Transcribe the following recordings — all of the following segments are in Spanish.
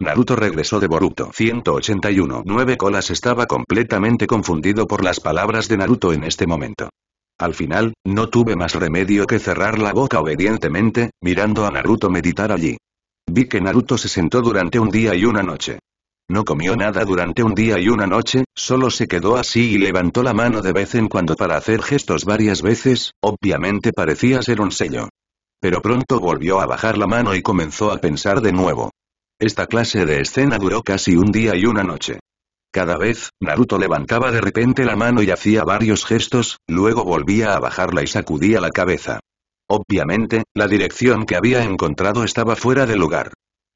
Naruto regresó de Boruto 181 Nueve Colas estaba completamente confundido por las palabras de Naruto en este momento. Al final, no tuve más remedio que cerrar la boca obedientemente, mirando a Naruto meditar allí. Vi que Naruto se sentó durante un día y una noche. No comió nada durante un día y una noche, solo se quedó así y levantó la mano de vez en cuando para hacer gestos varias veces, obviamente parecía ser un sello. Pero pronto volvió a bajar la mano y comenzó a pensar de nuevo. Esta clase de escena duró casi un día y una noche. Cada vez, Naruto levantaba de repente la mano y hacía varios gestos, luego volvía a bajarla y sacudía la cabeza. Obviamente, la dirección que había encontrado estaba fuera de lugar.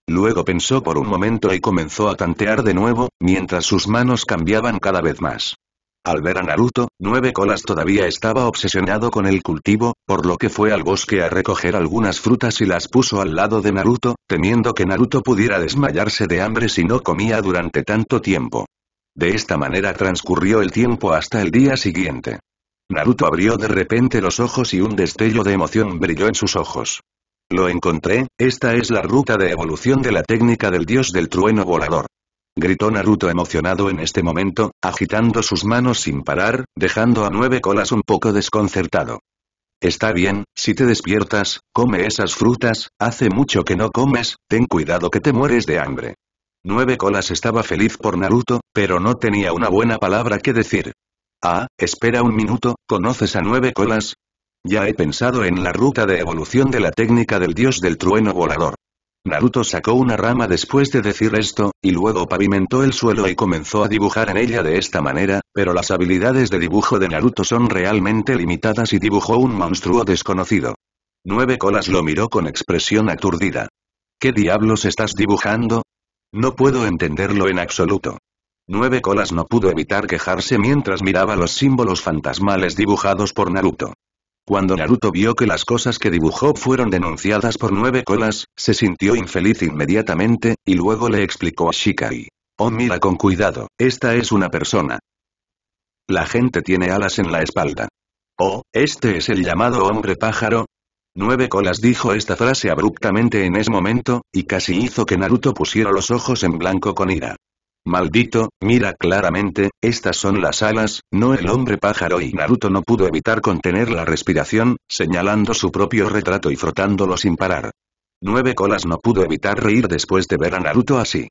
Luego pensó por un momento y comenzó a tantear de nuevo, mientras sus manos cambiaban cada vez más. Al ver a Naruto, Nueve Colas todavía estaba obsesionado con el cultivo, por lo que fue al bosque a recoger algunas frutas y las puso al lado de Naruto, temiendo que Naruto pudiera desmayarse de hambre si no comía durante tanto tiempo. De esta manera transcurrió el tiempo hasta el día siguiente. Naruto abrió de repente los ojos y un destello de emoción brilló en sus ojos. Lo encontré, esta es la ruta de evolución de la técnica del dios del trueno volador gritó Naruto emocionado en este momento, agitando sus manos sin parar, dejando a nueve colas un poco desconcertado. Está bien, si te despiertas, come esas frutas, hace mucho que no comes, ten cuidado que te mueres de hambre. Nueve colas estaba feliz por Naruto, pero no tenía una buena palabra que decir. Ah, espera un minuto, ¿conoces a nueve colas? Ya he pensado en la ruta de evolución de la técnica del dios del trueno volador. Naruto sacó una rama después de decir esto, y luego pavimentó el suelo y comenzó a dibujar en ella de esta manera, pero las habilidades de dibujo de Naruto son realmente limitadas y dibujó un monstruo desconocido. Nueve colas lo miró con expresión aturdida. ¿Qué diablos estás dibujando? No puedo entenderlo en absoluto. Nueve colas no pudo evitar quejarse mientras miraba los símbolos fantasmales dibujados por Naruto. Cuando Naruto vio que las cosas que dibujó fueron denunciadas por nueve colas, se sintió infeliz inmediatamente, y luego le explicó a Shikai. Oh mira con cuidado, esta es una persona. La gente tiene alas en la espalda. Oh, este es el llamado hombre pájaro, Nueve Colas dijo esta frase abruptamente en ese momento, y casi hizo que Naruto pusiera los ojos en blanco con ira. Maldito, mira claramente, estas son las alas, no el hombre pájaro y Naruto no pudo evitar contener la respiración, señalando su propio retrato y frotándolo sin parar. Nueve colas no pudo evitar reír después de ver a Naruto así.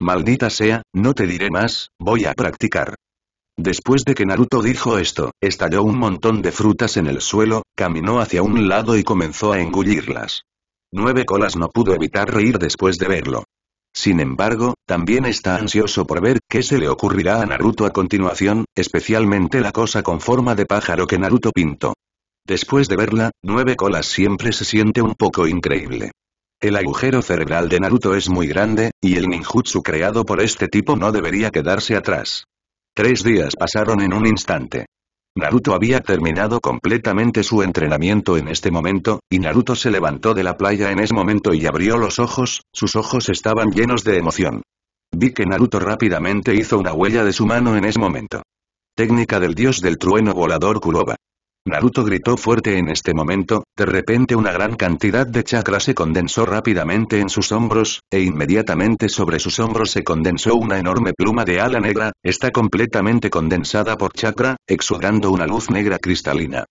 Maldita sea, no te diré más, voy a practicar. Después de que Naruto dijo esto, estalló un montón de frutas en el suelo, caminó hacia un lado y comenzó a engullirlas. Nueve colas no pudo evitar reír después de verlo. Sin embargo, también está ansioso por ver qué se le ocurrirá a Naruto a continuación, especialmente la cosa con forma de pájaro que Naruto pintó. Después de verla, nueve colas siempre se siente un poco increíble. El agujero cerebral de Naruto es muy grande, y el ninjutsu creado por este tipo no debería quedarse atrás. Tres días pasaron en un instante. Naruto había terminado completamente su entrenamiento en este momento, y Naruto se levantó de la playa en ese momento y abrió los ojos, sus ojos estaban llenos de emoción. Vi que Naruto rápidamente hizo una huella de su mano en ese momento. Técnica del dios del trueno volador Kuroba. Naruto gritó fuerte en este momento, de repente una gran cantidad de chakra se condensó rápidamente en sus hombros, e inmediatamente sobre sus hombros se condensó una enorme pluma de ala negra, está completamente condensada por chakra, exudando una luz negra cristalina.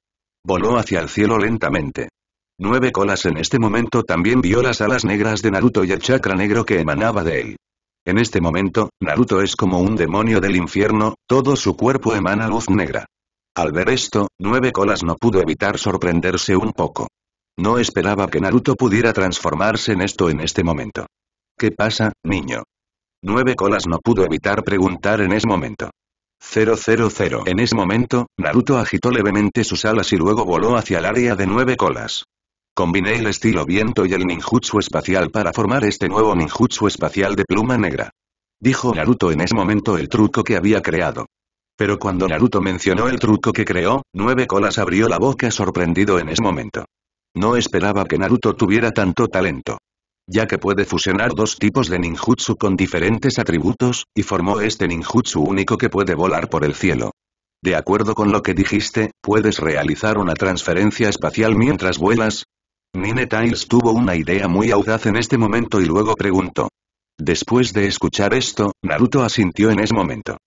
Voló hacia el cielo lentamente. Nueve colas en este momento también vio las alas negras de Naruto y el chakra negro que emanaba de él. En este momento, Naruto es como un demonio del infierno, todo su cuerpo emana luz negra. Al ver esto, Nueve Colas no pudo evitar sorprenderse un poco. No esperaba que Naruto pudiera transformarse en esto en este momento. ¿Qué pasa, niño? Nueve Colas no pudo evitar preguntar en ese momento. 000 En ese momento, Naruto agitó levemente sus alas y luego voló hacia el área de Nueve Colas. Combiné el estilo viento y el ninjutsu espacial para formar este nuevo ninjutsu espacial de pluma negra. Dijo Naruto en ese momento el truco que había creado. Pero cuando Naruto mencionó el truco que creó, Nueve Colas abrió la boca sorprendido en ese momento. No esperaba que Naruto tuviera tanto talento. Ya que puede fusionar dos tipos de ninjutsu con diferentes atributos, y formó este ninjutsu único que puede volar por el cielo. De acuerdo con lo que dijiste, ¿puedes realizar una transferencia espacial mientras vuelas? Nine Tiles tuvo una idea muy audaz en este momento y luego preguntó. Después de escuchar esto, Naruto asintió en ese momento.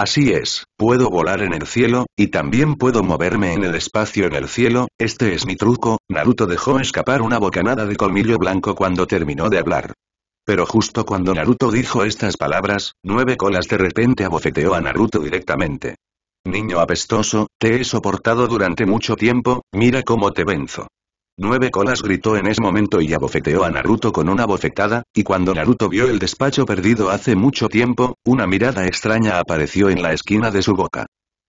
Así es, puedo volar en el cielo, y también puedo moverme en el espacio en el cielo, este es mi truco, Naruto dejó escapar una bocanada de colmillo blanco cuando terminó de hablar. Pero justo cuando Naruto dijo estas palabras, Nueve Colas de repente abofeteó a Naruto directamente. Niño apestoso, te he soportado durante mucho tiempo, mira cómo te venzo. Nueve colas gritó en ese momento y abofeteó a Naruto con una bofetada, y cuando Naruto vio el despacho perdido hace mucho tiempo, una mirada extraña apareció en la esquina de su boca.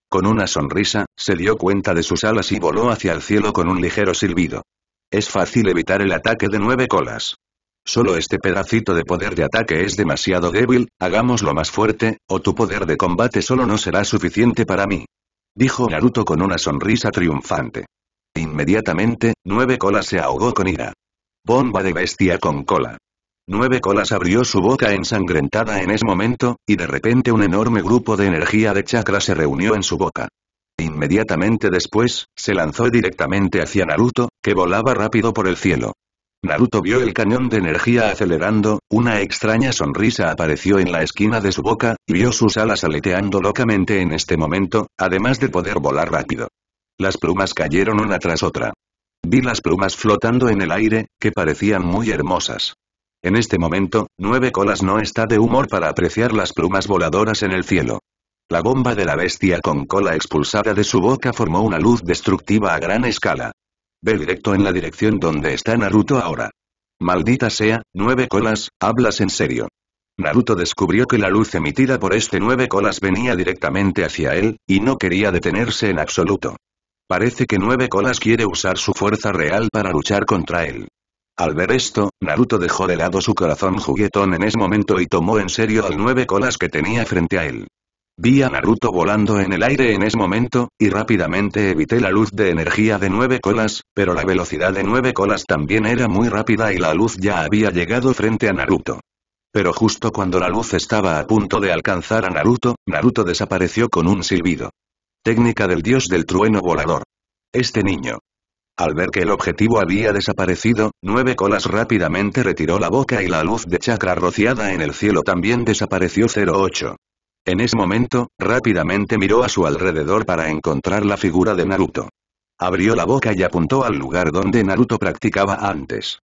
Con una sonrisa, se dio cuenta de sus alas y voló hacia el cielo con un ligero silbido. Es fácil evitar el ataque de nueve colas. Solo este pedacito de poder de ataque es demasiado débil, hagámoslo más fuerte, o tu poder de combate solo no será suficiente para mí. Dijo Naruto con una sonrisa triunfante. Inmediatamente, Nueve Colas se ahogó con ira. Bomba de bestia con cola. Nueve Colas abrió su boca ensangrentada en ese momento, y de repente un enorme grupo de energía de chakra se reunió en su boca. Inmediatamente después, se lanzó directamente hacia Naruto, que volaba rápido por el cielo. Naruto vio el cañón de energía acelerando, una extraña sonrisa apareció en la esquina de su boca, y vio sus alas aleteando locamente en este momento, además de poder volar rápido. Las plumas cayeron una tras otra. Vi las plumas flotando en el aire, que parecían muy hermosas. En este momento, Nueve Colas no está de humor para apreciar las plumas voladoras en el cielo. La bomba de la bestia con cola expulsada de su boca formó una luz destructiva a gran escala. Ve directo en la dirección donde está Naruto ahora. Maldita sea, Nueve Colas, hablas en serio. Naruto descubrió que la luz emitida por este Nueve Colas venía directamente hacia él, y no quería detenerse en absoluto. Parece que Nueve Colas quiere usar su fuerza real para luchar contra él. Al ver esto, Naruto dejó de lado su corazón juguetón en ese momento y tomó en serio al Nueve Colas que tenía frente a él. Vi a Naruto volando en el aire en ese momento, y rápidamente evité la luz de energía de nueve colas, pero la velocidad de nueve colas también era muy rápida y la luz ya había llegado frente a Naruto. Pero justo cuando la luz estaba a punto de alcanzar a Naruto, Naruto desapareció con un silbido. Técnica del dios del trueno volador. Este niño. Al ver que el objetivo había desaparecido, Nueve Colas rápidamente retiró la boca y la luz de chakra rociada en el cielo también desapareció 08. En ese momento, rápidamente miró a su alrededor para encontrar la figura de Naruto. Abrió la boca y apuntó al lugar donde Naruto practicaba antes.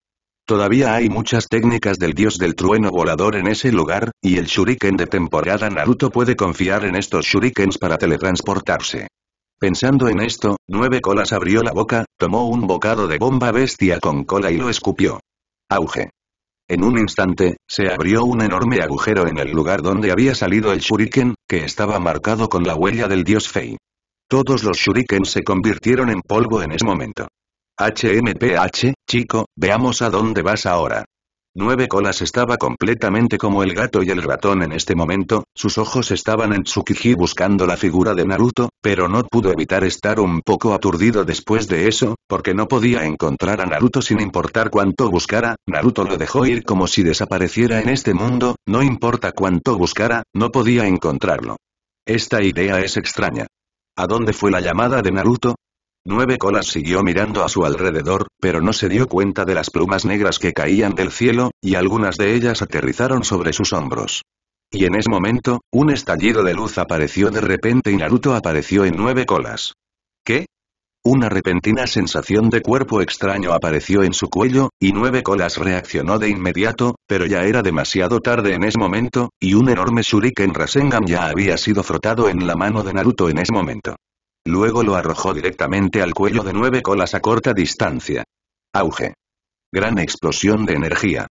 Todavía hay muchas técnicas del dios del trueno volador en ese lugar, y el shuriken de temporada Naruto puede confiar en estos shurikens para teletransportarse. Pensando en esto, Nueve Colas abrió la boca, tomó un bocado de bomba bestia con cola y lo escupió. Auge. En un instante, se abrió un enorme agujero en el lugar donde había salido el shuriken, que estaba marcado con la huella del dios Fei. Todos los shurikens se convirtieron en polvo en ese momento. HMPH, chico, veamos a dónde vas ahora. Nueve Colas estaba completamente como el gato y el ratón en este momento, sus ojos estaban en Tsukiji buscando la figura de Naruto, pero no pudo evitar estar un poco aturdido después de eso, porque no podía encontrar a Naruto sin importar cuánto buscara, Naruto lo dejó ir como si desapareciera en este mundo, no importa cuánto buscara, no podía encontrarlo. Esta idea es extraña. ¿A dónde fue la llamada de Naruto? Nueve Colas siguió mirando a su alrededor, pero no se dio cuenta de las plumas negras que caían del cielo, y algunas de ellas aterrizaron sobre sus hombros. Y en ese momento, un estallido de luz apareció de repente y Naruto apareció en Nueve Colas. ¿Qué? Una repentina sensación de cuerpo extraño apareció en su cuello, y Nueve Colas reaccionó de inmediato, pero ya era demasiado tarde en ese momento, y un enorme shuriken Rasengan ya había sido frotado en la mano de Naruto en ese momento. Luego lo arrojó directamente al cuello de nueve colas a corta distancia. Auge. Gran explosión de energía.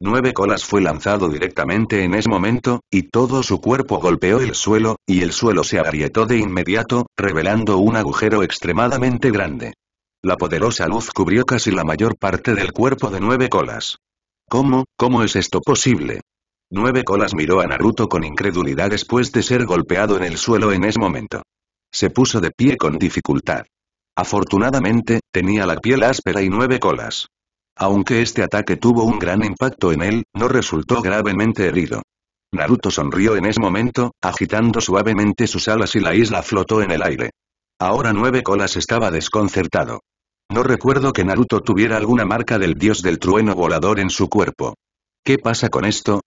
Nueve colas fue lanzado directamente en ese momento, y todo su cuerpo golpeó el suelo, y el suelo se agrietó de inmediato, revelando un agujero extremadamente grande. La poderosa luz cubrió casi la mayor parte del cuerpo de nueve colas. ¿Cómo, cómo es esto posible? Nueve colas miró a Naruto con incredulidad después de ser golpeado en el suelo en ese momento. Se puso de pie con dificultad. Afortunadamente, tenía la piel áspera y nueve colas. Aunque este ataque tuvo un gran impacto en él, no resultó gravemente herido. Naruto sonrió en ese momento, agitando suavemente sus alas y la isla flotó en el aire. Ahora nueve colas estaba desconcertado. No recuerdo que Naruto tuviera alguna marca del dios del trueno volador en su cuerpo. ¿Qué pasa con esto?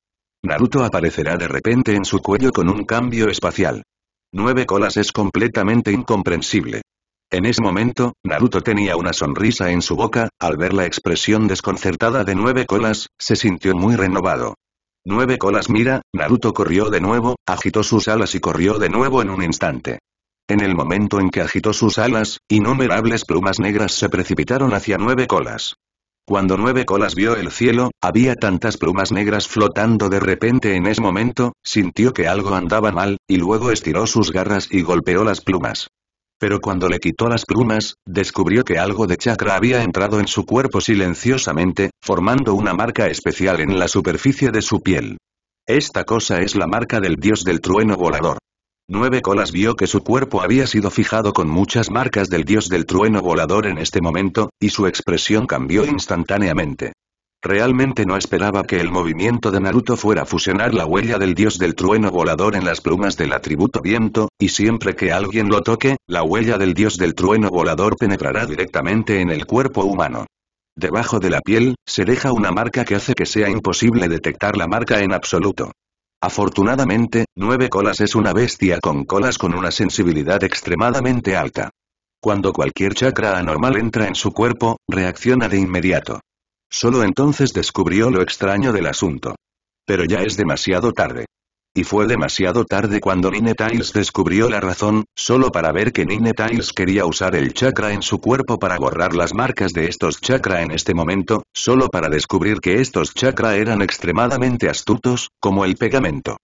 Naruto aparecerá de repente en su cuello con un cambio espacial. Nueve colas es completamente incomprensible. En ese momento, Naruto tenía una sonrisa en su boca, al ver la expresión desconcertada de Nueve Colas, se sintió muy renovado. Nueve Colas mira, Naruto corrió de nuevo, agitó sus alas y corrió de nuevo en un instante. En el momento en que agitó sus alas, innumerables plumas negras se precipitaron hacia Nueve Colas. Cuando Nueve Colas vio el cielo, había tantas plumas negras flotando de repente en ese momento, sintió que algo andaba mal, y luego estiró sus garras y golpeó las plumas. Pero cuando le quitó las plumas, descubrió que algo de chakra había entrado en su cuerpo silenciosamente, formando una marca especial en la superficie de su piel. Esta cosa es la marca del dios del trueno volador. Nueve Colas vio que su cuerpo había sido fijado con muchas marcas del dios del trueno volador en este momento, y su expresión cambió instantáneamente. Realmente no esperaba que el movimiento de Naruto fuera fusionar la huella del dios del trueno volador en las plumas del atributo viento, y siempre que alguien lo toque, la huella del dios del trueno volador penetrará directamente en el cuerpo humano. Debajo de la piel, se deja una marca que hace que sea imposible detectar la marca en absoluto. Afortunadamente, Nueve Colas es una bestia con colas con una sensibilidad extremadamente alta. Cuando cualquier chakra anormal entra en su cuerpo, reacciona de inmediato. Solo entonces descubrió lo extraño del asunto. Pero ya es demasiado tarde. Y fue demasiado tarde cuando Nine descubrió la razón, solo para ver que Nine quería usar el chakra en su cuerpo para borrar las marcas de estos chakra en este momento, solo para descubrir que estos chakra eran extremadamente astutos, como el pegamento.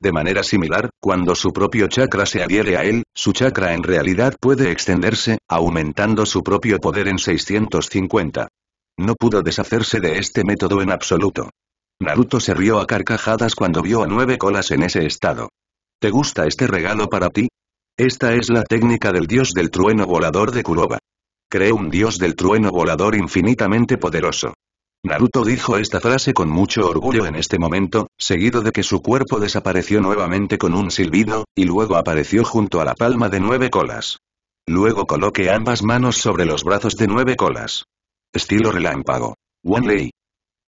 De manera similar, cuando su propio chakra se adhiere a él, su chakra en realidad puede extenderse, aumentando su propio poder en 650. No pudo deshacerse de este método en absoluto. Naruto se rió a carcajadas cuando vio a nueve colas en ese estado. ¿Te gusta este regalo para ti? Esta es la técnica del dios del trueno volador de Kuroba. Cree un dios del trueno volador infinitamente poderoso. Naruto dijo esta frase con mucho orgullo en este momento, seguido de que su cuerpo desapareció nuevamente con un silbido, y luego apareció junto a la palma de nueve colas. Luego coloque ambas manos sobre los brazos de nueve colas. Estilo relámpago. One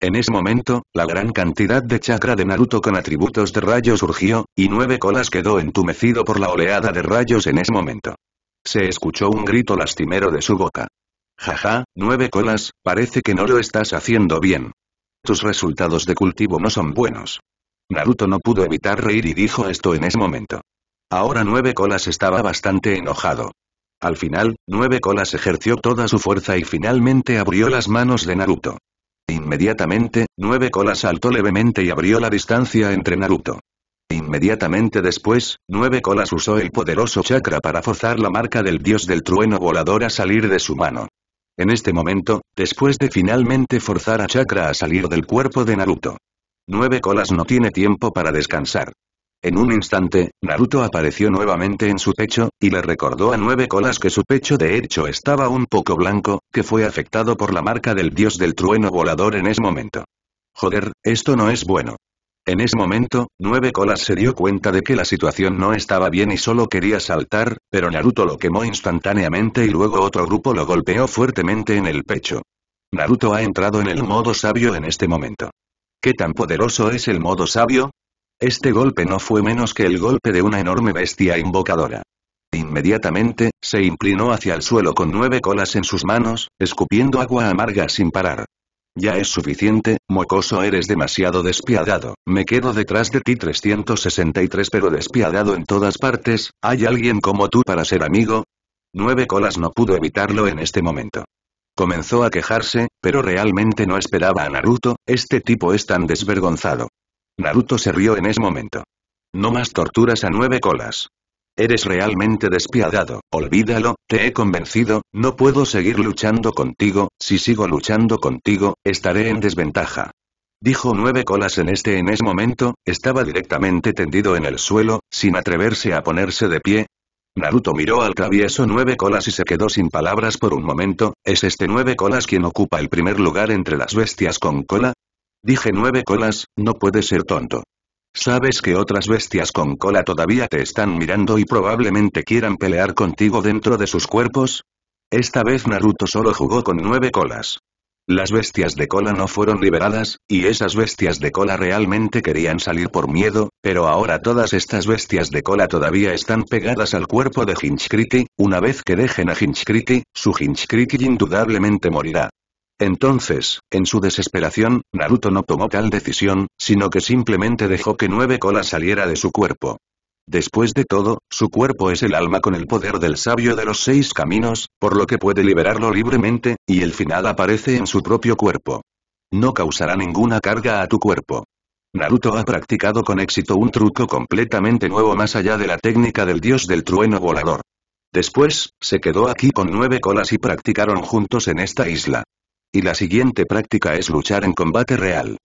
en ese momento, la gran cantidad de chakra de Naruto con atributos de rayos surgió, y nueve colas quedó entumecido por la oleada de rayos en ese momento. Se escuchó un grito lastimero de su boca. Jaja, nueve colas, parece que no lo estás haciendo bien. Tus resultados de cultivo no son buenos. Naruto no pudo evitar reír y dijo esto en ese momento. Ahora nueve colas estaba bastante enojado. Al final, nueve colas ejerció toda su fuerza y finalmente abrió las manos de Naruto. Inmediatamente, Nueve Colas saltó levemente y abrió la distancia entre Naruto. Inmediatamente después, Nueve Colas usó el poderoso chakra para forzar la marca del dios del trueno volador a salir de su mano. En este momento, después de finalmente forzar a chakra a salir del cuerpo de Naruto. Nueve Colas no tiene tiempo para descansar. En un instante, Naruto apareció nuevamente en su pecho, y le recordó a Nueve Colas que su pecho de hecho estaba un poco blanco, que fue afectado por la marca del dios del trueno volador en ese momento. Joder, esto no es bueno. En ese momento, Nueve Colas se dio cuenta de que la situación no estaba bien y solo quería saltar, pero Naruto lo quemó instantáneamente y luego otro grupo lo golpeó fuertemente en el pecho. Naruto ha entrado en el modo sabio en este momento. ¿Qué tan poderoso es el modo sabio? Este golpe no fue menos que el golpe de una enorme bestia invocadora. Inmediatamente, se inclinó hacia el suelo con nueve colas en sus manos, escupiendo agua amarga sin parar. Ya es suficiente, mocoso eres demasiado despiadado, me quedo detrás de ti 363 pero despiadado en todas partes, ¿hay alguien como tú para ser amigo? Nueve colas no pudo evitarlo en este momento. Comenzó a quejarse, pero realmente no esperaba a Naruto, este tipo es tan desvergonzado. Naruto se rió en ese momento. No más torturas a nueve colas. Eres realmente despiadado, olvídalo, te he convencido, no puedo seguir luchando contigo, si sigo luchando contigo, estaré en desventaja. Dijo nueve colas en este en ese momento, estaba directamente tendido en el suelo, sin atreverse a ponerse de pie. Naruto miró al travieso nueve colas y se quedó sin palabras por un momento, ¿es este nueve colas quien ocupa el primer lugar entre las bestias con cola? Dije nueve colas, no puede ser tonto. Sabes que otras bestias con cola todavía te están mirando y probablemente quieran pelear contigo dentro de sus cuerpos? Esta vez Naruto solo jugó con nueve colas. Las bestias de cola no fueron liberadas, y esas bestias de cola realmente querían salir por miedo, pero ahora todas estas bestias de cola todavía están pegadas al cuerpo de Hinchkriti, una vez que dejen a Hinchkriti, su Hinchkriti indudablemente morirá. Entonces, en su desesperación, Naruto no tomó tal decisión, sino que simplemente dejó que nueve colas saliera de su cuerpo. Después de todo, su cuerpo es el alma con el poder del sabio de los seis caminos, por lo que puede liberarlo libremente, y el final aparece en su propio cuerpo. No causará ninguna carga a tu cuerpo. Naruto ha practicado con éxito un truco completamente nuevo más allá de la técnica del dios del trueno volador. Después, se quedó aquí con nueve colas y practicaron juntos en esta isla. Y la siguiente práctica es luchar en combate real.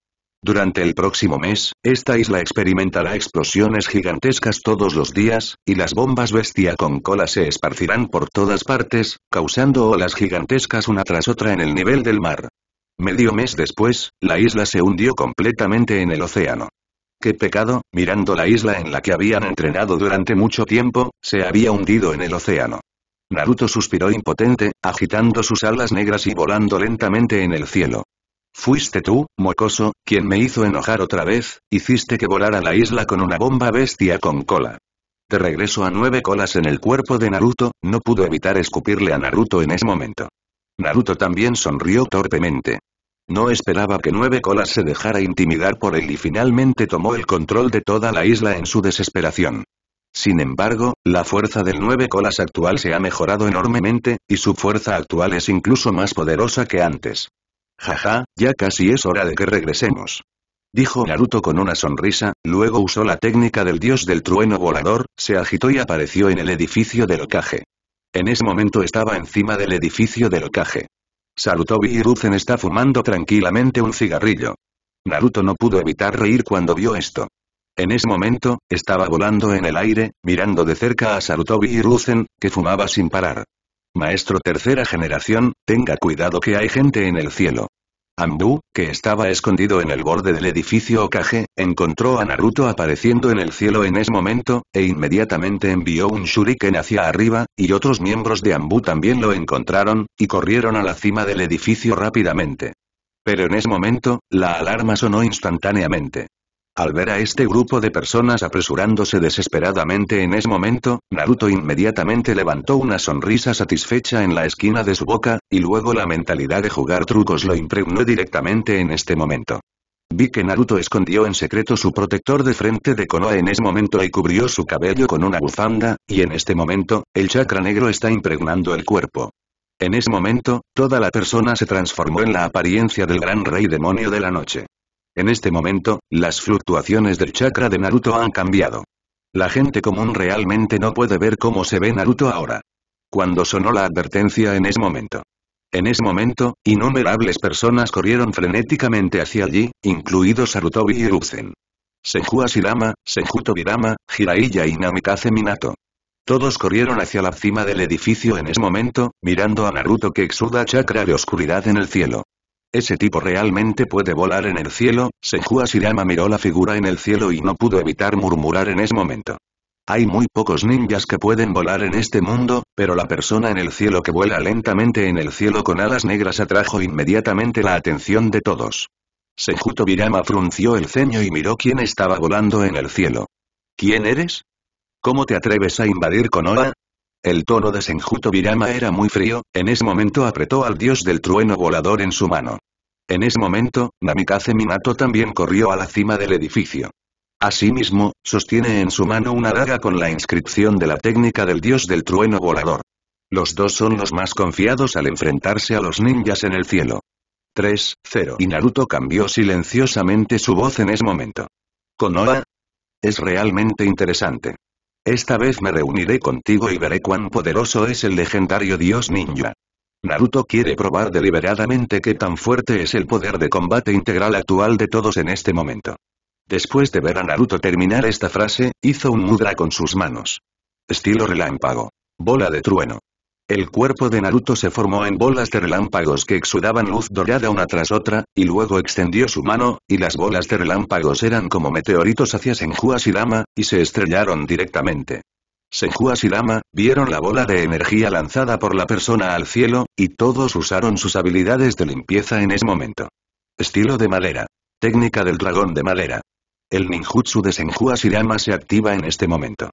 Durante el próximo mes, esta isla experimentará explosiones gigantescas todos los días, y las bombas bestia con cola se esparcirán por todas partes, causando olas gigantescas una tras otra en el nivel del mar. Medio mes después, la isla se hundió completamente en el océano. ¡Qué pecado! Mirando la isla en la que habían entrenado durante mucho tiempo, se había hundido en el océano. Naruto suspiró impotente, agitando sus alas negras y volando lentamente en el cielo. Fuiste tú, mocoso, quien me hizo enojar otra vez, hiciste que volara la isla con una bomba bestia con cola. Te regreso a nueve colas en el cuerpo de Naruto, no pudo evitar escupirle a Naruto en ese momento. Naruto también sonrió torpemente. No esperaba que Nueve Colas se dejara intimidar por él y finalmente tomó el control de toda la isla en su desesperación. Sin embargo, la fuerza del nueve colas actual se ha mejorado enormemente, y su fuerza actual es incluso más poderosa que antes. Jaja, ya casi es hora de que regresemos. Dijo Naruto con una sonrisa, luego usó la técnica del dios del trueno volador, se agitó y apareció en el edificio del ocaje. En ese momento estaba encima del edificio del ocaje. Sarutobi Hiruzen está fumando tranquilamente un cigarrillo. Naruto no pudo evitar reír cuando vio esto. En ese momento, estaba volando en el aire, mirando de cerca a Sarutobi y que fumaba sin parar. Maestro tercera generación, tenga cuidado que hay gente en el cielo. Ambu, que estaba escondido en el borde del edificio Okage, encontró a Naruto apareciendo en el cielo en ese momento, e inmediatamente envió un shuriken hacia arriba, y otros miembros de Ambu también lo encontraron, y corrieron a la cima del edificio rápidamente. Pero en ese momento, la alarma sonó instantáneamente. Al ver a este grupo de personas apresurándose desesperadamente en ese momento, Naruto inmediatamente levantó una sonrisa satisfecha en la esquina de su boca, y luego la mentalidad de jugar trucos lo impregnó directamente en este momento. Vi que Naruto escondió en secreto su protector de frente de Konoha en ese momento y cubrió su cabello con una bufanda, y en este momento, el chakra negro está impregnando el cuerpo. En ese momento, toda la persona se transformó en la apariencia del gran rey demonio de la noche. En este momento, las fluctuaciones del chakra de Naruto han cambiado. La gente común realmente no puede ver cómo se ve Naruto ahora. Cuando sonó la advertencia en ese momento. En ese momento, innumerables personas corrieron frenéticamente hacia allí, incluidos Sarutobi y Ruzen. Senju Asirama, Senju Tobirama, Jiraiya y Namikaze Minato. Todos corrieron hacia la cima del edificio en ese momento, mirando a Naruto que exuda chakra de oscuridad en el cielo. Ese tipo realmente puede volar en el cielo, Senju Asirama miró la figura en el cielo y no pudo evitar murmurar en ese momento. Hay muy pocos ninjas que pueden volar en este mundo, pero la persona en el cielo que vuela lentamente en el cielo con alas negras atrajo inmediatamente la atención de todos. Senju Tobirama frunció el ceño y miró quién estaba volando en el cielo. ¿Quién eres? ¿Cómo te atreves a invadir Konoha? El tono de Senjuto Virama era muy frío, en ese momento apretó al dios del trueno volador en su mano. En ese momento, Namikaze Minato también corrió a la cima del edificio. Asimismo, sostiene en su mano una daga con la inscripción de la técnica del dios del trueno volador. Los dos son los más confiados al enfrentarse a los ninjas en el cielo. 3-0 y Naruto cambió silenciosamente su voz en ese momento. ¿Konoha? Es realmente interesante. Esta vez me reuniré contigo y veré cuán poderoso es el legendario dios ninja. Naruto quiere probar deliberadamente qué tan fuerte es el poder de combate integral actual de todos en este momento. Después de ver a Naruto terminar esta frase, hizo un mudra con sus manos. Estilo relámpago. Bola de trueno. El cuerpo de Naruto se formó en bolas de relámpagos que exudaban luz dorada una tras otra, y luego extendió su mano, y las bolas de relámpagos eran como meteoritos hacia Senju Asirama, y se estrellaron directamente. Senju y vieron la bola de energía lanzada por la persona al cielo, y todos usaron sus habilidades de limpieza en ese momento. Estilo de madera. Técnica del dragón de madera. El ninjutsu de Senju y se activa en este momento.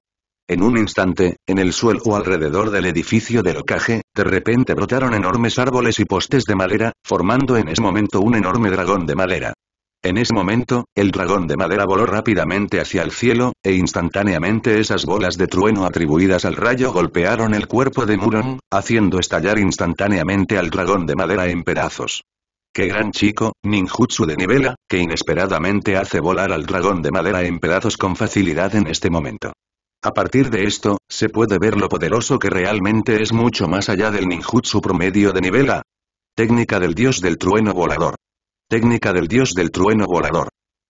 En un instante, en el suelo o alrededor del edificio del ocaje, de repente brotaron enormes árboles y postes de madera, formando en ese momento un enorme dragón de madera. En ese momento, el dragón de madera voló rápidamente hacia el cielo, e instantáneamente esas bolas de trueno atribuidas al rayo golpearon el cuerpo de Muron, haciendo estallar instantáneamente al dragón de madera en pedazos. ¡Qué gran chico, ninjutsu de nivela, que inesperadamente hace volar al dragón de madera en pedazos con facilidad en este momento! A partir de esto, se puede ver lo poderoso que realmente es mucho más allá del ninjutsu promedio de nivela. Técnica del dios del trueno volador. Técnica del dios del trueno volador.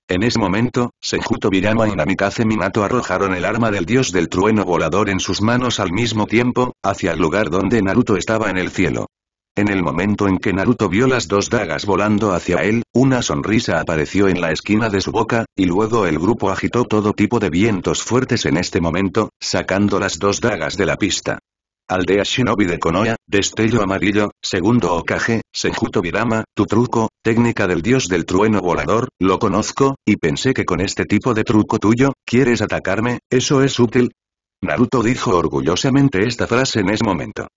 En ese momento, Senjuto Birama y Namikaze Minato arrojaron el arma del dios del trueno volador en sus manos al mismo tiempo, hacia el lugar donde Naruto estaba en el cielo. En el momento en que Naruto vio las dos dagas volando hacia él, una sonrisa apareció en la esquina de su boca, y luego el grupo agitó todo tipo de vientos fuertes en este momento, sacando las dos dagas de la pista. Aldea Shinobi de Konoha, Destello Amarillo, Segundo Okage, Sejuto virama, tu truco, técnica del dios del trueno volador, lo conozco, y pensé que con este tipo de truco tuyo, ¿quieres atacarme? ¿Eso es útil? Naruto dijo orgullosamente esta frase en ese momento.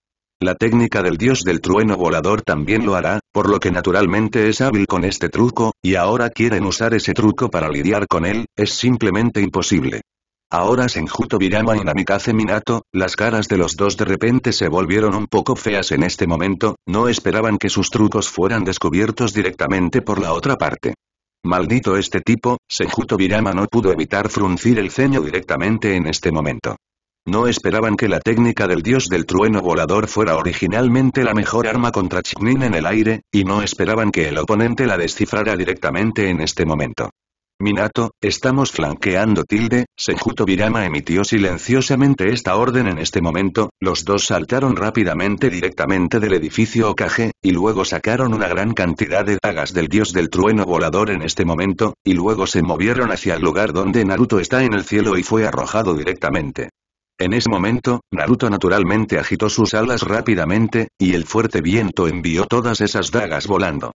La técnica del dios del trueno volador también lo hará, por lo que naturalmente es hábil con este truco, y ahora quieren usar ese truco para lidiar con él, es simplemente imposible. Ahora Senjuto y Namikaze Minato, las caras de los dos de repente se volvieron un poco feas en este momento, no esperaban que sus trucos fueran descubiertos directamente por la otra parte. Maldito este tipo, Senjuto Birama no pudo evitar fruncir el ceño directamente en este momento. No esperaban que la técnica del dios del trueno volador fuera originalmente la mejor arma contra Chiknin en el aire, y no esperaban que el oponente la descifrara directamente en este momento. Minato, estamos flanqueando tilde, Senjuto Birama emitió silenciosamente esta orden en este momento, los dos saltaron rápidamente directamente del edificio Okage, y luego sacaron una gran cantidad de dagas del dios del trueno volador en este momento, y luego se movieron hacia el lugar donde Naruto está en el cielo y fue arrojado directamente. En ese momento, Naruto naturalmente agitó sus alas rápidamente, y el fuerte viento envió todas esas dagas volando.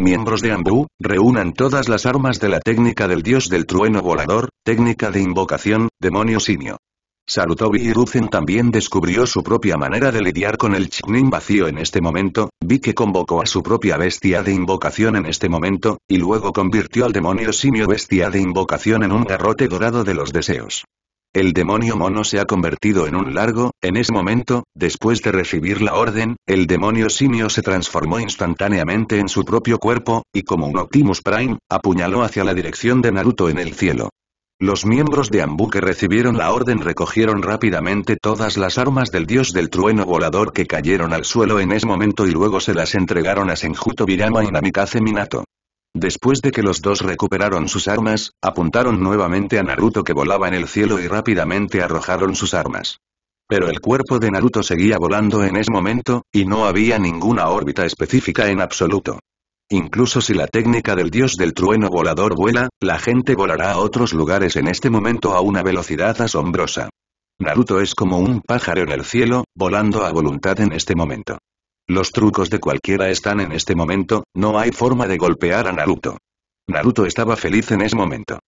Miembros de Ambu, reúnan todas las armas de la técnica del dios del trueno volador, técnica de invocación, demonio simio. y Hiruzen también descubrió su propia manera de lidiar con el chiknin vacío en este momento, vi que convocó a su propia bestia de invocación en este momento, y luego convirtió al demonio simio bestia de invocación en un garrote dorado de los deseos. El demonio mono se ha convertido en un largo, en ese momento, después de recibir la orden, el demonio simio se transformó instantáneamente en su propio cuerpo, y como un Optimus Prime, apuñaló hacia la dirección de Naruto en el cielo. Los miembros de Ambu que recibieron la orden recogieron rápidamente todas las armas del dios del trueno volador que cayeron al suelo en ese momento y luego se las entregaron a Senjuto Birama y Namikaze Minato. Después de que los dos recuperaron sus armas, apuntaron nuevamente a Naruto que volaba en el cielo y rápidamente arrojaron sus armas. Pero el cuerpo de Naruto seguía volando en ese momento, y no había ninguna órbita específica en absoluto. Incluso si la técnica del dios del trueno volador vuela, la gente volará a otros lugares en este momento a una velocidad asombrosa. Naruto es como un pájaro en el cielo, volando a voluntad en este momento. Los trucos de cualquiera están en este momento, no hay forma de golpear a Naruto. Naruto estaba feliz en ese momento.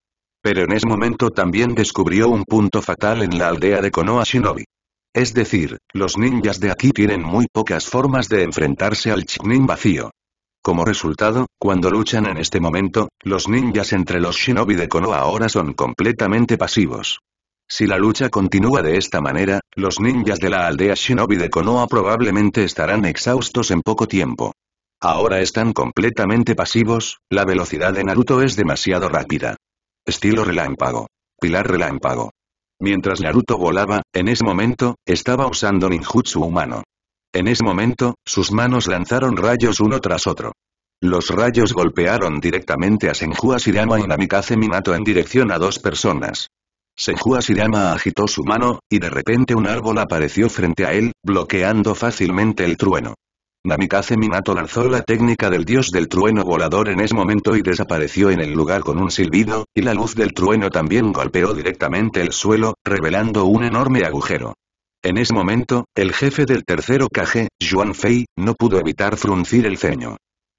Pero en ese momento también descubrió un punto fatal en la aldea de Konoha Shinobi. Es decir, los ninjas de aquí tienen muy pocas formas de enfrentarse al chiknin vacío. Como resultado, cuando luchan en este momento, los ninjas entre los shinobi de Konoha ahora son completamente pasivos. Si la lucha continúa de esta manera, los ninjas de la aldea Shinobi de Konoha probablemente estarán exhaustos en poco tiempo. Ahora están completamente pasivos, la velocidad de Naruto es demasiado rápida. Estilo relámpago. Pilar relámpago. Mientras Naruto volaba, en ese momento, estaba usando ninjutsu humano. En ese momento, sus manos lanzaron rayos uno tras otro. Los rayos golpearon directamente a Senju Asirama y Namikaze Minato en dirección a dos personas. Senju Shirama agitó su mano, y de repente un árbol apareció frente a él, bloqueando fácilmente el trueno. Namikaze Minato lanzó la técnica del dios del trueno volador en ese momento y desapareció en el lugar con un silbido, y la luz del trueno también golpeó directamente el suelo, revelando un enorme agujero. En ese momento, el jefe del tercero Kage, Yuan Fei, no pudo evitar fruncir el ceño.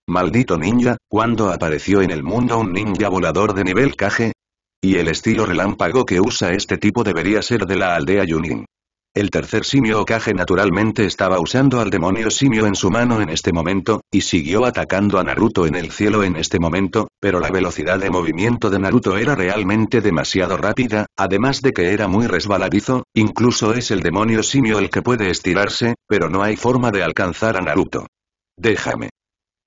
Maldito ninja, cuando apareció en el mundo un ninja volador de nivel Kage, y el estilo relámpago que usa este tipo debería ser de la aldea Yunin. El tercer simio Okage naturalmente estaba usando al demonio simio en su mano en este momento, y siguió atacando a Naruto en el cielo en este momento, pero la velocidad de movimiento de Naruto era realmente demasiado rápida, además de que era muy resbaladizo, incluso es el demonio simio el que puede estirarse, pero no hay forma de alcanzar a Naruto. Déjame.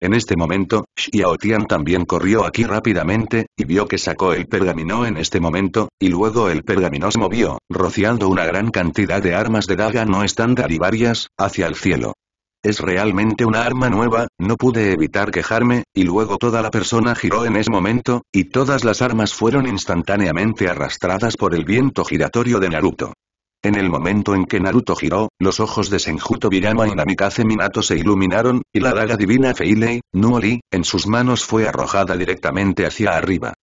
En este momento, Xiaotian también corrió aquí rápidamente, y vio que sacó el pergamino en este momento, y luego el pergamino se movió, rociando una gran cantidad de armas de daga no estándar y varias, hacia el cielo. Es realmente una arma nueva, no pude evitar quejarme, y luego toda la persona giró en ese momento, y todas las armas fueron instantáneamente arrastradas por el viento giratorio de Naruto. En el momento en que Naruto giró, los ojos de Senjuto Birama y Namikaze Minato se iluminaron, y la daga divina Feilei, Nuoli, en sus manos fue arrojada directamente hacia arriba.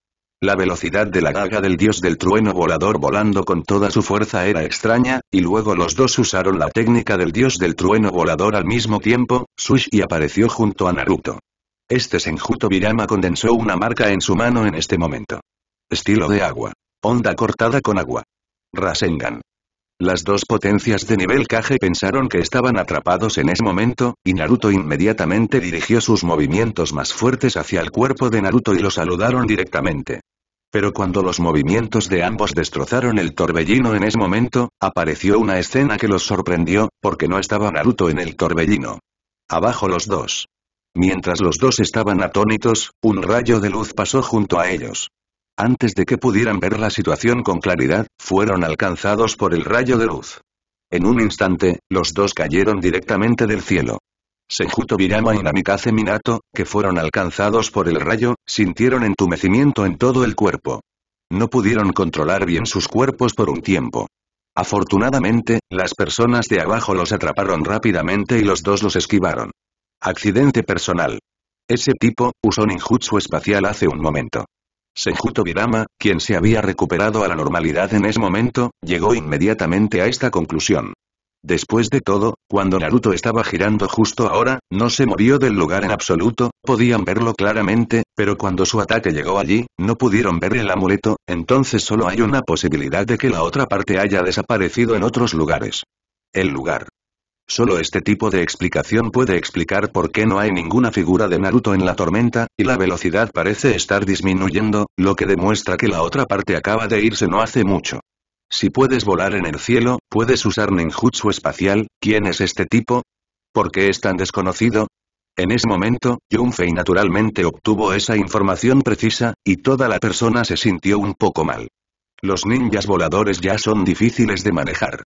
La velocidad de la daga del dios del trueno volador volando con toda su fuerza era extraña, y luego los dos usaron la técnica del dios del trueno volador al mismo tiempo, y apareció junto a Naruto. Este Senjuto Birama condensó una marca en su mano en este momento. Estilo de agua. Onda cortada con agua. Rasengan. Las dos potencias de nivel Kage pensaron que estaban atrapados en ese momento, y Naruto inmediatamente dirigió sus movimientos más fuertes hacia el cuerpo de Naruto y lo saludaron directamente. Pero cuando los movimientos de ambos destrozaron el torbellino en ese momento, apareció una escena que los sorprendió, porque no estaba Naruto en el torbellino. Abajo los dos. Mientras los dos estaban atónitos, un rayo de luz pasó junto a ellos. Antes de que pudieran ver la situación con claridad, fueron alcanzados por el rayo de luz. En un instante, los dos cayeron directamente del cielo. Sejuto y Namikaze Minato, que fueron alcanzados por el rayo, sintieron entumecimiento en todo el cuerpo. No pudieron controlar bien sus cuerpos por un tiempo. Afortunadamente, las personas de abajo los atraparon rápidamente y los dos los esquivaron. Accidente personal. Ese tipo, usó ninjutsu espacial hace un momento. Sejuto Birama, quien se había recuperado a la normalidad en ese momento, llegó inmediatamente a esta conclusión. Después de todo, cuando Naruto estaba girando justo ahora, no se movió del lugar en absoluto, podían verlo claramente, pero cuando su ataque llegó allí, no pudieron ver el amuleto, entonces solo hay una posibilidad de que la otra parte haya desaparecido en otros lugares. El lugar Solo este tipo de explicación puede explicar por qué no hay ninguna figura de Naruto en la tormenta, y la velocidad parece estar disminuyendo, lo que demuestra que la otra parte acaba de irse no hace mucho. Si puedes volar en el cielo, puedes usar ninjutsu espacial, ¿quién es este tipo? ¿Por qué es tan desconocido? En ese momento, Junfei naturalmente obtuvo esa información precisa, y toda la persona se sintió un poco mal. Los ninjas voladores ya son difíciles de manejar.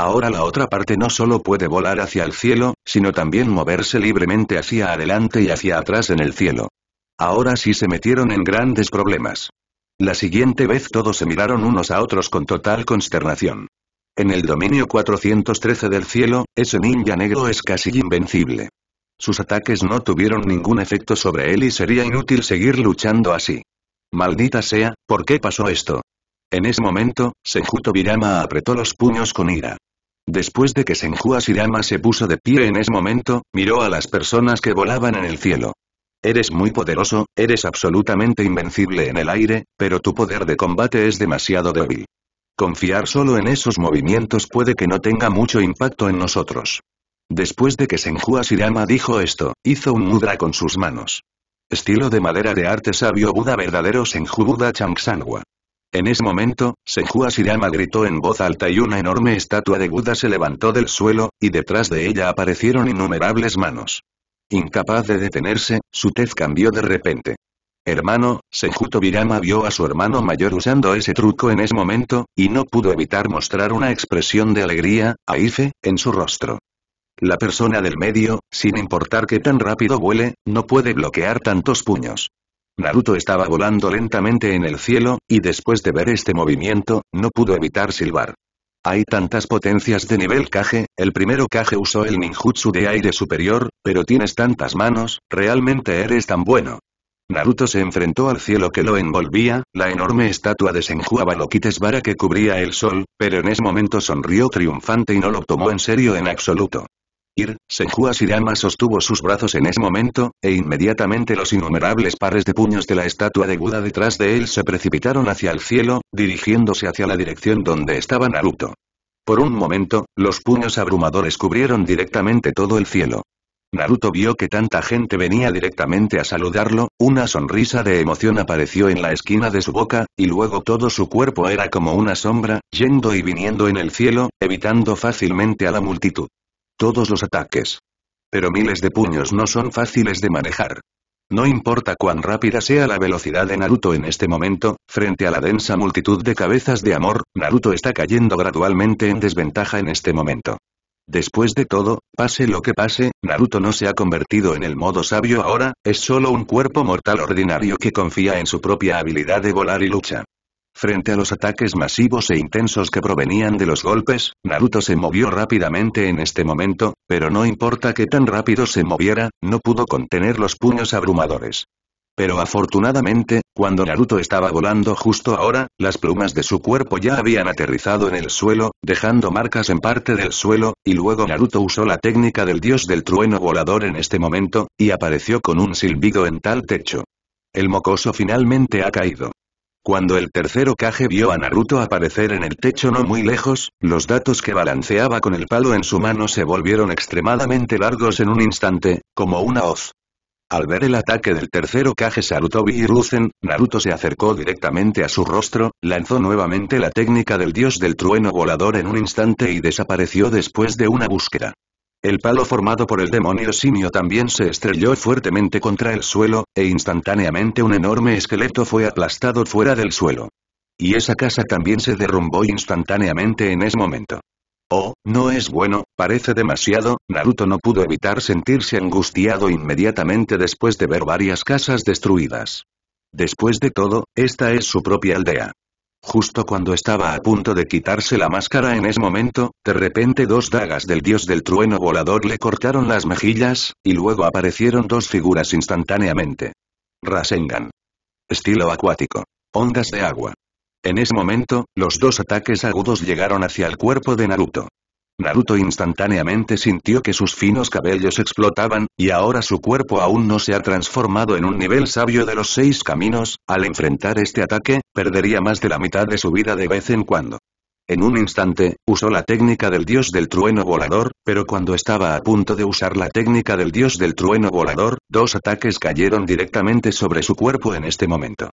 Ahora la otra parte no solo puede volar hacia el cielo, sino también moverse libremente hacia adelante y hacia atrás en el cielo. Ahora sí se metieron en grandes problemas. La siguiente vez todos se miraron unos a otros con total consternación. En el dominio 413 del cielo, ese ninja negro es casi invencible. Sus ataques no tuvieron ningún efecto sobre él y sería inútil seguir luchando así. Maldita sea, ¿por qué pasó esto? En ese momento, Senjuto Virama apretó los puños con ira. Después de que Senju Shirama se puso de pie en ese momento, miró a las personas que volaban en el cielo. Eres muy poderoso, eres absolutamente invencible en el aire, pero tu poder de combate es demasiado débil. Confiar solo en esos movimientos puede que no tenga mucho impacto en nosotros. Después de que Senju Shirama dijo esto, hizo un mudra con sus manos. Estilo de madera de arte sabio Buda verdadero Senju Buda Changsangwa. En ese momento, Sejua Shirama gritó en voz alta y una enorme estatua de Buda se levantó del suelo, y detrás de ella aparecieron innumerables manos. Incapaz de detenerse, su tez cambió de repente. Hermano, Senju Tobiyama vio a su hermano mayor usando ese truco en ese momento, y no pudo evitar mostrar una expresión de alegría, aife, en su rostro. La persona del medio, sin importar que tan rápido vuele, no puede bloquear tantos puños. Naruto estaba volando lentamente en el cielo, y después de ver este movimiento, no pudo evitar silbar. Hay tantas potencias de nivel Kage, el primero Kage usó el ninjutsu de aire superior, pero tienes tantas manos, realmente eres tan bueno. Naruto se enfrentó al cielo que lo envolvía, la enorme estatua de Senju vara que cubría el sol, pero en ese momento sonrió triunfante y no lo tomó en serio en absoluto. Ir, Senju sostuvo sus brazos en ese momento, e inmediatamente los innumerables pares de puños de la estatua de Buda detrás de él se precipitaron hacia el cielo, dirigiéndose hacia la dirección donde estaba Naruto. Por un momento, los puños abrumadores cubrieron directamente todo el cielo. Naruto vio que tanta gente venía directamente a saludarlo, una sonrisa de emoción apareció en la esquina de su boca, y luego todo su cuerpo era como una sombra, yendo y viniendo en el cielo, evitando fácilmente a la multitud todos los ataques. Pero miles de puños no son fáciles de manejar. No importa cuán rápida sea la velocidad de Naruto en este momento, frente a la densa multitud de cabezas de amor, Naruto está cayendo gradualmente en desventaja en este momento. Después de todo, pase lo que pase, Naruto no se ha convertido en el modo sabio ahora, es solo un cuerpo mortal ordinario que confía en su propia habilidad de volar y lucha. Frente a los ataques masivos e intensos que provenían de los golpes, Naruto se movió rápidamente en este momento, pero no importa que tan rápido se moviera, no pudo contener los puños abrumadores. Pero afortunadamente, cuando Naruto estaba volando justo ahora, las plumas de su cuerpo ya habían aterrizado en el suelo, dejando marcas en parte del suelo, y luego Naruto usó la técnica del dios del trueno volador en este momento, y apareció con un silbido en tal techo. El mocoso finalmente ha caído. Cuando el tercero Kage vio a Naruto aparecer en el techo no muy lejos, los datos que balanceaba con el palo en su mano se volvieron extremadamente largos en un instante, como una hoz. Al ver el ataque del tercero Kage Sarutobi y Naruto se acercó directamente a su rostro, lanzó nuevamente la técnica del dios del trueno volador en un instante y desapareció después de una búsqueda. El palo formado por el demonio simio también se estrelló fuertemente contra el suelo, e instantáneamente un enorme esqueleto fue aplastado fuera del suelo. Y esa casa también se derrumbó instantáneamente en ese momento. Oh, no es bueno, parece demasiado, Naruto no pudo evitar sentirse angustiado inmediatamente después de ver varias casas destruidas. Después de todo, esta es su propia aldea. Justo cuando estaba a punto de quitarse la máscara en ese momento, de repente dos dagas del dios del trueno volador le cortaron las mejillas, y luego aparecieron dos figuras instantáneamente. Rasengan. Estilo acuático. Ondas de agua. En ese momento, los dos ataques agudos llegaron hacia el cuerpo de Naruto. Naruto instantáneamente sintió que sus finos cabellos explotaban, y ahora su cuerpo aún no se ha transformado en un nivel sabio de los seis caminos, al enfrentar este ataque, perdería más de la mitad de su vida de vez en cuando. En un instante, usó la técnica del dios del trueno volador, pero cuando estaba a punto de usar la técnica del dios del trueno volador, dos ataques cayeron directamente sobre su cuerpo en este momento.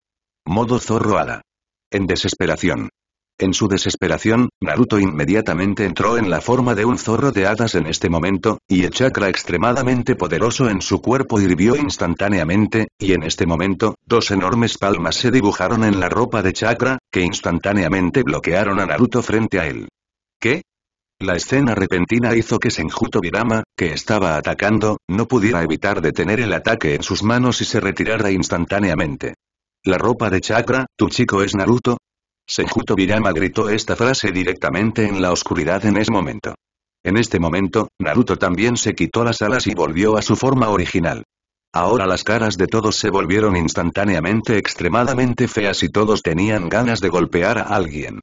Modo zorro En desesperación, en su desesperación, Naruto inmediatamente entró en la forma de un zorro de hadas en este momento, y el chakra extremadamente poderoso en su cuerpo hirvió instantáneamente, y en este momento, dos enormes palmas se dibujaron en la ropa de chakra, que instantáneamente bloquearon a Naruto frente a él. ¿Qué? La escena repentina hizo que Senjuto Birama, que estaba atacando, no pudiera evitar detener el ataque en sus manos y se retirara instantáneamente. La ropa de chakra, tu chico es Naruto, Sejuto Birama gritó esta frase directamente en la oscuridad en ese momento. En este momento, Naruto también se quitó las alas y volvió a su forma original. Ahora las caras de todos se volvieron instantáneamente extremadamente feas y todos tenían ganas de golpear a alguien.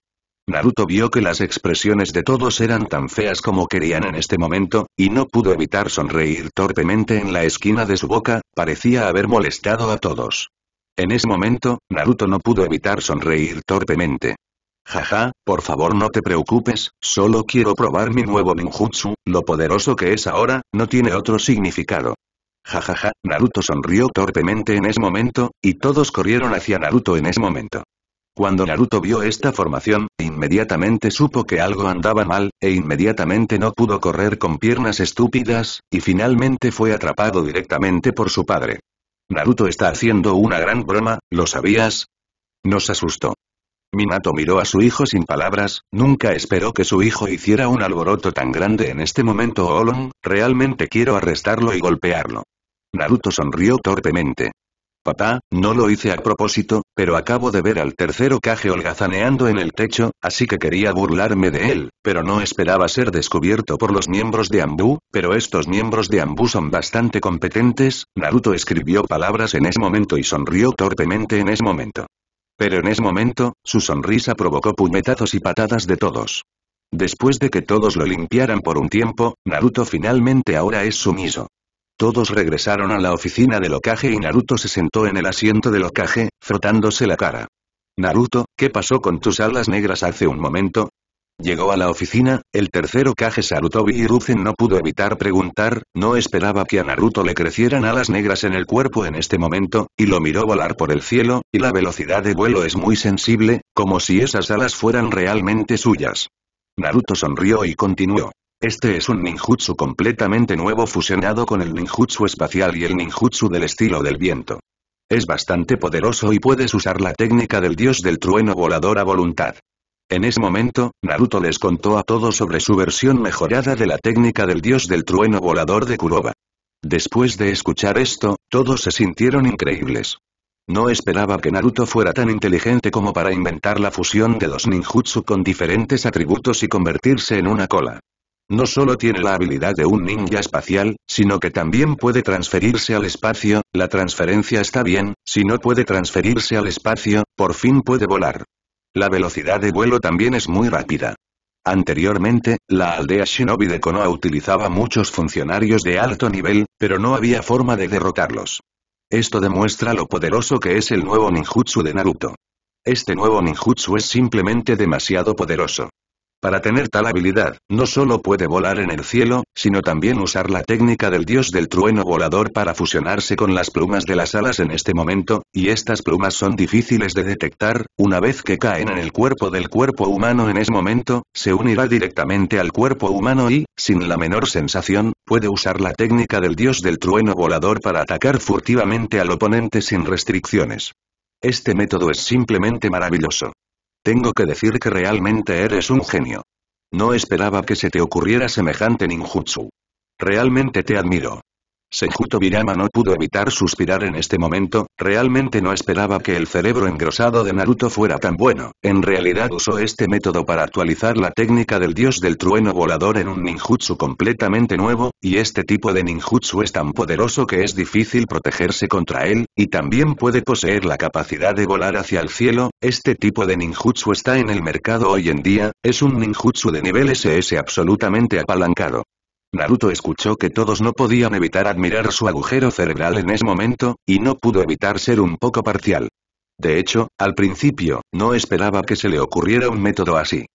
Naruto vio que las expresiones de todos eran tan feas como querían en este momento, y no pudo evitar sonreír torpemente en la esquina de su boca, parecía haber molestado a todos. En ese momento, Naruto no pudo evitar sonreír torpemente. Jaja, por favor no te preocupes, solo quiero probar mi nuevo ninjutsu, lo poderoso que es ahora, no tiene otro significado. Jajaja, Naruto sonrió torpemente en ese momento, y todos corrieron hacia Naruto en ese momento. Cuando Naruto vio esta formación, inmediatamente supo que algo andaba mal, e inmediatamente no pudo correr con piernas estúpidas, y finalmente fue atrapado directamente por su padre. Naruto está haciendo una gran broma, ¿lo sabías? Nos asustó. Minato miró a su hijo sin palabras, nunca esperó que su hijo hiciera un alboroto tan grande en este momento Olon, realmente quiero arrestarlo y golpearlo. Naruto sonrió torpemente. Papá, no lo hice a propósito, pero acabo de ver al tercero caje holgazaneando en el techo, así que quería burlarme de él, pero no esperaba ser descubierto por los miembros de Ambu, pero estos miembros de Ambu son bastante competentes, Naruto escribió palabras en ese momento y sonrió torpemente en ese momento. Pero en ese momento, su sonrisa provocó puñetazos y patadas de todos. Después de que todos lo limpiaran por un tiempo, Naruto finalmente ahora es sumiso. Todos regresaron a la oficina del ocaje y Naruto se sentó en el asiento de locaje frotándose la cara. Naruto, ¿qué pasó con tus alas negras hace un momento? Llegó a la oficina, el tercer ocaje Sarutobi y Ruzen no pudo evitar preguntar, no esperaba que a Naruto le crecieran alas negras en el cuerpo en este momento, y lo miró volar por el cielo, y la velocidad de vuelo es muy sensible, como si esas alas fueran realmente suyas. Naruto sonrió y continuó. Este es un ninjutsu completamente nuevo fusionado con el ninjutsu espacial y el ninjutsu del estilo del viento. Es bastante poderoso y puedes usar la técnica del dios del trueno volador a voluntad. En ese momento, Naruto les contó a todos sobre su versión mejorada de la técnica del dios del trueno volador de Kuroba. Después de escuchar esto, todos se sintieron increíbles. No esperaba que Naruto fuera tan inteligente como para inventar la fusión de los ninjutsu con diferentes atributos y convertirse en una cola. No solo tiene la habilidad de un ninja espacial, sino que también puede transferirse al espacio, la transferencia está bien, si no puede transferirse al espacio, por fin puede volar. La velocidad de vuelo también es muy rápida. Anteriormente, la aldea Shinobi de Konoha utilizaba muchos funcionarios de alto nivel, pero no había forma de derrotarlos. Esto demuestra lo poderoso que es el nuevo ninjutsu de Naruto. Este nuevo ninjutsu es simplemente demasiado poderoso. Para tener tal habilidad, no solo puede volar en el cielo, sino también usar la técnica del dios del trueno volador para fusionarse con las plumas de las alas en este momento, y estas plumas son difíciles de detectar, una vez que caen en el cuerpo del cuerpo humano en ese momento, se unirá directamente al cuerpo humano y, sin la menor sensación, puede usar la técnica del dios del trueno volador para atacar furtivamente al oponente sin restricciones. Este método es simplemente maravilloso. Tengo que decir que realmente eres un genio. No esperaba que se te ocurriera semejante ninjutsu. Realmente te admiro. Sejuto Birama no pudo evitar suspirar en este momento, realmente no esperaba que el cerebro engrosado de Naruto fuera tan bueno, en realidad usó este método para actualizar la técnica del dios del trueno volador en un ninjutsu completamente nuevo, y este tipo de ninjutsu es tan poderoso que es difícil protegerse contra él, y también puede poseer la capacidad de volar hacia el cielo, este tipo de ninjutsu está en el mercado hoy en día, es un ninjutsu de nivel SS absolutamente apalancado. Naruto escuchó que todos no podían evitar admirar su agujero cerebral en ese momento, y no pudo evitar ser un poco parcial. De hecho, al principio, no esperaba que se le ocurriera un método así.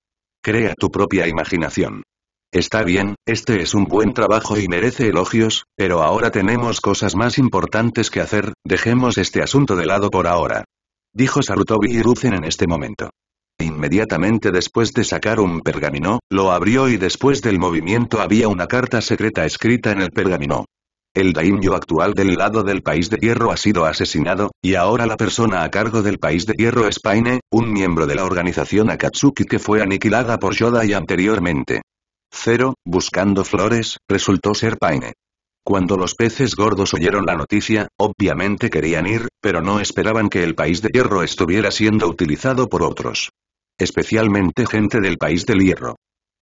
Crea tu propia imaginación. Está bien, este es un buen trabajo y merece elogios, pero ahora tenemos cosas más importantes que hacer, dejemos este asunto de lado por ahora. Dijo Sarutobi Hiruzen en este momento. Inmediatamente después de sacar un pergamino, lo abrió y después del movimiento había una carta secreta escrita en el pergamino. El daimyo actual del lado del País de Hierro ha sido asesinado, y ahora la persona a cargo del País de Hierro es Paine, un miembro de la organización Akatsuki que fue aniquilada por Yoda y anteriormente. Cero, buscando flores, resultó ser Paine. Cuando los peces gordos oyeron la noticia, obviamente querían ir, pero no esperaban que el País de Hierro estuviera siendo utilizado por otros especialmente gente del País del Hierro.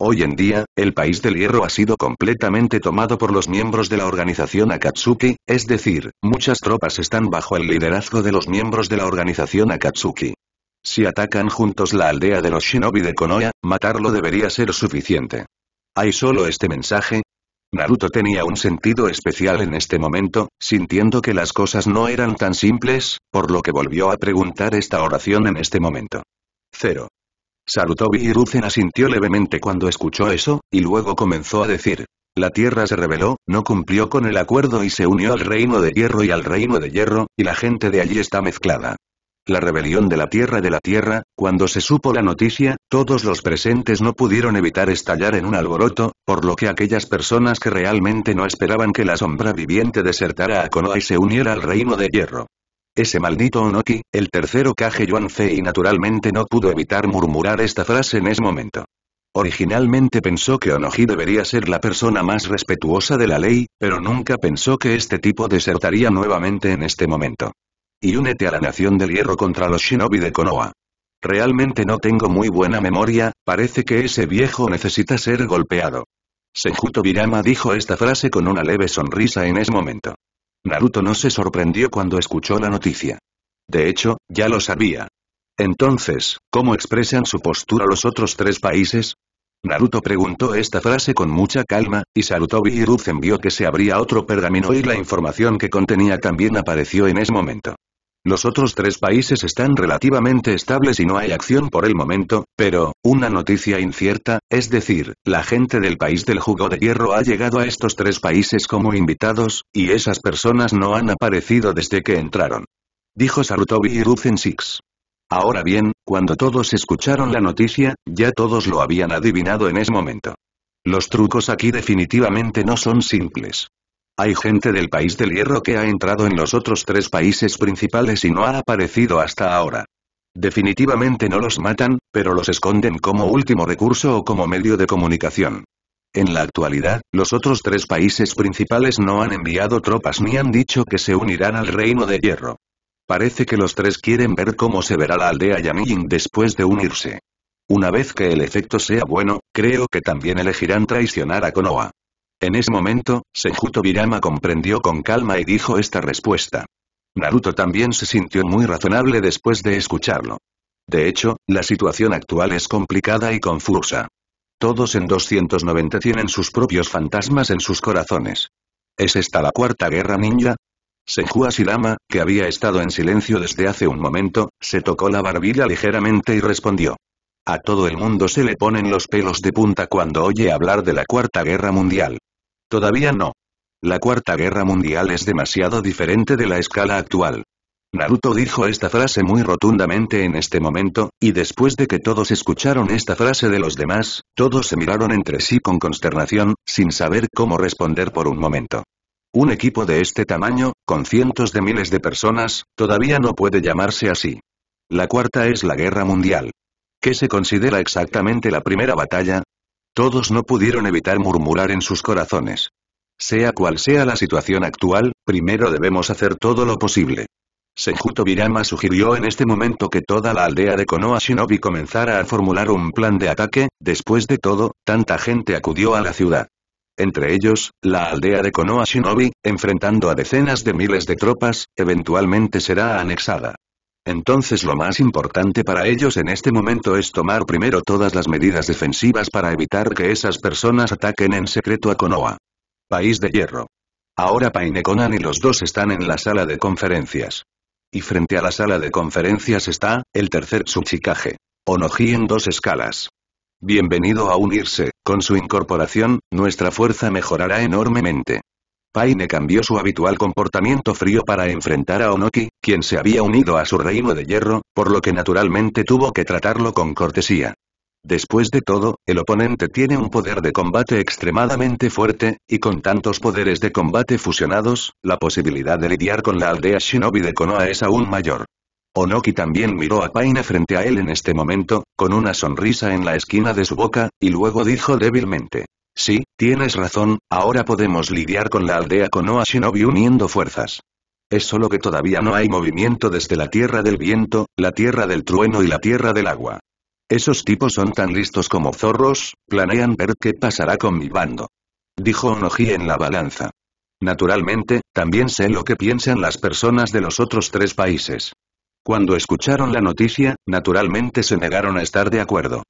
Hoy en día, el País del Hierro ha sido completamente tomado por los miembros de la organización Akatsuki, es decir, muchas tropas están bajo el liderazgo de los miembros de la organización Akatsuki. Si atacan juntos la aldea de los shinobi de Konoha, matarlo debería ser suficiente. ¿Hay solo este mensaje? Naruto tenía un sentido especial en este momento, sintiendo que las cosas no eran tan simples, por lo que volvió a preguntar esta oración en este momento. Cero. Sarutobi Hiruzen asintió levemente cuando escuchó eso, y luego comenzó a decir. La tierra se rebeló, no cumplió con el acuerdo y se unió al reino de hierro y al reino de hierro, y la gente de allí está mezclada. La rebelión de la tierra de la tierra, cuando se supo la noticia, todos los presentes no pudieron evitar estallar en un alboroto, por lo que aquellas personas que realmente no esperaban que la sombra viviente desertara a Konoha y se uniera al reino de hierro, ese maldito Onoki, el tercero Kage y naturalmente no pudo evitar murmurar esta frase en ese momento. Originalmente pensó que Onoki debería ser la persona más respetuosa de la ley, pero nunca pensó que este tipo desertaría nuevamente en este momento. Y únete a la Nación del Hierro contra los Shinobi de Konoha. Realmente no tengo muy buena memoria, parece que ese viejo necesita ser golpeado. Senjuto Birama dijo esta frase con una leve sonrisa en ese momento. Naruto no se sorprendió cuando escuchó la noticia. De hecho, ya lo sabía. Entonces, ¿cómo expresan su postura los otros tres países? Naruto preguntó esta frase con mucha calma, y Sarutobi Hiruzen vio que se abría otro pergamino y la información que contenía también apareció en ese momento. Los otros tres países están relativamente estables y no hay acción por el momento, pero, una noticia incierta, es decir, la gente del país del jugo de hierro ha llegado a estos tres países como invitados, y esas personas no han aparecido desde que entraron. Dijo Sarutobi y Ruzen Six. Ahora bien, cuando todos escucharon la noticia, ya todos lo habían adivinado en ese momento. Los trucos aquí definitivamente no son simples. Hay gente del país del hierro que ha entrado en los otros tres países principales y no ha aparecido hasta ahora. Definitivamente no los matan, pero los esconden como último recurso o como medio de comunicación. En la actualidad, los otros tres países principales no han enviado tropas ni han dicho que se unirán al Reino de Hierro. Parece que los tres quieren ver cómo se verá la aldea Yaming después de unirse. Una vez que el efecto sea bueno, creo que también elegirán traicionar a Konoha. En ese momento, Sejuto Virama comprendió con calma y dijo esta respuesta. Naruto también se sintió muy razonable después de escucharlo. De hecho, la situación actual es complicada y confusa. Todos en 290 tienen sus propios fantasmas en sus corazones. ¿Es esta la cuarta guerra ninja? Senju Asirama, que había estado en silencio desde hace un momento, se tocó la barbilla ligeramente y respondió. A todo el mundo se le ponen los pelos de punta cuando oye hablar de la Cuarta Guerra Mundial. Todavía no. La Cuarta Guerra Mundial es demasiado diferente de la escala actual. Naruto dijo esta frase muy rotundamente en este momento, y después de que todos escucharon esta frase de los demás, todos se miraron entre sí con consternación, sin saber cómo responder por un momento. Un equipo de este tamaño, con cientos de miles de personas, todavía no puede llamarse así. La cuarta es la guerra mundial. ¿Qué se considera exactamente la primera batalla? Todos no pudieron evitar murmurar en sus corazones. Sea cual sea la situación actual, primero debemos hacer todo lo posible. Senjuto Birama sugirió en este momento que toda la aldea de Konoha Shinobi comenzara a formular un plan de ataque, después de todo, tanta gente acudió a la ciudad. Entre ellos, la aldea de Konoha Shinobi, enfrentando a decenas de miles de tropas, eventualmente será anexada. Entonces lo más importante para ellos en este momento es tomar primero todas las medidas defensivas para evitar que esas personas ataquen en secreto a Konoha. País de Hierro. Ahora Paine Conan y los dos están en la sala de conferencias. Y frente a la sala de conferencias está, el tercer Tsuchikage. Onoji en dos escalas. Bienvenido a unirse, con su incorporación, nuestra fuerza mejorará enormemente. Paine cambió su habitual comportamiento frío para enfrentar a Onoki, quien se había unido a su reino de hierro, por lo que naturalmente tuvo que tratarlo con cortesía. Después de todo, el oponente tiene un poder de combate extremadamente fuerte, y con tantos poderes de combate fusionados, la posibilidad de lidiar con la aldea shinobi de Konoha es aún mayor. Onoki también miró a Paine frente a él en este momento, con una sonrisa en la esquina de su boca, y luego dijo débilmente. Sí, tienes razón, ahora podemos lidiar con la aldea Konoha Shinobi uniendo fuerzas. Es solo que todavía no hay movimiento desde la Tierra del Viento, la Tierra del Trueno y la Tierra del Agua. Esos tipos son tan listos como zorros, planean ver qué pasará con mi bando. Dijo Onoji en la balanza. Naturalmente, también sé lo que piensan las personas de los otros tres países. Cuando escucharon la noticia, naturalmente se negaron a estar de acuerdo.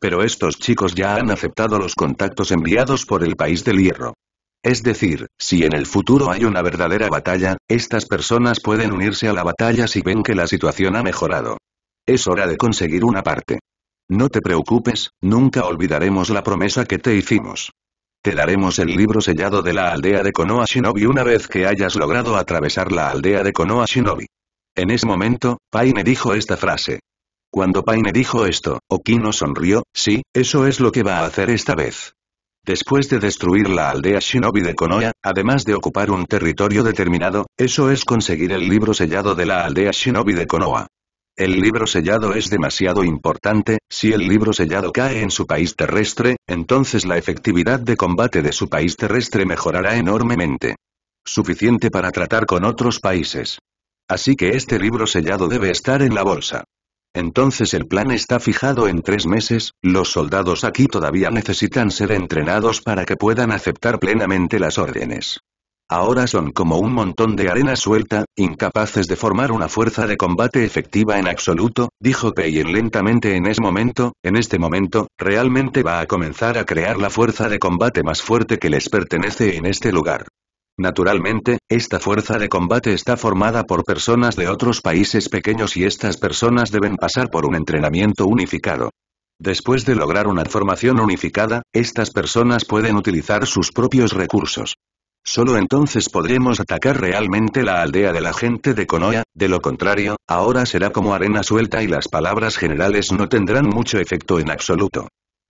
Pero estos chicos ya han aceptado los contactos enviados por el país del hierro. Es decir, si en el futuro hay una verdadera batalla, estas personas pueden unirse a la batalla si ven que la situación ha mejorado. Es hora de conseguir una parte. No te preocupes, nunca olvidaremos la promesa que te hicimos. Te daremos el libro sellado de la aldea de Konoha Shinobi una vez que hayas logrado atravesar la aldea de Konoha Shinobi. En ese momento, Paine dijo esta frase. Cuando Paine dijo esto, Okino sonrió, sí, eso es lo que va a hacer esta vez. Después de destruir la aldea shinobi de Konoha, además de ocupar un territorio determinado, eso es conseguir el libro sellado de la aldea shinobi de Konoha. El libro sellado es demasiado importante, si el libro sellado cae en su país terrestre, entonces la efectividad de combate de su país terrestre mejorará enormemente. Suficiente para tratar con otros países. Así que este libro sellado debe estar en la bolsa. Entonces el plan está fijado en tres meses, los soldados aquí todavía necesitan ser entrenados para que puedan aceptar plenamente las órdenes. Ahora son como un montón de arena suelta, incapaces de formar una fuerza de combate efectiva en absoluto, dijo Peyen lentamente en ese momento, en este momento, realmente va a comenzar a crear la fuerza de combate más fuerte que les pertenece en este lugar. Naturalmente, esta fuerza de combate está formada por personas de otros países pequeños y estas personas deben pasar por un entrenamiento unificado. Después de lograr una formación unificada, estas personas pueden utilizar sus propios recursos. Solo entonces podremos atacar realmente la aldea de la gente de Konoha, de lo contrario, ahora será como arena suelta y las palabras generales no tendrán mucho efecto en absoluto.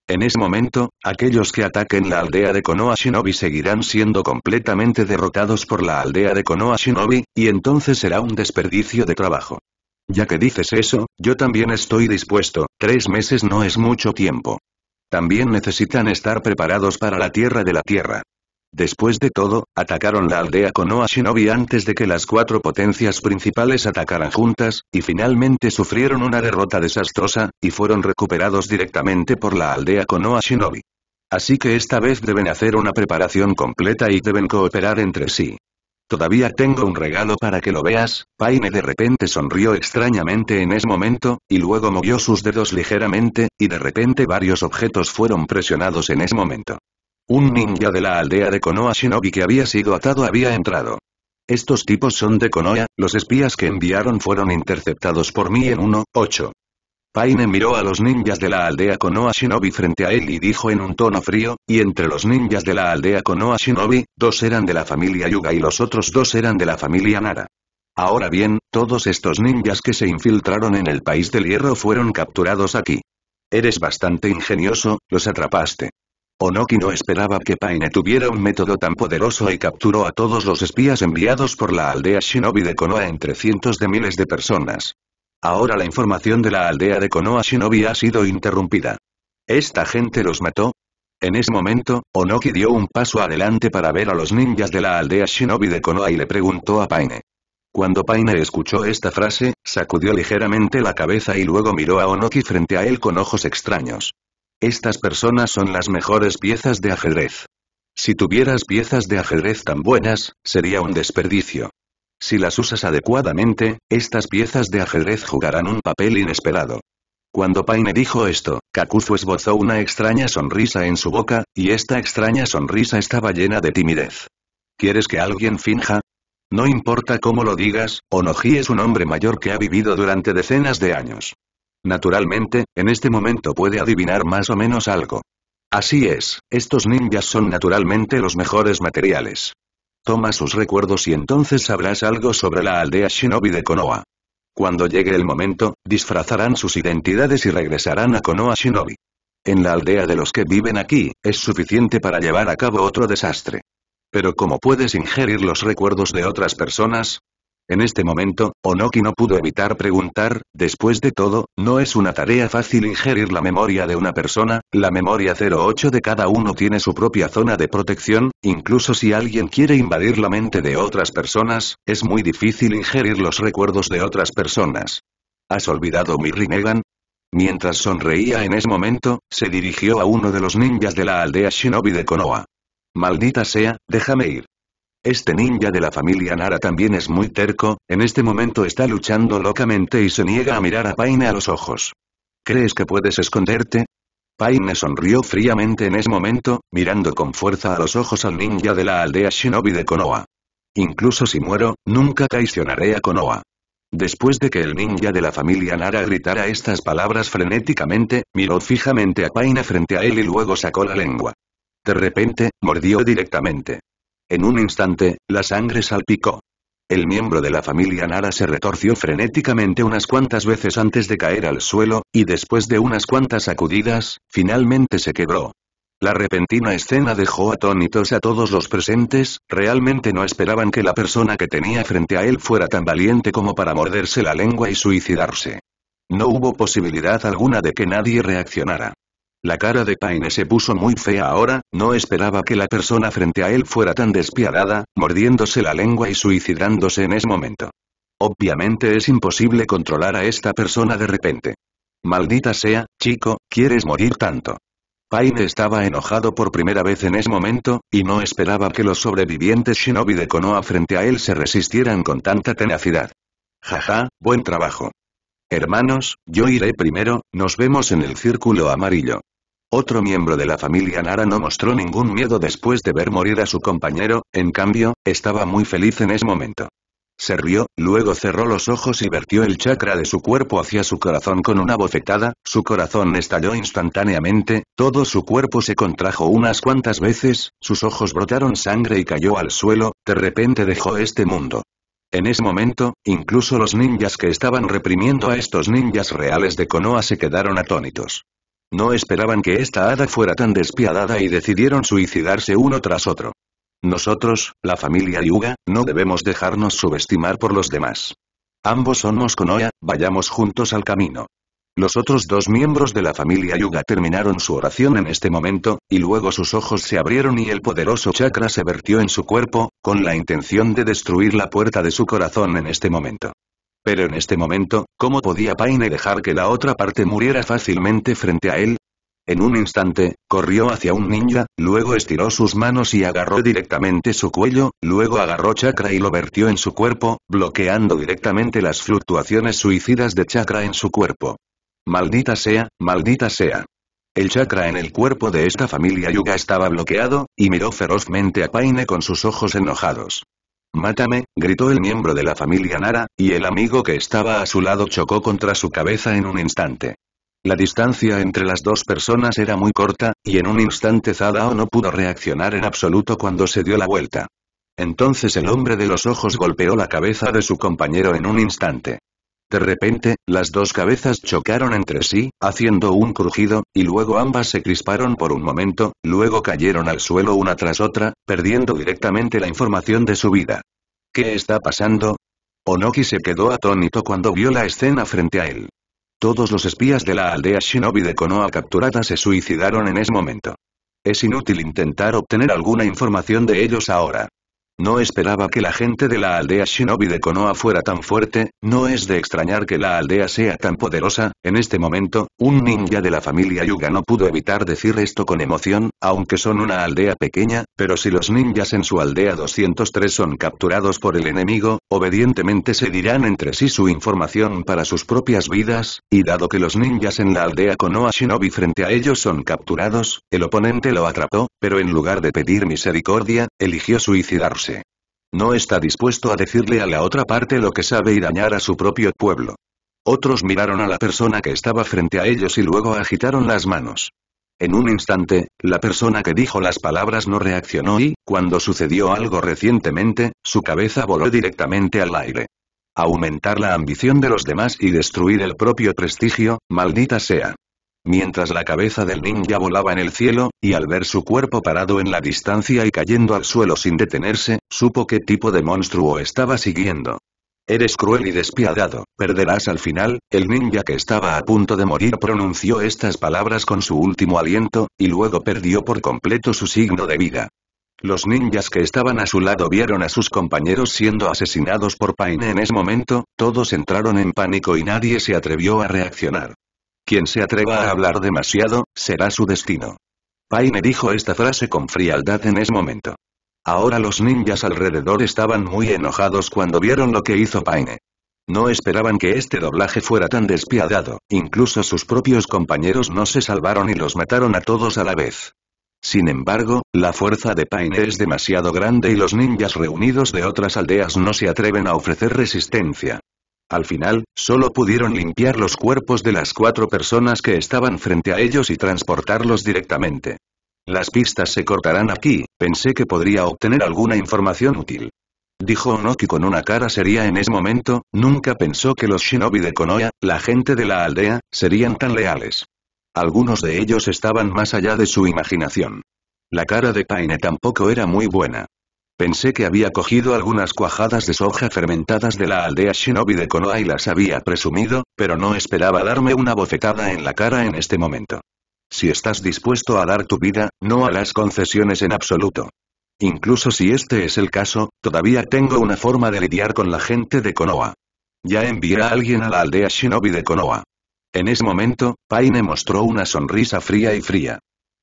En ese momento, aquellos que ataquen la aldea de Konoha Shinobi seguirán siendo completamente derrotados por la aldea de Konoha Shinobi, y entonces será un desperdicio de trabajo. Ya que dices eso, yo también estoy dispuesto, tres meses no es mucho tiempo. También necesitan estar preparados para la Tierra de la Tierra. Después de todo, atacaron la aldea Konoha Shinobi antes de que las cuatro potencias principales atacaran juntas, y finalmente sufrieron una derrota desastrosa, y fueron recuperados directamente por la aldea Konoha Shinobi. Así que esta vez deben hacer una preparación completa y deben cooperar entre sí. Todavía tengo un regalo para que lo veas, Paine de repente sonrió extrañamente en ese momento, y luego movió sus dedos ligeramente, y de repente varios objetos fueron presionados en ese momento. Un ninja de la aldea de Konoha Shinobi que había sido atado había entrado. Estos tipos son de Konoha, los espías que enviaron fueron interceptados por mí en 1-8. Paine miró a los ninjas de la aldea Konoha Shinobi frente a él y dijo en un tono frío, y entre los ninjas de la aldea Konoha Shinobi, dos eran de la familia Yuga y los otros dos eran de la familia Nara. Ahora bien, todos estos ninjas que se infiltraron en el país del hierro fueron capturados aquí. Eres bastante ingenioso, los atrapaste. Onoki no esperaba que Paine tuviera un método tan poderoso y capturó a todos los espías enviados por la aldea Shinobi de Konoha entre cientos de miles de personas. Ahora la información de la aldea de Konoha Shinobi ha sido interrumpida. ¿Esta gente los mató? En ese momento, Onoki dio un paso adelante para ver a los ninjas de la aldea Shinobi de Konoha y le preguntó a Paine. Cuando Paine escuchó esta frase, sacudió ligeramente la cabeza y luego miró a Onoki frente a él con ojos extraños. Estas personas son las mejores piezas de ajedrez. Si tuvieras piezas de ajedrez tan buenas, sería un desperdicio. Si las usas adecuadamente, estas piezas de ajedrez jugarán un papel inesperado. Cuando Paine dijo esto, Kakuzu esbozó una extraña sonrisa en su boca, y esta extraña sonrisa estaba llena de timidez. ¿Quieres que alguien finja? No importa cómo lo digas, Onoji es un hombre mayor que ha vivido durante decenas de años. Naturalmente, en este momento puede adivinar más o menos algo. Así es, estos ninjas son naturalmente los mejores materiales. Toma sus recuerdos y entonces sabrás algo sobre la aldea shinobi de Konoha. Cuando llegue el momento, disfrazarán sus identidades y regresarán a Konoha Shinobi. En la aldea de los que viven aquí, es suficiente para llevar a cabo otro desastre. Pero ¿cómo puedes ingerir los recuerdos de otras personas? En este momento, Onoki no pudo evitar preguntar, después de todo, no es una tarea fácil ingerir la memoria de una persona, la memoria 08 de cada uno tiene su propia zona de protección, incluso si alguien quiere invadir la mente de otras personas, es muy difícil ingerir los recuerdos de otras personas. ¿Has olvidado mi Rinnegan? Mientras sonreía en ese momento, se dirigió a uno de los ninjas de la aldea shinobi de Konoha. Maldita sea, déjame ir. Este ninja de la familia Nara también es muy terco, en este momento está luchando locamente y se niega a mirar a Paine a los ojos. ¿Crees que puedes esconderte? Paine sonrió fríamente en ese momento, mirando con fuerza a los ojos al ninja de la aldea shinobi de Konoha. Incluso si muero, nunca traicionaré a Konoha. Después de que el ninja de la familia Nara gritara estas palabras frenéticamente, miró fijamente a Paine frente a él y luego sacó la lengua. De repente, mordió directamente. En un instante, la sangre salpicó. El miembro de la familia Nara se retorció frenéticamente unas cuantas veces antes de caer al suelo, y después de unas cuantas sacudidas, finalmente se quebró. La repentina escena dejó atónitos a todos los presentes, realmente no esperaban que la persona que tenía frente a él fuera tan valiente como para morderse la lengua y suicidarse. No hubo posibilidad alguna de que nadie reaccionara. La cara de Paine se puso muy fea ahora, no esperaba que la persona frente a él fuera tan despiadada, mordiéndose la lengua y suicidándose en ese momento. Obviamente es imposible controlar a esta persona de repente. Maldita sea, chico, quieres morir tanto. Paine estaba enojado por primera vez en ese momento, y no esperaba que los sobrevivientes shinobi de Konoha frente a él se resistieran con tanta tenacidad. Jaja, buen trabajo. Hermanos, yo iré primero, nos vemos en el círculo amarillo. Otro miembro de la familia Nara no mostró ningún miedo después de ver morir a su compañero, en cambio, estaba muy feliz en ese momento. Se rió, luego cerró los ojos y vertió el chakra de su cuerpo hacia su corazón con una bofetada, su corazón estalló instantáneamente, todo su cuerpo se contrajo unas cuantas veces, sus ojos brotaron sangre y cayó al suelo, de repente dejó este mundo. En ese momento, incluso los ninjas que estaban reprimiendo a estos ninjas reales de Konoha se quedaron atónitos. No esperaban que esta hada fuera tan despiadada y decidieron suicidarse uno tras otro. Nosotros, la familia Yuga, no debemos dejarnos subestimar por los demás. Ambos somos Konoha, vayamos juntos al camino. Los otros dos miembros de la familia Yuga terminaron su oración en este momento, y luego sus ojos se abrieron y el poderoso chakra se vertió en su cuerpo, con la intención de destruir la puerta de su corazón en este momento. Pero en este momento, ¿cómo podía Paine dejar que la otra parte muriera fácilmente frente a él? En un instante, corrió hacia un ninja, luego estiró sus manos y agarró directamente su cuello, luego agarró chakra y lo vertió en su cuerpo, bloqueando directamente las fluctuaciones suicidas de chakra en su cuerpo. Maldita sea, maldita sea. El chakra en el cuerpo de esta familia Yuga estaba bloqueado, y miró ferozmente a Paine con sus ojos enojados. Mátame, gritó el miembro de la familia Nara, y el amigo que estaba a su lado chocó contra su cabeza en un instante. La distancia entre las dos personas era muy corta, y en un instante Zadao no pudo reaccionar en absoluto cuando se dio la vuelta. Entonces el hombre de los ojos golpeó la cabeza de su compañero en un instante. De repente, las dos cabezas chocaron entre sí, haciendo un crujido, y luego ambas se crisparon por un momento, luego cayeron al suelo una tras otra, perdiendo directamente la información de su vida. ¿Qué está pasando? Onoki se quedó atónito cuando vio la escena frente a él. Todos los espías de la aldea shinobi de Konoha capturada se suicidaron en ese momento. Es inútil intentar obtener alguna información de ellos ahora. No esperaba que la gente de la aldea Shinobi de Konoha fuera tan fuerte, no es de extrañar que la aldea sea tan poderosa, en este momento, un ninja de la familia Yuga no pudo evitar decir esto con emoción, aunque son una aldea pequeña, pero si los ninjas en su aldea 203 son capturados por el enemigo, Obedientemente se dirán entre sí su información para sus propias vidas, y dado que los ninjas en la aldea Konoha Shinobi frente a ellos son capturados, el oponente lo atrapó, pero en lugar de pedir misericordia, eligió suicidarse. No está dispuesto a decirle a la otra parte lo que sabe y dañar a su propio pueblo. Otros miraron a la persona que estaba frente a ellos y luego agitaron las manos. En un instante, la persona que dijo las palabras no reaccionó y, cuando sucedió algo recientemente, su cabeza voló directamente al aire. Aumentar la ambición de los demás y destruir el propio prestigio, maldita sea. Mientras la cabeza del ninja volaba en el cielo, y al ver su cuerpo parado en la distancia y cayendo al suelo sin detenerse, supo qué tipo de monstruo estaba siguiendo. Eres cruel y despiadado, perderás al final, el ninja que estaba a punto de morir pronunció estas palabras con su último aliento, y luego perdió por completo su signo de vida. Los ninjas que estaban a su lado vieron a sus compañeros siendo asesinados por Paine en ese momento, todos entraron en pánico y nadie se atrevió a reaccionar. Quien se atreva a hablar demasiado, será su destino. Paine dijo esta frase con frialdad en ese momento. Ahora los ninjas alrededor estaban muy enojados cuando vieron lo que hizo Paine. No esperaban que este doblaje fuera tan despiadado, incluso sus propios compañeros no se salvaron y los mataron a todos a la vez. Sin embargo, la fuerza de Paine es demasiado grande y los ninjas reunidos de otras aldeas no se atreven a ofrecer resistencia. Al final, solo pudieron limpiar los cuerpos de las cuatro personas que estaban frente a ellos y transportarlos directamente. Las pistas se cortarán aquí, pensé que podría obtener alguna información útil. Dijo Onoki con una cara seria en ese momento, nunca pensó que los shinobi de Konoha, la gente de la aldea, serían tan leales. Algunos de ellos estaban más allá de su imaginación. La cara de Paine tampoco era muy buena. Pensé que había cogido algunas cuajadas de soja fermentadas de la aldea shinobi de Konoha y las había presumido, pero no esperaba darme una bofetada en la cara en este momento si estás dispuesto a dar tu vida, no a las concesiones en absoluto. Incluso si este es el caso, todavía tengo una forma de lidiar con la gente de Konoha. Ya envié a alguien a la aldea Shinobi de Konoha. En ese momento, Paine mostró una sonrisa fría y fría.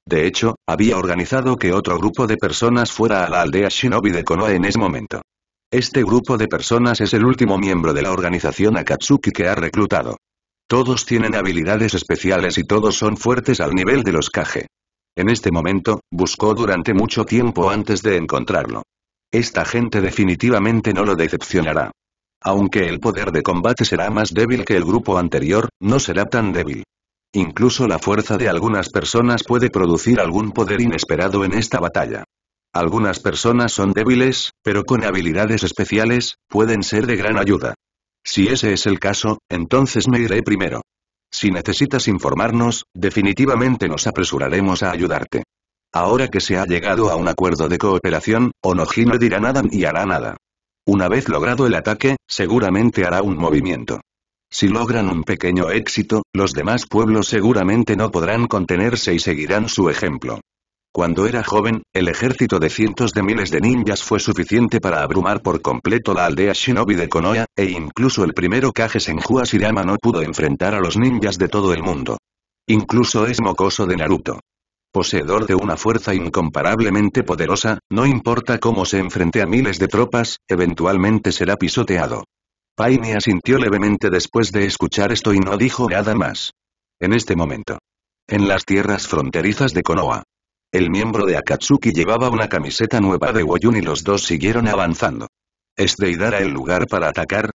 De hecho, había organizado que otro grupo de personas fuera a la aldea Shinobi de Konoha en ese momento. Este grupo de personas es el último miembro de la organización Akatsuki que ha reclutado. Todos tienen habilidades especiales y todos son fuertes al nivel de los Kage. En este momento, buscó durante mucho tiempo antes de encontrarlo. Esta gente definitivamente no lo decepcionará. Aunque el poder de combate será más débil que el grupo anterior, no será tan débil. Incluso la fuerza de algunas personas puede producir algún poder inesperado en esta batalla. Algunas personas son débiles, pero con habilidades especiales, pueden ser de gran ayuda. Si ese es el caso, entonces me iré primero. Si necesitas informarnos, definitivamente nos apresuraremos a ayudarte. Ahora que se ha llegado a un acuerdo de cooperación, Onoji no dirá nada ni hará nada. Una vez logrado el ataque, seguramente hará un movimiento. Si logran un pequeño éxito, los demás pueblos seguramente no podrán contenerse y seguirán su ejemplo. Cuando era joven, el ejército de cientos de miles de ninjas fue suficiente para abrumar por completo la aldea shinobi de Konoha, e incluso el primero Kage Asirama no pudo enfrentar a los ninjas de todo el mundo. Incluso es mocoso de Naruto. Poseedor de una fuerza incomparablemente poderosa, no importa cómo se enfrente a miles de tropas, eventualmente será pisoteado. Paine asintió levemente después de escuchar esto y no dijo nada más. En este momento. En las tierras fronterizas de Konoha. El miembro de Akatsuki llevaba una camiseta nueva de Woyun y los dos siguieron avanzando. ¿Es Deidara el lugar para atacar?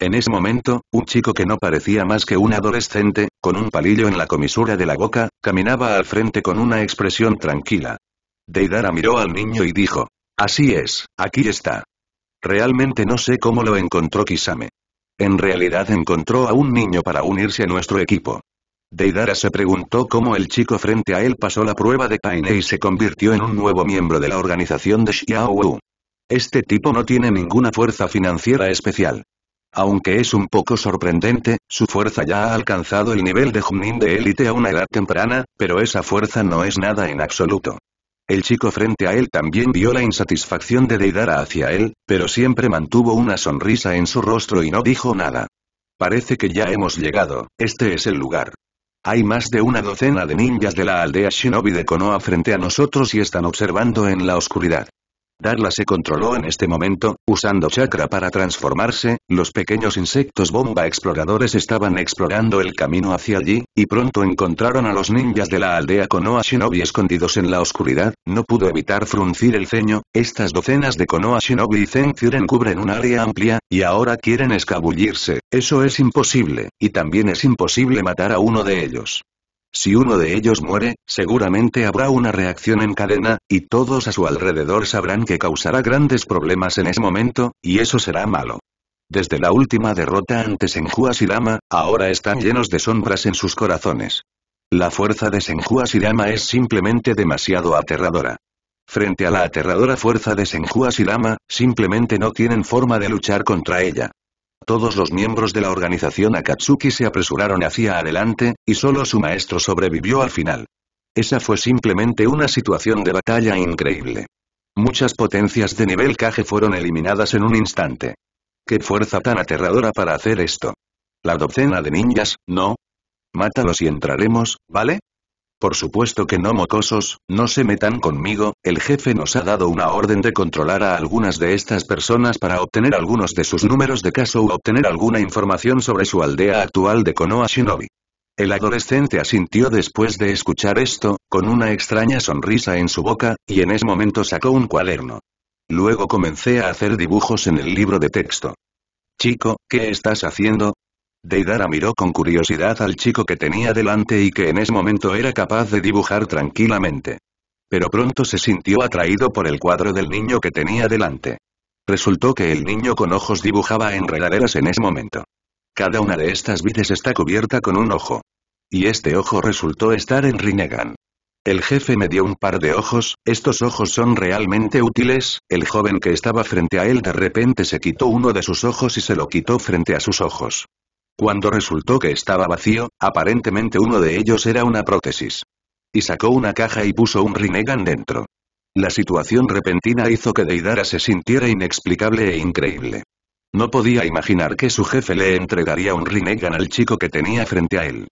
En ese momento, un chico que no parecía más que un adolescente, con un palillo en la comisura de la boca, caminaba al frente con una expresión tranquila. Deidara miró al niño y dijo, Así es, aquí está. Realmente no sé cómo lo encontró Kisame. En realidad encontró a un niño para unirse a nuestro equipo. Deidara se preguntó cómo el chico frente a él pasó la prueba de Paine y se convirtió en un nuevo miembro de la organización de Xiaowu. Este tipo no tiene ninguna fuerza financiera especial. Aunque es un poco sorprendente, su fuerza ya ha alcanzado el nivel de Jumnin de élite a una edad temprana, pero esa fuerza no es nada en absoluto. El chico frente a él también vio la insatisfacción de Deidara hacia él, pero siempre mantuvo una sonrisa en su rostro y no dijo nada. Parece que ya hemos llegado, este es el lugar. Hay más de una docena de ninjas de la aldea Shinobi de Konoha frente a nosotros y están observando en la oscuridad. Darla se controló en este momento, usando chakra para transformarse, los pequeños insectos bomba exploradores estaban explorando el camino hacia allí, y pronto encontraron a los ninjas de la aldea Konoha Shinobi escondidos en la oscuridad, no pudo evitar fruncir el ceño, estas docenas de Konoha Shinobi y Zenkiren cubren un área amplia, y ahora quieren escabullirse, eso es imposible, y también es imposible matar a uno de ellos. Si uno de ellos muere, seguramente habrá una reacción en cadena, y todos a su alrededor sabrán que causará grandes problemas en ese momento, y eso será malo. Desde la última derrota ante Senhua Sirama, ahora están llenos de sombras en sus corazones. La fuerza de Senju Sirama es simplemente demasiado aterradora. Frente a la aterradora fuerza de Senju Sirama, simplemente no tienen forma de luchar contra ella. Todos los miembros de la organización Akatsuki se apresuraron hacia adelante, y solo su maestro sobrevivió al final. Esa fue simplemente una situación de batalla increíble. Muchas potencias de nivel Kage fueron eliminadas en un instante. ¡Qué fuerza tan aterradora para hacer esto! La docena de ninjas, ¿no? Mátalos y entraremos, ¿vale? Por supuesto que no mocosos, no se metan conmigo, el jefe nos ha dado una orden de controlar a algunas de estas personas para obtener algunos de sus números de caso u obtener alguna información sobre su aldea actual de Konoha Shinobi. El adolescente asintió después de escuchar esto, con una extraña sonrisa en su boca, y en ese momento sacó un cuaderno. Luego comencé a hacer dibujos en el libro de texto. Chico, ¿qué estás haciendo? Deidara miró con curiosidad al chico que tenía delante y que en ese momento era capaz de dibujar tranquilamente. Pero pronto se sintió atraído por el cuadro del niño que tenía delante. Resultó que el niño con ojos dibujaba en enredaderas en ese momento. Cada una de estas vides está cubierta con un ojo. Y este ojo resultó estar en Rinnegan. El jefe me dio un par de ojos, estos ojos son realmente útiles, el joven que estaba frente a él de repente se quitó uno de sus ojos y se lo quitó frente a sus ojos. Cuando resultó que estaba vacío, aparentemente uno de ellos era una prótesis. Y sacó una caja y puso un Rinnegan dentro. La situación repentina hizo que Deidara se sintiera inexplicable e increíble. No podía imaginar que su jefe le entregaría un Rinnegan al chico que tenía frente a él.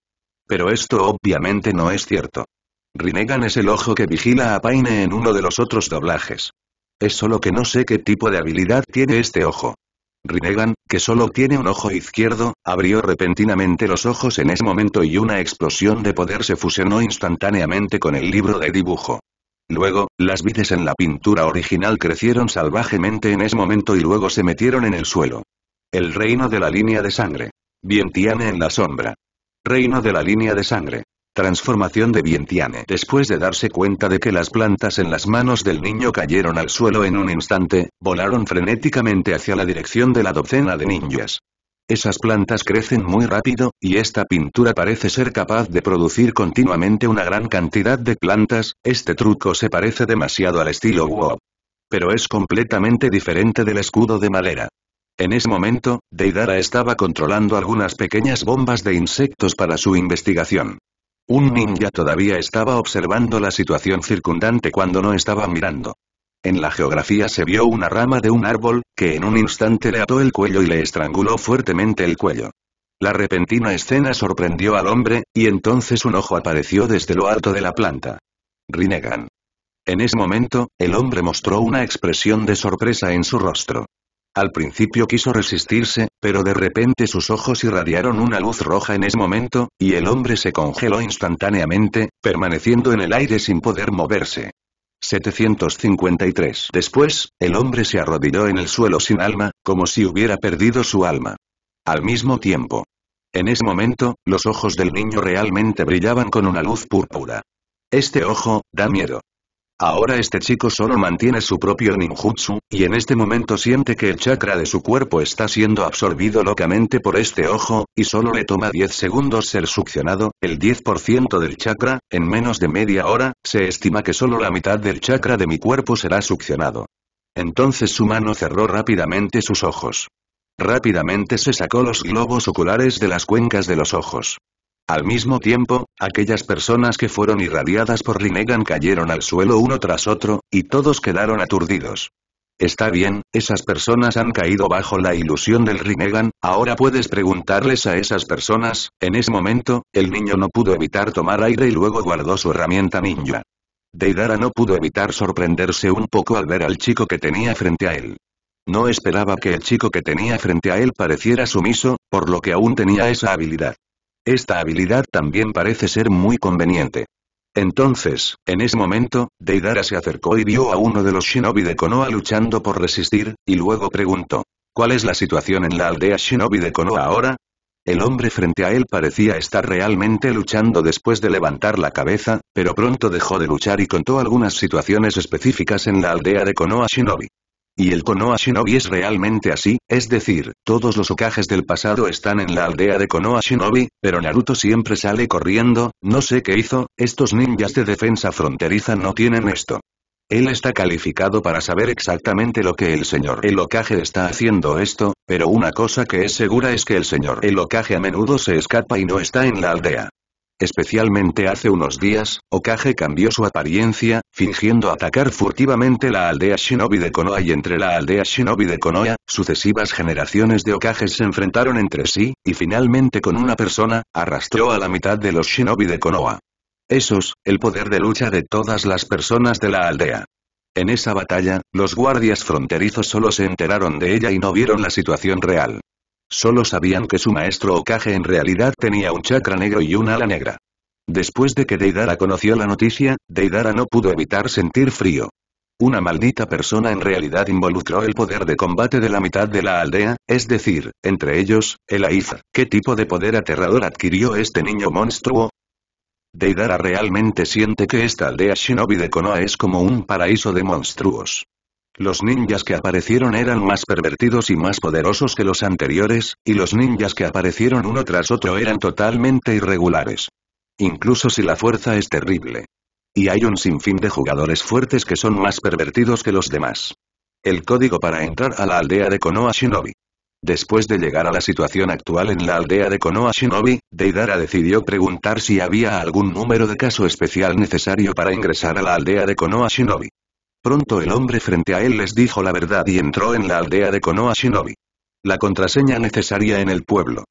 Pero esto obviamente no es cierto. Rinnegan es el ojo que vigila a Paine en uno de los otros doblajes. Es solo que no sé qué tipo de habilidad tiene este ojo. Rinnegan, que solo tiene un ojo izquierdo, abrió repentinamente los ojos en ese momento y una explosión de poder se fusionó instantáneamente con el libro de dibujo. Luego, las vides en la pintura original crecieron salvajemente en ese momento y luego se metieron en el suelo. El reino de la línea de sangre. Vientiane en la sombra. Reino de la línea de sangre. Transformación de Vientiane Después de darse cuenta de que las plantas en las manos del niño cayeron al suelo en un instante, volaron frenéticamente hacia la dirección de la docena de ninjas. Esas plantas crecen muy rápido, y esta pintura parece ser capaz de producir continuamente una gran cantidad de plantas, este truco se parece demasiado al estilo WoW. Pero es completamente diferente del escudo de madera. En ese momento, Deidara estaba controlando algunas pequeñas bombas de insectos para su investigación. Un ninja todavía estaba observando la situación circundante cuando no estaba mirando. En la geografía se vio una rama de un árbol, que en un instante le ató el cuello y le estranguló fuertemente el cuello. La repentina escena sorprendió al hombre, y entonces un ojo apareció desde lo alto de la planta. Rinnegan. En ese momento, el hombre mostró una expresión de sorpresa en su rostro. Al principio quiso resistirse, pero de repente sus ojos irradiaron una luz roja en ese momento, y el hombre se congeló instantáneamente, permaneciendo en el aire sin poder moverse. 753 Después, el hombre se arrodilló en el suelo sin alma, como si hubiera perdido su alma. Al mismo tiempo. En ese momento, los ojos del niño realmente brillaban con una luz púrpura. Este ojo, da miedo. Ahora este chico solo mantiene su propio ninjutsu, y en este momento siente que el chakra de su cuerpo está siendo absorbido locamente por este ojo, y solo le toma 10 segundos ser succionado, el 10% del chakra, en menos de media hora, se estima que solo la mitad del chakra de mi cuerpo será succionado. Entonces su mano cerró rápidamente sus ojos. Rápidamente se sacó los globos oculares de las cuencas de los ojos. Al mismo tiempo, aquellas personas que fueron irradiadas por Rinnegan cayeron al suelo uno tras otro, y todos quedaron aturdidos. Está bien, esas personas han caído bajo la ilusión del Rinnegan, ahora puedes preguntarles a esas personas, en ese momento, el niño no pudo evitar tomar aire y luego guardó su herramienta ninja. Deidara no pudo evitar sorprenderse un poco al ver al chico que tenía frente a él. No esperaba que el chico que tenía frente a él pareciera sumiso, por lo que aún tenía esa habilidad. Esta habilidad también parece ser muy conveniente. Entonces, en ese momento, Deidara se acercó y vio a uno de los shinobi de Konoha luchando por resistir, y luego preguntó, ¿cuál es la situación en la aldea shinobi de Konoha ahora? El hombre frente a él parecía estar realmente luchando después de levantar la cabeza, pero pronto dejó de luchar y contó algunas situaciones específicas en la aldea de Konoha Shinobi. Y el Konoha Shinobi es realmente así, es decir, todos los Okajes del pasado están en la aldea de Konoha Shinobi, pero Naruto siempre sale corriendo, no sé qué hizo, estos ninjas de defensa fronteriza no tienen esto. Él está calificado para saber exactamente lo que el señor El Hokage está haciendo esto, pero una cosa que es segura es que el señor El Hokage a menudo se escapa y no está en la aldea. Especialmente hace unos días, Okage cambió su apariencia, fingiendo atacar furtivamente la aldea Shinobi de Konoha y entre la aldea Shinobi de Konoha, sucesivas generaciones de Okages se enfrentaron entre sí, y finalmente con una persona, arrastró a la mitad de los Shinobi de Konoha. Esos, el poder de lucha de todas las personas de la aldea. En esa batalla, los guardias fronterizos solo se enteraron de ella y no vieron la situación real. Solo sabían que su maestro Okage en realidad tenía un chakra negro y un ala negra. Después de que Deidara conoció la noticia, Deidara no pudo evitar sentir frío. Una maldita persona en realidad involucró el poder de combate de la mitad de la aldea, es decir, entre ellos, el Aiza. ¿Qué tipo de poder aterrador adquirió este niño monstruo? Deidara realmente siente que esta aldea shinobi de Konoha es como un paraíso de monstruos. Los ninjas que aparecieron eran más pervertidos y más poderosos que los anteriores, y los ninjas que aparecieron uno tras otro eran totalmente irregulares. Incluso si la fuerza es terrible. Y hay un sinfín de jugadores fuertes que son más pervertidos que los demás. El código para entrar a la aldea de Konoha Shinobi. Después de llegar a la situación actual en la aldea de Konoha Shinobi, Deidara decidió preguntar si había algún número de caso especial necesario para ingresar a la aldea de Konoha Shinobi. Pronto el hombre frente a él les dijo la verdad y entró en la aldea de Konoha Shinobi. La contraseña necesaria en el pueblo.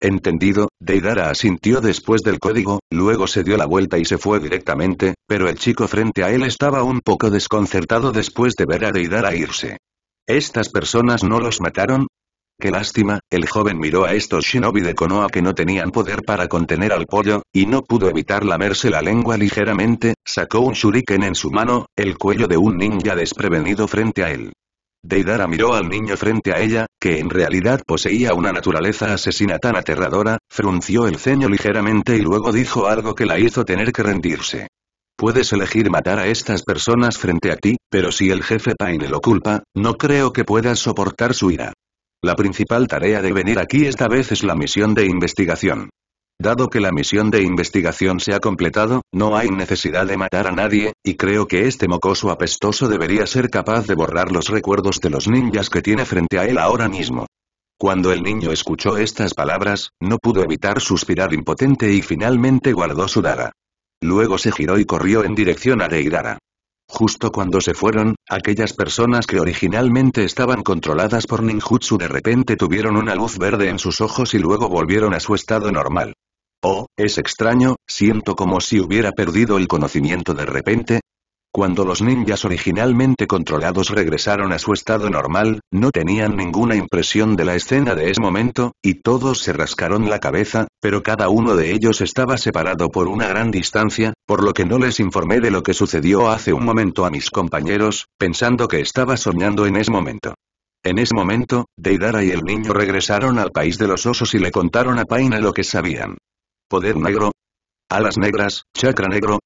Entendido, Deidara asintió después del código, luego se dio la vuelta y se fue directamente, pero el chico frente a él estaba un poco desconcertado después de ver a Deidara irse. Estas personas no los mataron, Qué lástima, el joven miró a estos shinobi de Konoha que no tenían poder para contener al pollo, y no pudo evitar lamerse la lengua ligeramente, sacó un shuriken en su mano, el cuello de un ninja desprevenido frente a él. Deidara miró al niño frente a ella, que en realidad poseía una naturaleza asesina tan aterradora, frunció el ceño ligeramente y luego dijo algo que la hizo tener que rendirse. Puedes elegir matar a estas personas frente a ti, pero si el jefe Paine lo culpa, no creo que puedas soportar su ira. La principal tarea de venir aquí esta vez es la misión de investigación. Dado que la misión de investigación se ha completado, no hay necesidad de matar a nadie, y creo que este mocoso apestoso debería ser capaz de borrar los recuerdos de los ninjas que tiene frente a él ahora mismo. Cuando el niño escuchó estas palabras, no pudo evitar suspirar impotente y finalmente guardó su daga. Luego se giró y corrió en dirección a Deidara. Justo cuando se fueron, aquellas personas que originalmente estaban controladas por ninjutsu de repente tuvieron una luz verde en sus ojos y luego volvieron a su estado normal. Oh, es extraño, siento como si hubiera perdido el conocimiento de repente, cuando los ninjas originalmente controlados regresaron a su estado normal, no tenían ninguna impresión de la escena de ese momento, y todos se rascaron la cabeza, pero cada uno de ellos estaba separado por una gran distancia, por lo que no les informé de lo que sucedió hace un momento a mis compañeros, pensando que estaba soñando en ese momento. En ese momento, Deidara y el niño regresaron al país de los osos y le contaron a Paina lo que sabían. Poder negro. Alas negras, chakra negro,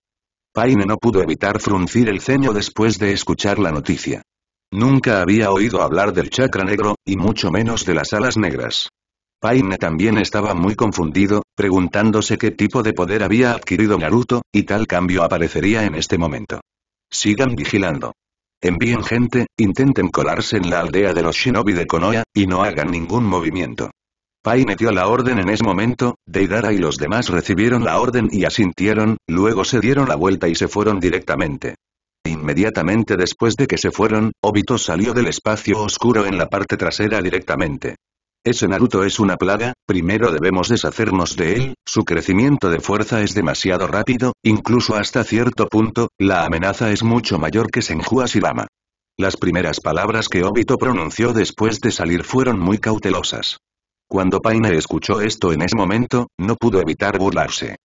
Paine no pudo evitar fruncir el ceño después de escuchar la noticia. Nunca había oído hablar del chakra negro, y mucho menos de las alas negras. Paine también estaba muy confundido, preguntándose qué tipo de poder había adquirido Naruto, y tal cambio aparecería en este momento. Sigan vigilando. Envíen gente, intenten colarse en la aldea de los shinobi de Konoha, y no hagan ningún movimiento. Pai metió la orden en ese momento, Deidara y los demás recibieron la orden y asintieron, luego se dieron la vuelta y se fueron directamente. Inmediatamente después de que se fueron, Obito salió del espacio oscuro en la parte trasera directamente. Ese Naruto es una plaga, primero debemos deshacernos de él, su crecimiento de fuerza es demasiado rápido, incluso hasta cierto punto, la amenaza es mucho mayor que Senju lama Las primeras palabras que Obito pronunció después de salir fueron muy cautelosas. Cuando Paine escuchó esto en ese momento, no pudo evitar burlarse.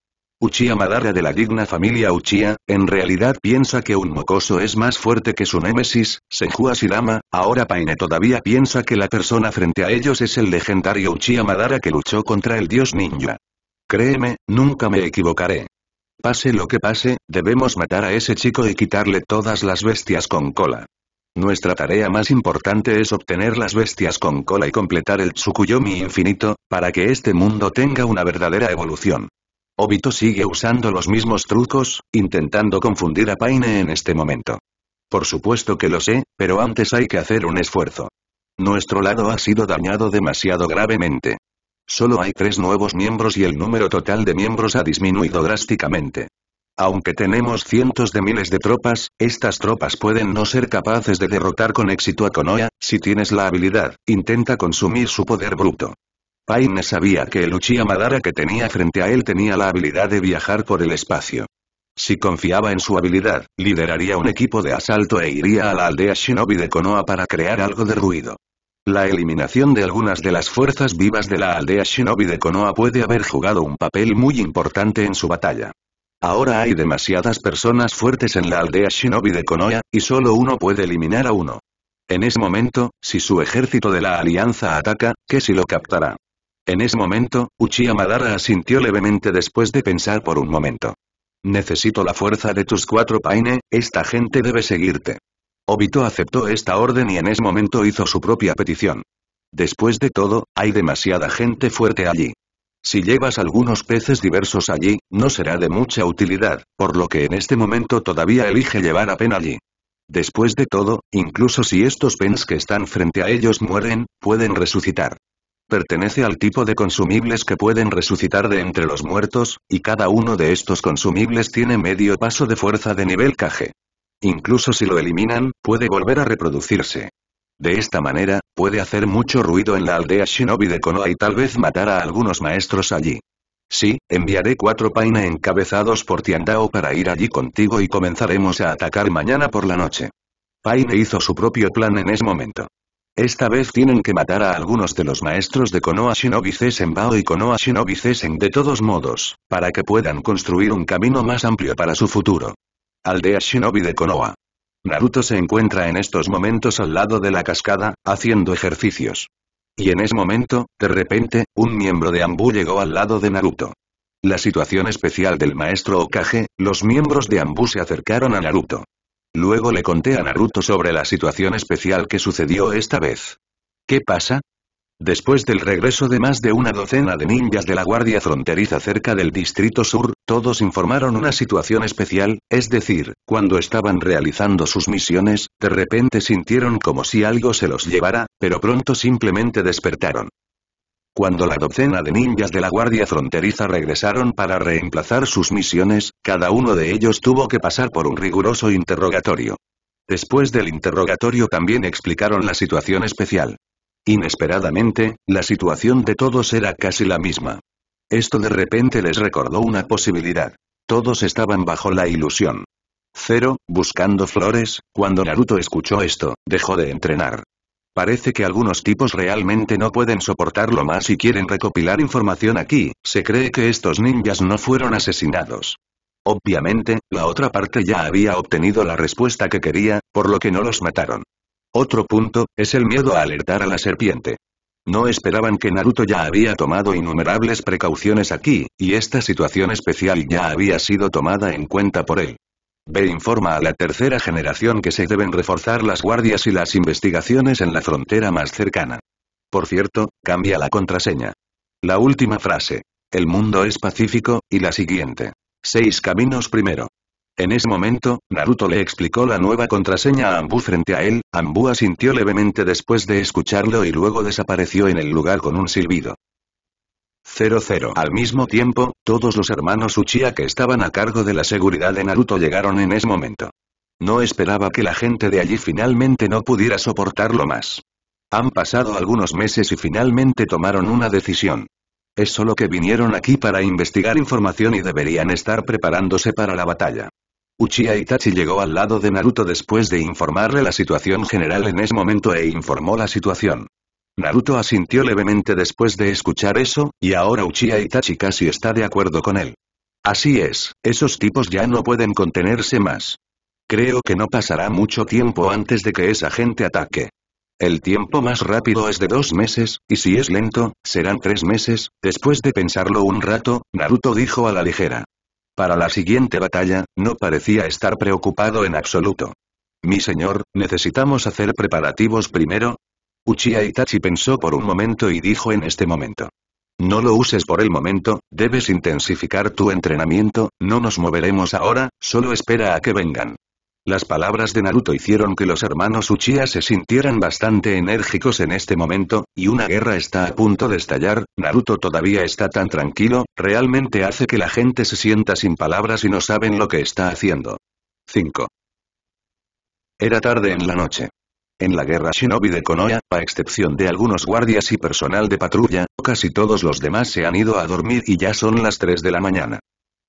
Uchiha Madara de la digna familia Uchiha, en realidad piensa que un mocoso es más fuerte que su némesis, Senju Asirama, ahora Paine todavía piensa que la persona frente a ellos es el legendario Uchiha Madara que luchó contra el dios ninja. Créeme, nunca me equivocaré. Pase lo que pase, debemos matar a ese chico y quitarle todas las bestias con cola. Nuestra tarea más importante es obtener las bestias con cola y completar el Tsukuyomi infinito, para que este mundo tenga una verdadera evolución. Obito sigue usando los mismos trucos, intentando confundir a Paine en este momento. Por supuesto que lo sé, pero antes hay que hacer un esfuerzo. Nuestro lado ha sido dañado demasiado gravemente. Solo hay tres nuevos miembros y el número total de miembros ha disminuido drásticamente. Aunque tenemos cientos de miles de tropas, estas tropas pueden no ser capaces de derrotar con éxito a Konoha, si tienes la habilidad, intenta consumir su poder bruto. Paine sabía que el Uchiha Madara que tenía frente a él tenía la habilidad de viajar por el espacio. Si confiaba en su habilidad, lideraría un equipo de asalto e iría a la aldea Shinobi de Konoha para crear algo de ruido. La eliminación de algunas de las fuerzas vivas de la aldea Shinobi de Konoha puede haber jugado un papel muy importante en su batalla. Ahora hay demasiadas personas fuertes en la aldea shinobi de Konoha, y solo uno puede eliminar a uno. En ese momento, si su ejército de la alianza ataca, ¿qué si lo captará? En ese momento, Uchiha Madara asintió levemente después de pensar por un momento. Necesito la fuerza de tus cuatro paine, esta gente debe seguirte. Obito aceptó esta orden y en ese momento hizo su propia petición. Después de todo, hay demasiada gente fuerte allí. Si llevas algunos peces diversos allí, no será de mucha utilidad, por lo que en este momento todavía elige llevar a Pen allí. Después de todo, incluso si estos pens que están frente a ellos mueren, pueden resucitar. Pertenece al tipo de consumibles que pueden resucitar de entre los muertos, y cada uno de estos consumibles tiene medio paso de fuerza de nivel KG. Incluso si lo eliminan, puede volver a reproducirse. De esta manera, puede hacer mucho ruido en la aldea shinobi de Konoha y tal vez matar a algunos maestros allí. Sí, enviaré cuatro paina encabezados por Tiandao para ir allí contigo y comenzaremos a atacar mañana por la noche. Paine hizo su propio plan en ese momento. Esta vez tienen que matar a algunos de los maestros de Konoha Shinobi Cesenbao y Konoha Shinobi Cesen de todos modos, para que puedan construir un camino más amplio para su futuro. Aldea Shinobi de Konoha. Naruto se encuentra en estos momentos al lado de la cascada, haciendo ejercicios. Y en ese momento, de repente, un miembro de Ambu llegó al lado de Naruto. La situación especial del maestro Okage, los miembros de Ambu se acercaron a Naruto. Luego le conté a Naruto sobre la situación especial que sucedió esta vez. ¿Qué pasa? Después del regreso de más de una docena de ninjas de la Guardia Fronteriza cerca del Distrito Sur, todos informaron una situación especial, es decir, cuando estaban realizando sus misiones, de repente sintieron como si algo se los llevara, pero pronto simplemente despertaron. Cuando la docena de ninjas de la Guardia Fronteriza regresaron para reemplazar sus misiones, cada uno de ellos tuvo que pasar por un riguroso interrogatorio. Después del interrogatorio también explicaron la situación especial. Inesperadamente, la situación de todos era casi la misma. Esto de repente les recordó una posibilidad. Todos estaban bajo la ilusión. Cero, buscando flores, cuando Naruto escuchó esto, dejó de entrenar. Parece que algunos tipos realmente no pueden soportarlo más y quieren recopilar información aquí, se cree que estos ninjas no fueron asesinados. Obviamente, la otra parte ya había obtenido la respuesta que quería, por lo que no los mataron. Otro punto, es el miedo a alertar a la serpiente. No esperaban que Naruto ya había tomado innumerables precauciones aquí, y esta situación especial ya había sido tomada en cuenta por él. B informa a la tercera generación que se deben reforzar las guardias y las investigaciones en la frontera más cercana. Por cierto, cambia la contraseña. La última frase. El mundo es pacífico, y la siguiente. Seis caminos primero. En ese momento, Naruto le explicó la nueva contraseña a Ambu frente a él, Ambu asintió levemente después de escucharlo y luego desapareció en el lugar con un silbido. 00. Al mismo tiempo, todos los hermanos Uchiha que estaban a cargo de la seguridad de Naruto llegaron en ese momento. No esperaba que la gente de allí finalmente no pudiera soportarlo más. Han pasado algunos meses y finalmente tomaron una decisión. Es solo que vinieron aquí para investigar información y deberían estar preparándose para la batalla. Uchiha Itachi llegó al lado de Naruto después de informarle la situación general en ese momento e informó la situación. Naruto asintió levemente después de escuchar eso, y ahora Uchiha Itachi casi está de acuerdo con él. Así es, esos tipos ya no pueden contenerse más. Creo que no pasará mucho tiempo antes de que esa gente ataque. El tiempo más rápido es de dos meses, y si es lento, serán tres meses, después de pensarlo un rato, Naruto dijo a la ligera. Para la siguiente batalla, no parecía estar preocupado en absoluto. Mi señor, necesitamos hacer preparativos primero. Uchiha Itachi pensó por un momento y dijo en este momento. No lo uses por el momento, debes intensificar tu entrenamiento, no nos moveremos ahora, solo espera a que vengan. Las palabras de Naruto hicieron que los hermanos Uchiha se sintieran bastante enérgicos en este momento, y una guerra está a punto de estallar, Naruto todavía está tan tranquilo, realmente hace que la gente se sienta sin palabras y no saben lo que está haciendo. 5. Era tarde en la noche. En la guerra shinobi de Konoha, a excepción de algunos guardias y personal de patrulla, casi todos los demás se han ido a dormir y ya son las 3 de la mañana.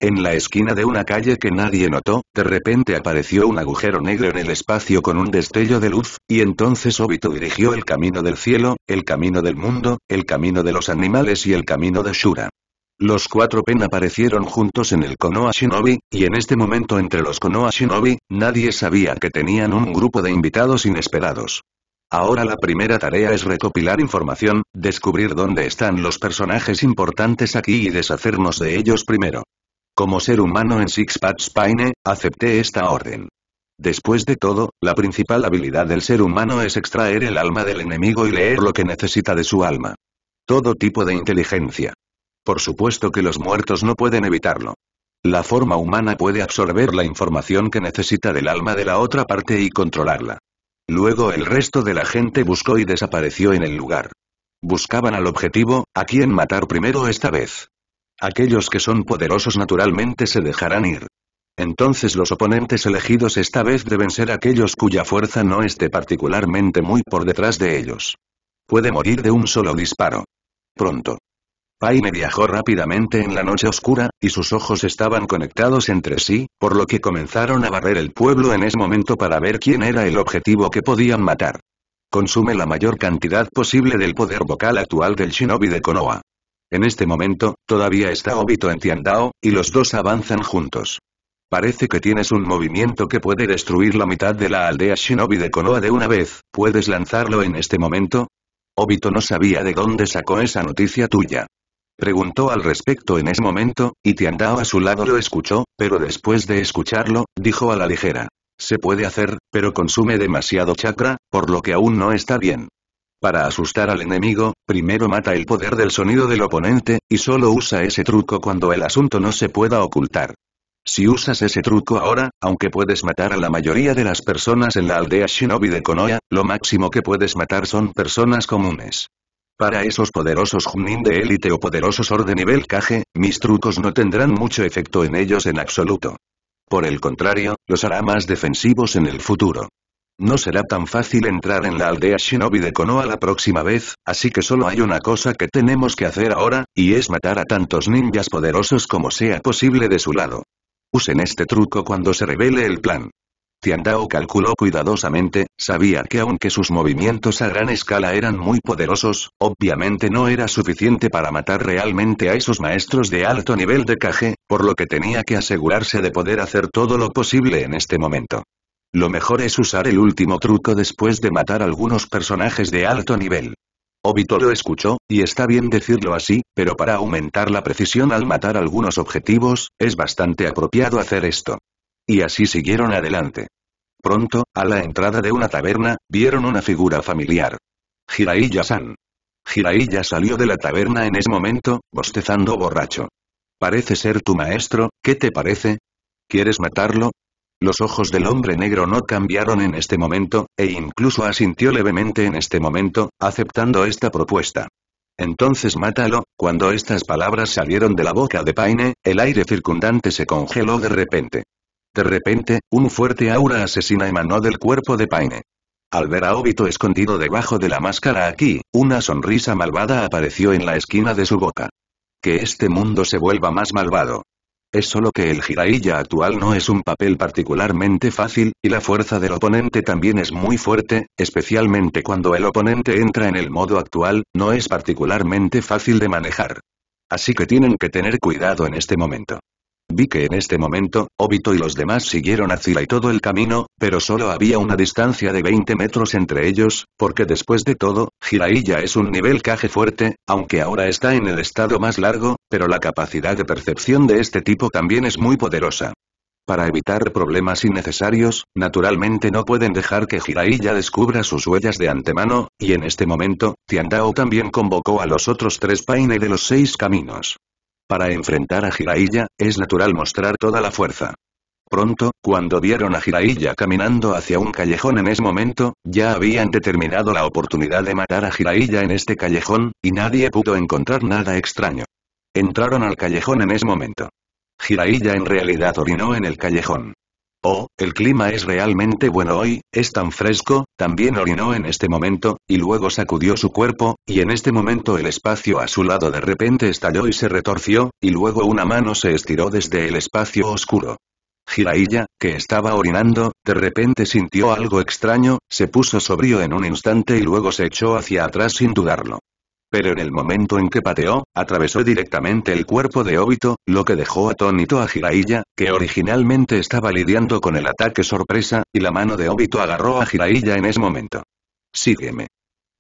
En la esquina de una calle que nadie notó, de repente apareció un agujero negro en el espacio con un destello de luz, y entonces Obito dirigió el camino del cielo, el camino del mundo, el camino de los animales y el camino de Shura. Los cuatro Pen aparecieron juntos en el Konoha Shinobi, y en este momento entre los Konoha Shinobi, nadie sabía que tenían un grupo de invitados inesperados. Ahora la primera tarea es recopilar información, descubrir dónde están los personajes importantes aquí y deshacernos de ellos primero. Como ser humano en Six Spine, Paine, acepté esta orden. Después de todo, la principal habilidad del ser humano es extraer el alma del enemigo y leer lo que necesita de su alma. Todo tipo de inteligencia. Por supuesto que los muertos no pueden evitarlo. La forma humana puede absorber la información que necesita del alma de la otra parte y controlarla. Luego el resto de la gente buscó y desapareció en el lugar. Buscaban al objetivo, a quién matar primero esta vez. Aquellos que son poderosos naturalmente se dejarán ir. Entonces los oponentes elegidos esta vez deben ser aquellos cuya fuerza no esté particularmente muy por detrás de ellos. Puede morir de un solo disparo. Pronto. Paine viajó rápidamente en la noche oscura, y sus ojos estaban conectados entre sí, por lo que comenzaron a barrer el pueblo en ese momento para ver quién era el objetivo que podían matar. Consume la mayor cantidad posible del poder vocal actual del shinobi de Konoha. En este momento, todavía está Obito en Tiandao, y los dos avanzan juntos. Parece que tienes un movimiento que puede destruir la mitad de la aldea Shinobi de Konoha de una vez, ¿puedes lanzarlo en este momento? Obito no sabía de dónde sacó esa noticia tuya. Preguntó al respecto en ese momento, y Tiandao a su lado lo escuchó, pero después de escucharlo, dijo a la ligera. Se puede hacer, pero consume demasiado chakra, por lo que aún no está bien. Para asustar al enemigo, primero mata el poder del sonido del oponente, y solo usa ese truco cuando el asunto no se pueda ocultar. Si usas ese truco ahora, aunque puedes matar a la mayoría de las personas en la aldea Shinobi de Konoha, lo máximo que puedes matar son personas comunes. Para esos poderosos Junin de élite o poderosos Orden nivel Kage, mis trucos no tendrán mucho efecto en ellos en absoluto. Por el contrario, los hará más defensivos en el futuro. No será tan fácil entrar en la aldea Shinobi de Konoha la próxima vez, así que solo hay una cosa que tenemos que hacer ahora, y es matar a tantos ninjas poderosos como sea posible de su lado. Usen este truco cuando se revele el plan. Tiandao calculó cuidadosamente, sabía que aunque sus movimientos a gran escala eran muy poderosos, obviamente no era suficiente para matar realmente a esos maestros de alto nivel de Kage, por lo que tenía que asegurarse de poder hacer todo lo posible en este momento. Lo mejor es usar el último truco después de matar algunos personajes de alto nivel. Obito lo escuchó, y está bien decirlo así, pero para aumentar la precisión al matar algunos objetivos, es bastante apropiado hacer esto. Y así siguieron adelante. Pronto, a la entrada de una taberna, vieron una figura familiar. Jiraiya-san. Jiraiya salió de la taberna en ese momento, bostezando borracho. Parece ser tu maestro, ¿qué te parece? ¿Quieres matarlo? Los ojos del hombre negro no cambiaron en este momento, e incluso asintió levemente en este momento, aceptando esta propuesta. Entonces mátalo, cuando estas palabras salieron de la boca de Paine, el aire circundante se congeló de repente. De repente, un fuerte aura asesina emanó del cuerpo de Paine. Al ver a Obito escondido debajo de la máscara aquí, una sonrisa malvada apareció en la esquina de su boca. Que este mundo se vuelva más malvado. Es solo que el Jiraiya actual no es un papel particularmente fácil, y la fuerza del oponente también es muy fuerte, especialmente cuando el oponente entra en el modo actual, no es particularmente fácil de manejar. Así que tienen que tener cuidado en este momento. Vi que en este momento, Obito y los demás siguieron a Zila y todo el camino, pero solo había una distancia de 20 metros entre ellos, porque después de todo, Jiraiya es un nivel caje fuerte, aunque ahora está en el estado más largo, pero la capacidad de percepción de este tipo también es muy poderosa. Para evitar problemas innecesarios, naturalmente no pueden dejar que Jiraiya descubra sus huellas de antemano, y en este momento, Tiandao también convocó a los otros tres Paine de los seis caminos. Para enfrentar a Jiraiya, es natural mostrar toda la fuerza. Pronto, cuando vieron a Jiraiya caminando hacia un callejón en ese momento, ya habían determinado la oportunidad de matar a Jiraiya en este callejón, y nadie pudo encontrar nada extraño. Entraron al callejón en ese momento. Jiraiya en realidad orinó en el callejón. Oh, el clima es realmente bueno hoy, es tan fresco, también orinó en este momento, y luego sacudió su cuerpo, y en este momento el espacio a su lado de repente estalló y se retorció, y luego una mano se estiró desde el espacio oscuro. Jiraiya, que estaba orinando, de repente sintió algo extraño, se puso sobrio en un instante y luego se echó hacia atrás sin dudarlo. Pero en el momento en que pateó, atravesó directamente el cuerpo de Obito, lo que dejó atónito a Jiraiya, que originalmente estaba lidiando con el ataque sorpresa, y la mano de Obito agarró a Jiraiya en ese momento. Sígueme.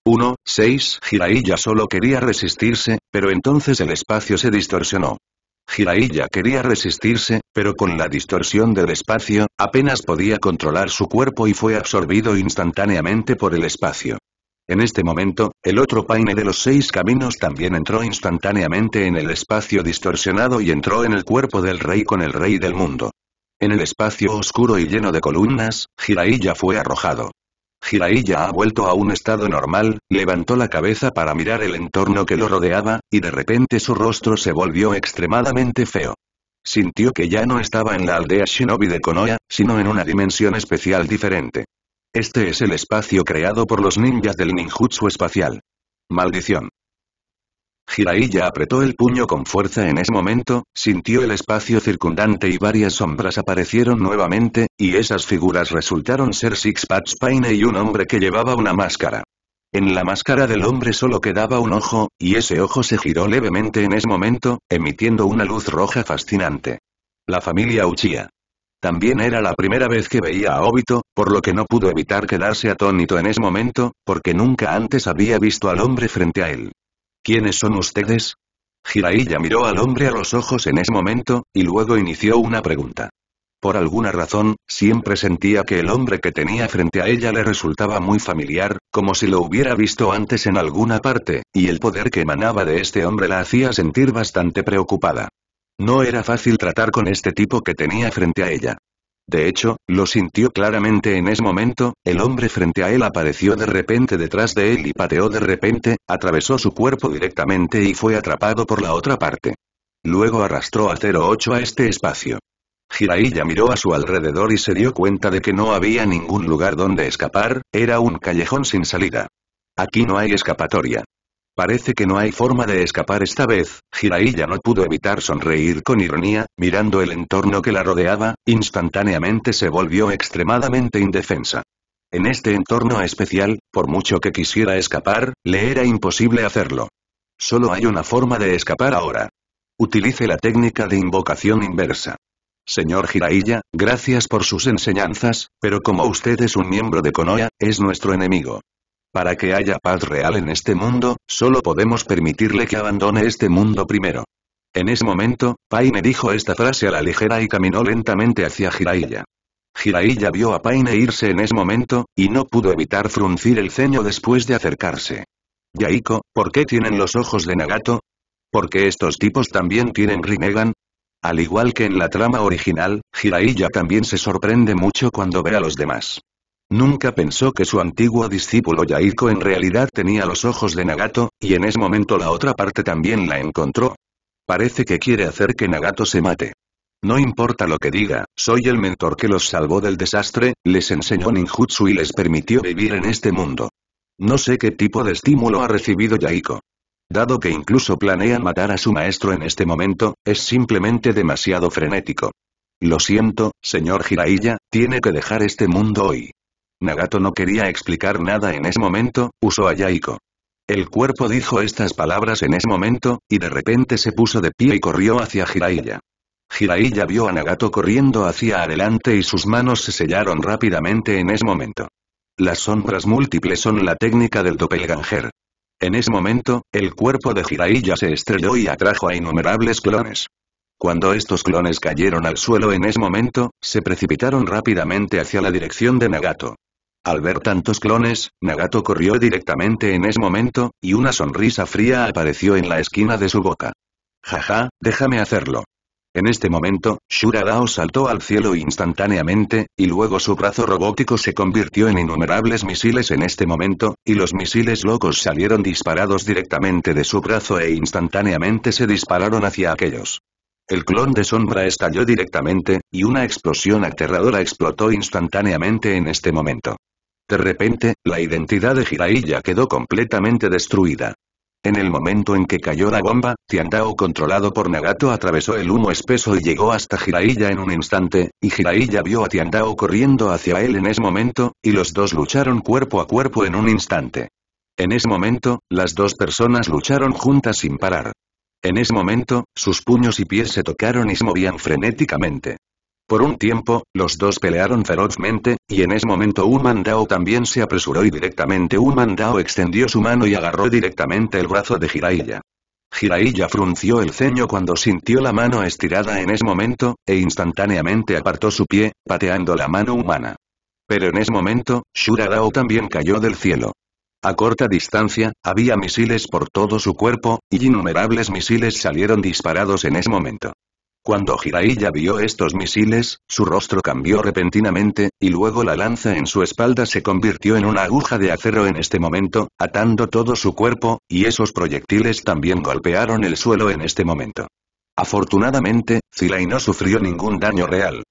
16. 6. Jiraiya solo quería resistirse, pero entonces el espacio se distorsionó. Jiraiya quería resistirse, pero con la distorsión del espacio, apenas podía controlar su cuerpo y fue absorbido instantáneamente por el espacio. En este momento, el otro paine de los seis caminos también entró instantáneamente en el espacio distorsionado y entró en el cuerpo del rey con el rey del mundo. En el espacio oscuro y lleno de columnas, Jiraiya fue arrojado. Jiraiya ha vuelto a un estado normal, levantó la cabeza para mirar el entorno que lo rodeaba, y de repente su rostro se volvió extremadamente feo. Sintió que ya no estaba en la aldea shinobi de Konoya, sino en una dimensión especial diferente. Este es el espacio creado por los ninjas del ninjutsu espacial. Maldición. Jiraiya apretó el puño con fuerza en ese momento, sintió el espacio circundante y varias sombras aparecieron nuevamente, y esas figuras resultaron ser Six Sixpatch Paine y un hombre que llevaba una máscara. En la máscara del hombre solo quedaba un ojo, y ese ojo se giró levemente en ese momento, emitiendo una luz roja fascinante. La familia Uchiha. También era la primera vez que veía a Obito, por lo que no pudo evitar quedarse atónito en ese momento, porque nunca antes había visto al hombre frente a él. ¿Quiénes son ustedes? Jiraiya miró al hombre a los ojos en ese momento, y luego inició una pregunta. Por alguna razón, siempre sentía que el hombre que tenía frente a ella le resultaba muy familiar, como si lo hubiera visto antes en alguna parte, y el poder que emanaba de este hombre la hacía sentir bastante preocupada. No era fácil tratar con este tipo que tenía frente a ella. De hecho, lo sintió claramente en ese momento, el hombre frente a él apareció de repente detrás de él y pateó de repente, atravesó su cuerpo directamente y fue atrapado por la otra parte. Luego arrastró a 08 a este espacio. Jiraiya miró a su alrededor y se dio cuenta de que no había ningún lugar donde escapar, era un callejón sin salida. Aquí no hay escapatoria. Parece que no hay forma de escapar esta vez, Jiraiya no pudo evitar sonreír con ironía, mirando el entorno que la rodeaba, instantáneamente se volvió extremadamente indefensa. En este entorno especial, por mucho que quisiera escapar, le era imposible hacerlo. Solo hay una forma de escapar ahora. Utilice la técnica de invocación inversa. Señor Jiraiya, gracias por sus enseñanzas, pero como usted es un miembro de Konoha, es nuestro enemigo. Para que haya paz real en este mundo, solo podemos permitirle que abandone este mundo primero. En ese momento, Paine dijo esta frase a la ligera y caminó lentamente hacia Jiraiya. Jiraiya vio a Paine irse en ese momento, y no pudo evitar fruncir el ceño después de acercarse. Yaiko, ¿por qué tienen los ojos de Nagato? Porque estos tipos también tienen Rinnegan? Al igual que en la trama original, Jiraiya también se sorprende mucho cuando ve a los demás. Nunca pensó que su antiguo discípulo Yaiko en realidad tenía los ojos de Nagato, y en ese momento la otra parte también la encontró. Parece que quiere hacer que Nagato se mate. No importa lo que diga, soy el mentor que los salvó del desastre, les enseñó ninjutsu y les permitió vivir en este mundo. No sé qué tipo de estímulo ha recibido Yaiko. Dado que incluso planea matar a su maestro en este momento, es simplemente demasiado frenético. Lo siento, señor Jiraiya, tiene que dejar este mundo hoy. Nagato no quería explicar nada en ese momento, usó a Yaiko. El cuerpo dijo estas palabras en ese momento, y de repente se puso de pie y corrió hacia Jiraiya. Jiraiya vio a Nagato corriendo hacia adelante y sus manos se sellaron rápidamente en ese momento. Las sombras múltiples son la técnica del doppelganger. En ese momento, el cuerpo de Jiraiya se estrelló y atrajo a innumerables clones. Cuando estos clones cayeron al suelo en ese momento, se precipitaron rápidamente hacia la dirección de Nagato. Al ver tantos clones, Nagato corrió directamente en ese momento, y una sonrisa fría apareció en la esquina de su boca. Jaja, déjame hacerlo. En este momento, Shura saltó al cielo instantáneamente, y luego su brazo robótico se convirtió en innumerables misiles en este momento, y los misiles locos salieron disparados directamente de su brazo e instantáneamente se dispararon hacia aquellos. El clon de sombra estalló directamente, y una explosión aterradora explotó instantáneamente en este momento. De repente, la identidad de Jiraiya quedó completamente destruida. En el momento en que cayó la bomba, Tiandao controlado por Nagato atravesó el humo espeso y llegó hasta Jiraiya en un instante, y Jiraiya vio a Tiandao corriendo hacia él en ese momento, y los dos lucharon cuerpo a cuerpo en un instante. En ese momento, las dos personas lucharon juntas sin parar. En ese momento, sus puños y pies se tocaron y se movían frenéticamente. Por un tiempo, los dos pelearon ferozmente, y en ese momento un mandao también se apresuró y directamente un mandao extendió su mano y agarró directamente el brazo de Jiraiya. Jiraiya frunció el ceño cuando sintió la mano estirada en ese momento, e instantáneamente apartó su pie, pateando la mano humana. Pero en ese momento, Shuradao también cayó del cielo. A corta distancia, había misiles por todo su cuerpo, y innumerables misiles salieron disparados en ese momento. Cuando Jiraiya vio estos misiles, su rostro cambió repentinamente, y luego la lanza en su espalda se convirtió en una aguja de acero en este momento, atando todo su cuerpo, y esos proyectiles también golpearon el suelo en este momento. Afortunadamente, Zilai no sufrió ningún daño real.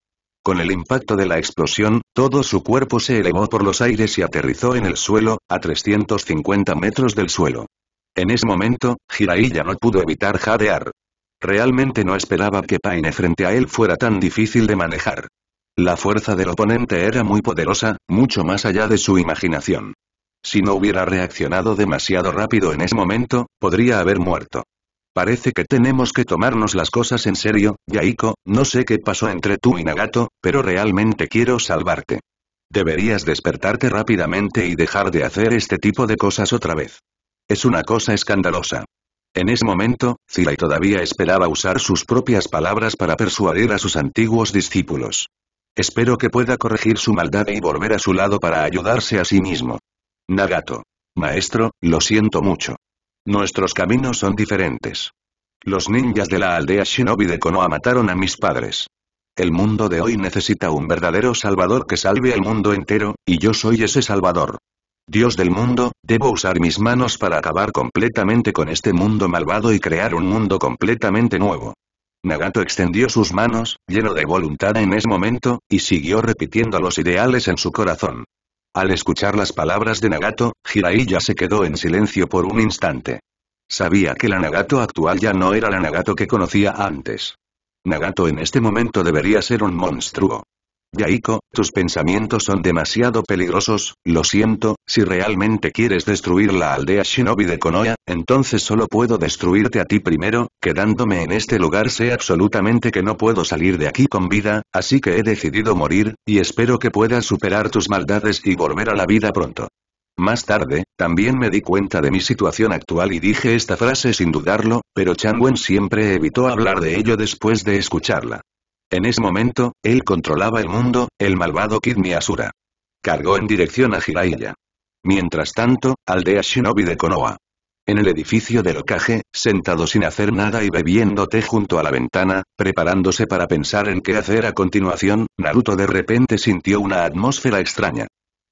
Con el impacto de la explosión, todo su cuerpo se elevó por los aires y aterrizó en el suelo, a 350 metros del suelo. En ese momento, Jiraiya no pudo evitar jadear. Realmente no esperaba que Paine frente a él fuera tan difícil de manejar. La fuerza del oponente era muy poderosa, mucho más allá de su imaginación. Si no hubiera reaccionado demasiado rápido en ese momento, podría haber muerto. Parece que tenemos que tomarnos las cosas en serio, Yaiko, no sé qué pasó entre tú y Nagato, pero realmente quiero salvarte. Deberías despertarte rápidamente y dejar de hacer este tipo de cosas otra vez. Es una cosa escandalosa. En ese momento, Zirai todavía esperaba usar sus propias palabras para persuadir a sus antiguos discípulos. Espero que pueda corregir su maldad y volver a su lado para ayudarse a sí mismo. Nagato. Maestro, lo siento mucho. Nuestros caminos son diferentes. Los ninjas de la aldea Shinobi de Konoha mataron a mis padres. El mundo de hoy necesita un verdadero salvador que salve al mundo entero, y yo soy ese salvador. Dios del mundo, debo usar mis manos para acabar completamente con este mundo malvado y crear un mundo completamente nuevo. Nagato extendió sus manos, lleno de voluntad en ese momento, y siguió repitiendo los ideales en su corazón. Al escuchar las palabras de Nagato, Hiraiya se quedó en silencio por un instante. Sabía que la Nagato actual ya no era la Nagato que conocía antes. Nagato en este momento debería ser un monstruo. Yaiko, tus pensamientos son demasiado peligrosos, lo siento, si realmente quieres destruir la aldea shinobi de Konoha, entonces solo puedo destruirte a ti primero, quedándome en este lugar sé absolutamente que no puedo salir de aquí con vida, así que he decidido morir, y espero que puedas superar tus maldades y volver a la vida pronto. Más tarde, también me di cuenta de mi situación actual y dije esta frase sin dudarlo, pero Changwen siempre evitó hablar de ello después de escucharla. En ese momento, él controlaba el mundo, el malvado Kid Miyasura. Cargó en dirección a Jiraiya. Mientras tanto, aldea shinobi de Konoha. En el edificio del ocaje, sentado sin hacer nada y bebiendo té junto a la ventana, preparándose para pensar en qué hacer a continuación, Naruto de repente sintió una atmósfera extraña.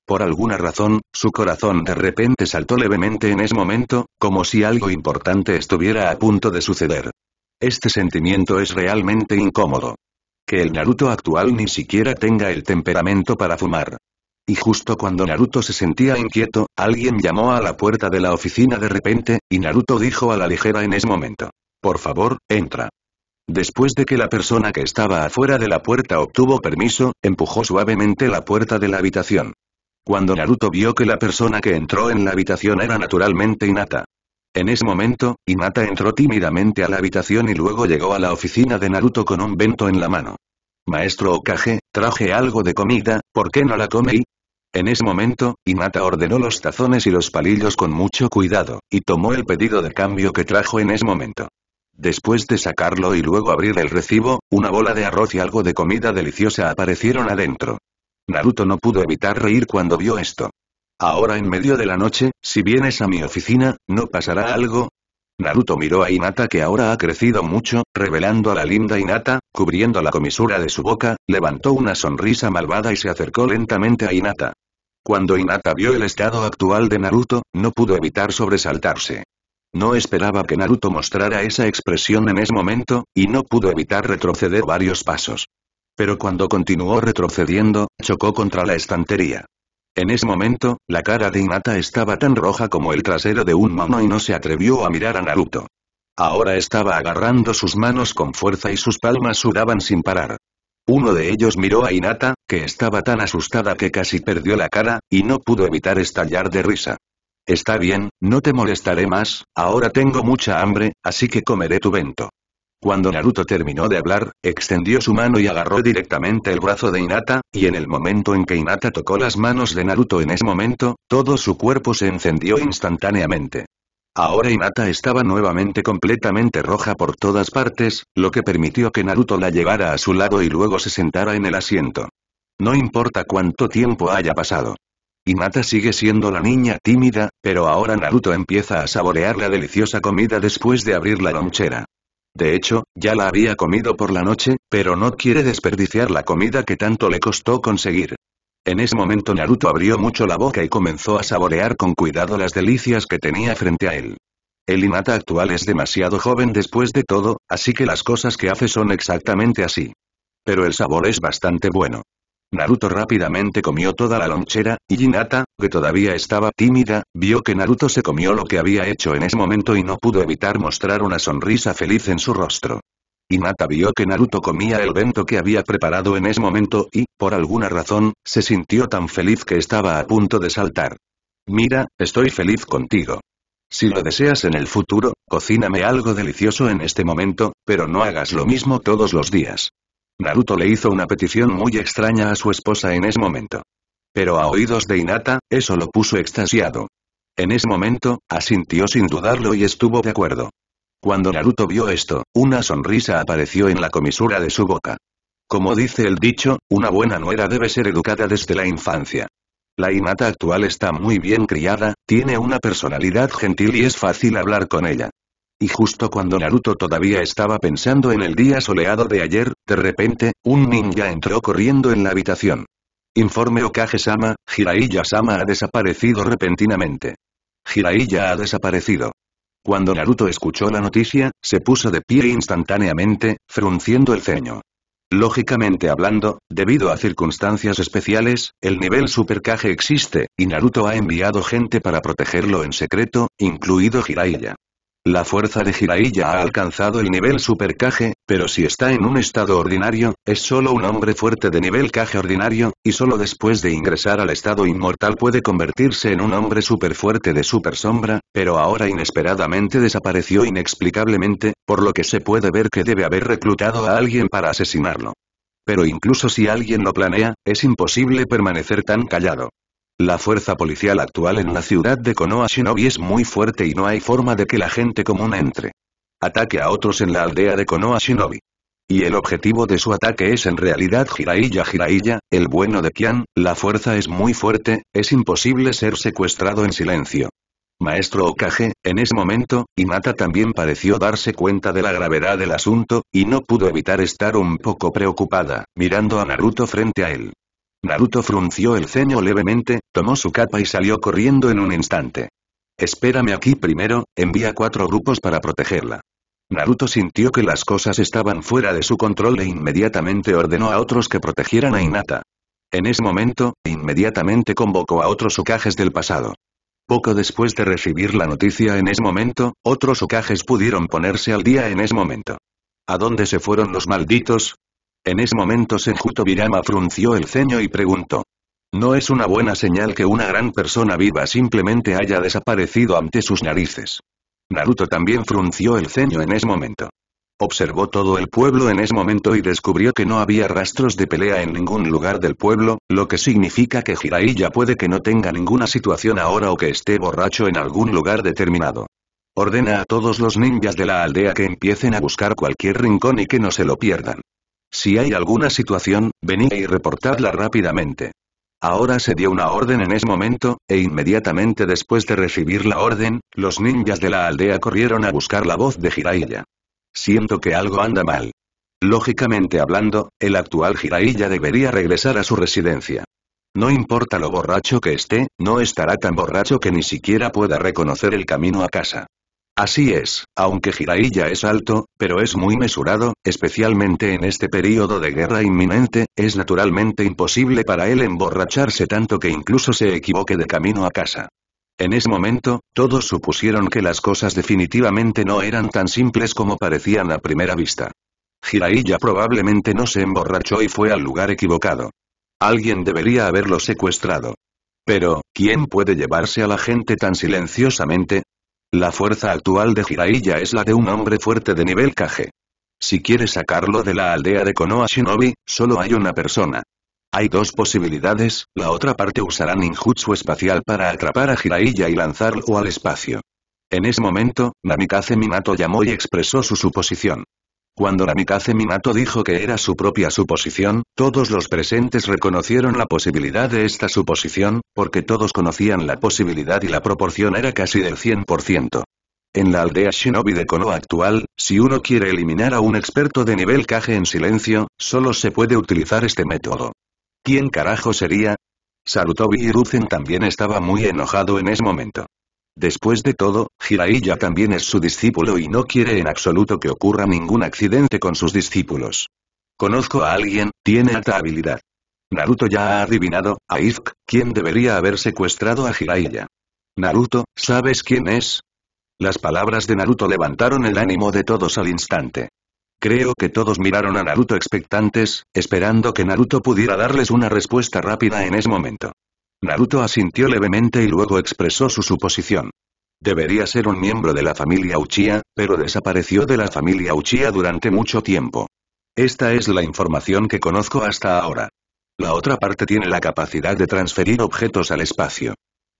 Por alguna razón, su corazón de repente saltó levemente en ese momento, como si algo importante estuviera a punto de suceder. Este sentimiento es realmente incómodo que el Naruto actual ni siquiera tenga el temperamento para fumar. Y justo cuando Naruto se sentía inquieto, alguien llamó a la puerta de la oficina de repente, y Naruto dijo a la ligera en ese momento. Por favor, entra. Después de que la persona que estaba afuera de la puerta obtuvo permiso, empujó suavemente la puerta de la habitación. Cuando Naruto vio que la persona que entró en la habitación era naturalmente inata. En ese momento, Inata entró tímidamente a la habitación y luego llegó a la oficina de Naruto con un bento en la mano. Maestro Okage, traje algo de comida, ¿por qué no la come En ese momento, Inata ordenó los tazones y los palillos con mucho cuidado, y tomó el pedido de cambio que trajo en ese momento. Después de sacarlo y luego abrir el recibo, una bola de arroz y algo de comida deliciosa aparecieron adentro. Naruto no pudo evitar reír cuando vio esto. Ahora en medio de la noche, si vienes a mi oficina, ¿no pasará algo? Naruto miró a Hinata que ahora ha crecido mucho, revelando a la linda Hinata, cubriendo la comisura de su boca, levantó una sonrisa malvada y se acercó lentamente a Hinata. Cuando Hinata vio el estado actual de Naruto, no pudo evitar sobresaltarse. No esperaba que Naruto mostrara esa expresión en ese momento, y no pudo evitar retroceder varios pasos. Pero cuando continuó retrocediendo, chocó contra la estantería. En ese momento, la cara de Inata estaba tan roja como el trasero de un mono y no se atrevió a mirar a Naruto. Ahora estaba agarrando sus manos con fuerza y sus palmas sudaban sin parar. Uno de ellos miró a Inata, que estaba tan asustada que casi perdió la cara, y no pudo evitar estallar de risa. Está bien, no te molestaré más, ahora tengo mucha hambre, así que comeré tu vento. Cuando Naruto terminó de hablar, extendió su mano y agarró directamente el brazo de Hinata, y en el momento en que Hinata tocó las manos de Naruto en ese momento, todo su cuerpo se encendió instantáneamente. Ahora Hinata estaba nuevamente completamente roja por todas partes, lo que permitió que Naruto la llevara a su lado y luego se sentara en el asiento. No importa cuánto tiempo haya pasado. Inata sigue siendo la niña tímida, pero ahora Naruto empieza a saborear la deliciosa comida después de abrir la lonchera. De hecho, ya la había comido por la noche, pero no quiere desperdiciar la comida que tanto le costó conseguir. En ese momento Naruto abrió mucho la boca y comenzó a saborear con cuidado las delicias que tenía frente a él. El Inata actual es demasiado joven después de todo, así que las cosas que hace son exactamente así. Pero el sabor es bastante bueno. Naruto rápidamente comió toda la lonchera, y Hinata, que todavía estaba tímida, vio que Naruto se comió lo que había hecho en ese momento y no pudo evitar mostrar una sonrisa feliz en su rostro. Hinata vio que Naruto comía el bento que había preparado en ese momento y, por alguna razón, se sintió tan feliz que estaba a punto de saltar. Mira, estoy feliz contigo. Si lo deseas en el futuro, cocíname algo delicioso en este momento, pero no hagas lo mismo todos los días. Naruto le hizo una petición muy extraña a su esposa en ese momento. Pero a oídos de Hinata, eso lo puso extasiado. En ese momento, asintió sin dudarlo y estuvo de acuerdo. Cuando Naruto vio esto, una sonrisa apareció en la comisura de su boca. Como dice el dicho, una buena nuera debe ser educada desde la infancia. La Hinata actual está muy bien criada, tiene una personalidad gentil y es fácil hablar con ella. Y justo cuando Naruto todavía estaba pensando en el día soleado de ayer, de repente, un ninja entró corriendo en la habitación. Informe Okage-sama, Jiraiya-sama ha desaparecido repentinamente. Jiraiya ha desaparecido. Cuando Naruto escuchó la noticia, se puso de pie instantáneamente, frunciendo el ceño. Lógicamente hablando, debido a circunstancias especiales, el nivel Super existe, y Naruto ha enviado gente para protegerlo en secreto, incluido Jiraiya. La fuerza de Jiraiya ha alcanzado el nivel Super Kage, pero si está en un estado ordinario, es solo un hombre fuerte de nivel Kage ordinario, y solo después de ingresar al estado inmortal puede convertirse en un hombre super fuerte de Super Sombra, pero ahora inesperadamente desapareció inexplicablemente, por lo que se puede ver que debe haber reclutado a alguien para asesinarlo. Pero incluso si alguien lo planea, es imposible permanecer tan callado. La fuerza policial actual en la ciudad de Konoha Shinobi es muy fuerte y no hay forma de que la gente común entre. Ataque a otros en la aldea de Konoha Shinobi. Y el objetivo de su ataque es en realidad Jiraiya Jiraiya, el bueno de Kian, la fuerza es muy fuerte, es imposible ser secuestrado en silencio. Maestro Okage, en ese momento, Inata también pareció darse cuenta de la gravedad del asunto, y no pudo evitar estar un poco preocupada, mirando a Naruto frente a él. Naruto frunció el ceño levemente, tomó su capa y salió corriendo en un instante. Espérame aquí primero, envía cuatro grupos para protegerla. Naruto sintió que las cosas estaban fuera de su control e inmediatamente ordenó a otros que protegieran a Inata. En ese momento, inmediatamente convocó a otros ocajes del pasado. Poco después de recibir la noticia en ese momento, otros ocajes pudieron ponerse al día en ese momento. ¿A dónde se fueron los malditos? En ese momento Senjuto Virama frunció el ceño y preguntó. No es una buena señal que una gran persona viva simplemente haya desaparecido ante sus narices. Naruto también frunció el ceño en ese momento. Observó todo el pueblo en ese momento y descubrió que no había rastros de pelea en ningún lugar del pueblo, lo que significa que Jiraiya puede que no tenga ninguna situación ahora o que esté borracho en algún lugar determinado. Ordena a todos los ninjas de la aldea que empiecen a buscar cualquier rincón y que no se lo pierdan. Si hay alguna situación, venid y reportadla rápidamente. Ahora se dio una orden en ese momento, e inmediatamente después de recibir la orden, los ninjas de la aldea corrieron a buscar la voz de Jiraiya. Siento que algo anda mal. Lógicamente hablando, el actual Jiraiya debería regresar a su residencia. No importa lo borracho que esté, no estará tan borracho que ni siquiera pueda reconocer el camino a casa. Así es, aunque Jiraiya es alto, pero es muy mesurado, especialmente en este periodo de guerra inminente, es naturalmente imposible para él emborracharse tanto que incluso se equivoque de camino a casa. En ese momento, todos supusieron que las cosas definitivamente no eran tan simples como parecían a primera vista. Jiraiya probablemente no se emborrachó y fue al lugar equivocado. Alguien debería haberlo secuestrado. Pero, ¿quién puede llevarse a la gente tan silenciosamente? La fuerza actual de Jiraiya es la de un hombre fuerte de nivel Kage. Si quiere sacarlo de la aldea de Konoha Shinobi, solo hay una persona. Hay dos posibilidades, la otra parte usará ninjutsu espacial para atrapar a Jiraiya y lanzarlo al espacio. En ese momento, Namikaze Minato llamó y expresó su suposición. Cuando Ramikaze Minato dijo que era su propia suposición, todos los presentes reconocieron la posibilidad de esta suposición, porque todos conocían la posibilidad y la proporción era casi del 100%. En la aldea shinobi de Konoha actual, si uno quiere eliminar a un experto de nivel caje en silencio, solo se puede utilizar este método. ¿Quién carajo sería? Sarutobi Hiruzen también estaba muy enojado en ese momento. Después de todo, Jiraiya también es su discípulo y no quiere en absoluto que ocurra ningún accidente con sus discípulos. Conozco a alguien, tiene alta habilidad. Naruto ya ha adivinado, a Ifk, quién debería haber secuestrado a Jiraiya. Naruto, ¿sabes quién es? Las palabras de Naruto levantaron el ánimo de todos al instante. Creo que todos miraron a Naruto expectantes, esperando que Naruto pudiera darles una respuesta rápida en ese momento. Naruto asintió levemente y luego expresó su suposición. Debería ser un miembro de la familia Uchiha, pero desapareció de la familia Uchiha durante mucho tiempo. Esta es la información que conozco hasta ahora. La otra parte tiene la capacidad de transferir objetos al espacio.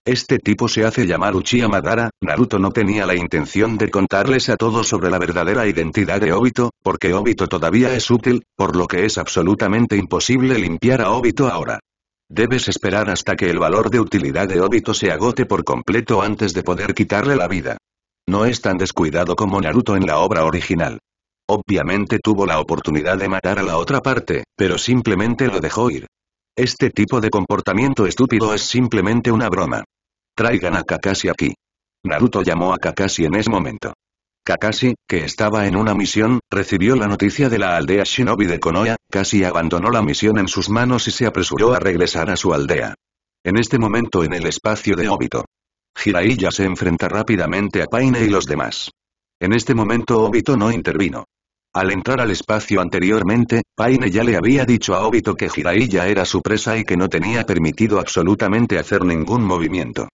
Este tipo se hace llamar Uchiha Madara, Naruto no tenía la intención de contarles a todos sobre la verdadera identidad de Obito, porque Obito todavía es útil, por lo que es absolutamente imposible limpiar a Obito ahora. Debes esperar hasta que el valor de utilidad de Obito se agote por completo antes de poder quitarle la vida. No es tan descuidado como Naruto en la obra original. Obviamente tuvo la oportunidad de matar a la otra parte, pero simplemente lo dejó ir. Este tipo de comportamiento estúpido es simplemente una broma. Traigan a Kakashi aquí. Naruto llamó a Kakashi en ese momento. Kakashi, que estaba en una misión, recibió la noticia de la aldea Shinobi de Konoha, casi abandonó la misión en sus manos y se apresuró a regresar a su aldea. En este momento en el espacio de Obito. Jiraiya se enfrenta rápidamente a Paine y los demás. En este momento Obito no intervino. Al entrar al espacio anteriormente, Paine ya le había dicho a Obito que Jiraiya era su presa y que no tenía permitido absolutamente hacer ningún movimiento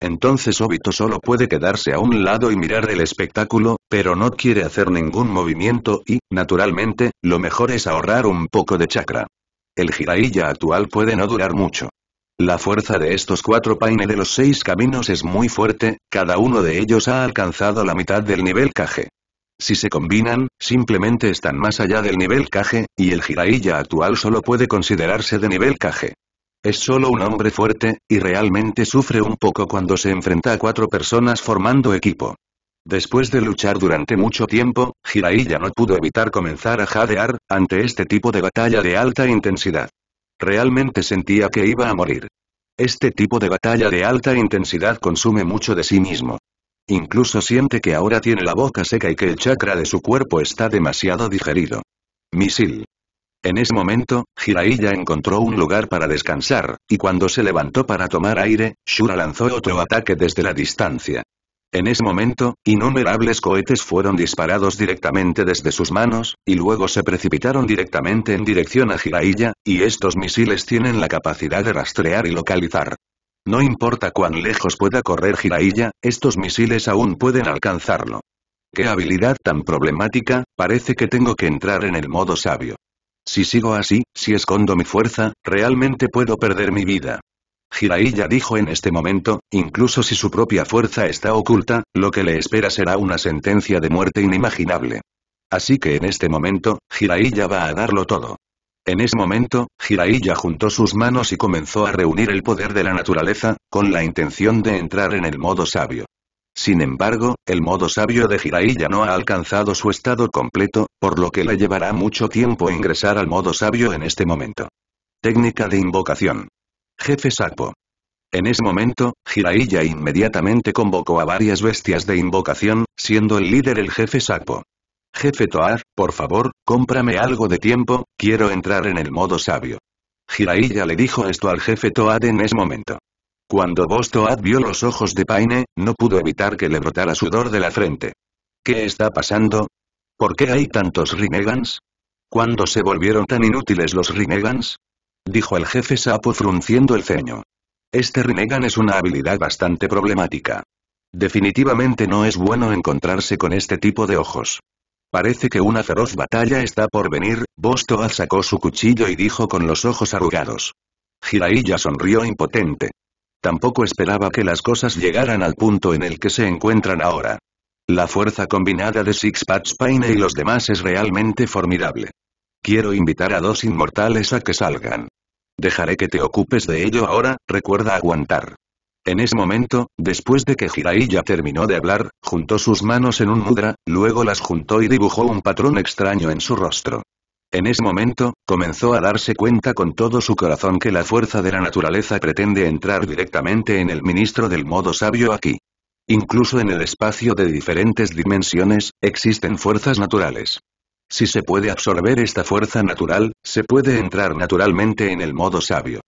entonces Obito solo puede quedarse a un lado y mirar el espectáculo, pero no quiere hacer ningún movimiento y, naturalmente, lo mejor es ahorrar un poco de chakra. El Jiraiya actual puede no durar mucho. La fuerza de estos cuatro paine de los seis caminos es muy fuerte, cada uno de ellos ha alcanzado la mitad del nivel Kage. Si se combinan, simplemente están más allá del nivel Kage, y el Jiraiya actual solo puede considerarse de nivel Kage. Es solo un hombre fuerte, y realmente sufre un poco cuando se enfrenta a cuatro personas formando equipo. Después de luchar durante mucho tiempo, Jiraiya no pudo evitar comenzar a jadear, ante este tipo de batalla de alta intensidad. Realmente sentía que iba a morir. Este tipo de batalla de alta intensidad consume mucho de sí mismo. Incluso siente que ahora tiene la boca seca y que el chakra de su cuerpo está demasiado digerido. Misil. En ese momento, Jiraiya encontró un lugar para descansar, y cuando se levantó para tomar aire, Shura lanzó otro ataque desde la distancia. En ese momento, innumerables cohetes fueron disparados directamente desde sus manos, y luego se precipitaron directamente en dirección a Jiraiya, y estos misiles tienen la capacidad de rastrear y localizar. No importa cuán lejos pueda correr Jiraiya, estos misiles aún pueden alcanzarlo. ¡Qué habilidad tan problemática! Parece que tengo que entrar en el modo sabio. Si sigo así, si escondo mi fuerza, realmente puedo perder mi vida. Jiraiya dijo en este momento, incluso si su propia fuerza está oculta, lo que le espera será una sentencia de muerte inimaginable. Así que en este momento, Jiraiya va a darlo todo. En ese momento, Jiraiya juntó sus manos y comenzó a reunir el poder de la naturaleza, con la intención de entrar en el modo sabio. Sin embargo, el modo sabio de Jiraiya no ha alcanzado su estado completo, por lo que le llevará mucho tiempo ingresar al modo sabio en este momento. Técnica de invocación. Jefe Sapo. En ese momento, Jiraiya inmediatamente convocó a varias bestias de invocación, siendo el líder el jefe Sapo. Jefe Toad, por favor, cómprame algo de tiempo, quiero entrar en el modo sabio. Jiraiya le dijo esto al jefe Toad en ese momento. Cuando Bostoad vio los ojos de Paine, no pudo evitar que le brotara sudor de la frente. ¿Qué está pasando? ¿Por qué hay tantos Rinnegan's? ¿Cuándo se volvieron tan inútiles los Rinnegan's? Dijo el jefe sapo frunciendo el ceño. Este Rinnegan es una habilidad bastante problemática. Definitivamente no es bueno encontrarse con este tipo de ojos. Parece que una feroz batalla está por venir, Bostoad sacó su cuchillo y dijo con los ojos arrugados. Jiraiya sonrió impotente. Tampoco esperaba que las cosas llegaran al punto en el que se encuentran ahora. La fuerza combinada de Six Sixpatch Paine y los demás es realmente formidable. Quiero invitar a dos inmortales a que salgan. Dejaré que te ocupes de ello ahora, recuerda aguantar. En ese momento, después de que Jiraiya terminó de hablar, juntó sus manos en un mudra, luego las juntó y dibujó un patrón extraño en su rostro. En ese momento, comenzó a darse cuenta con todo su corazón que la fuerza de la naturaleza pretende entrar directamente en el ministro del modo sabio aquí. Incluso en el espacio de diferentes dimensiones, existen fuerzas naturales. Si se puede absorber esta fuerza natural, se puede entrar naturalmente en el modo sabio.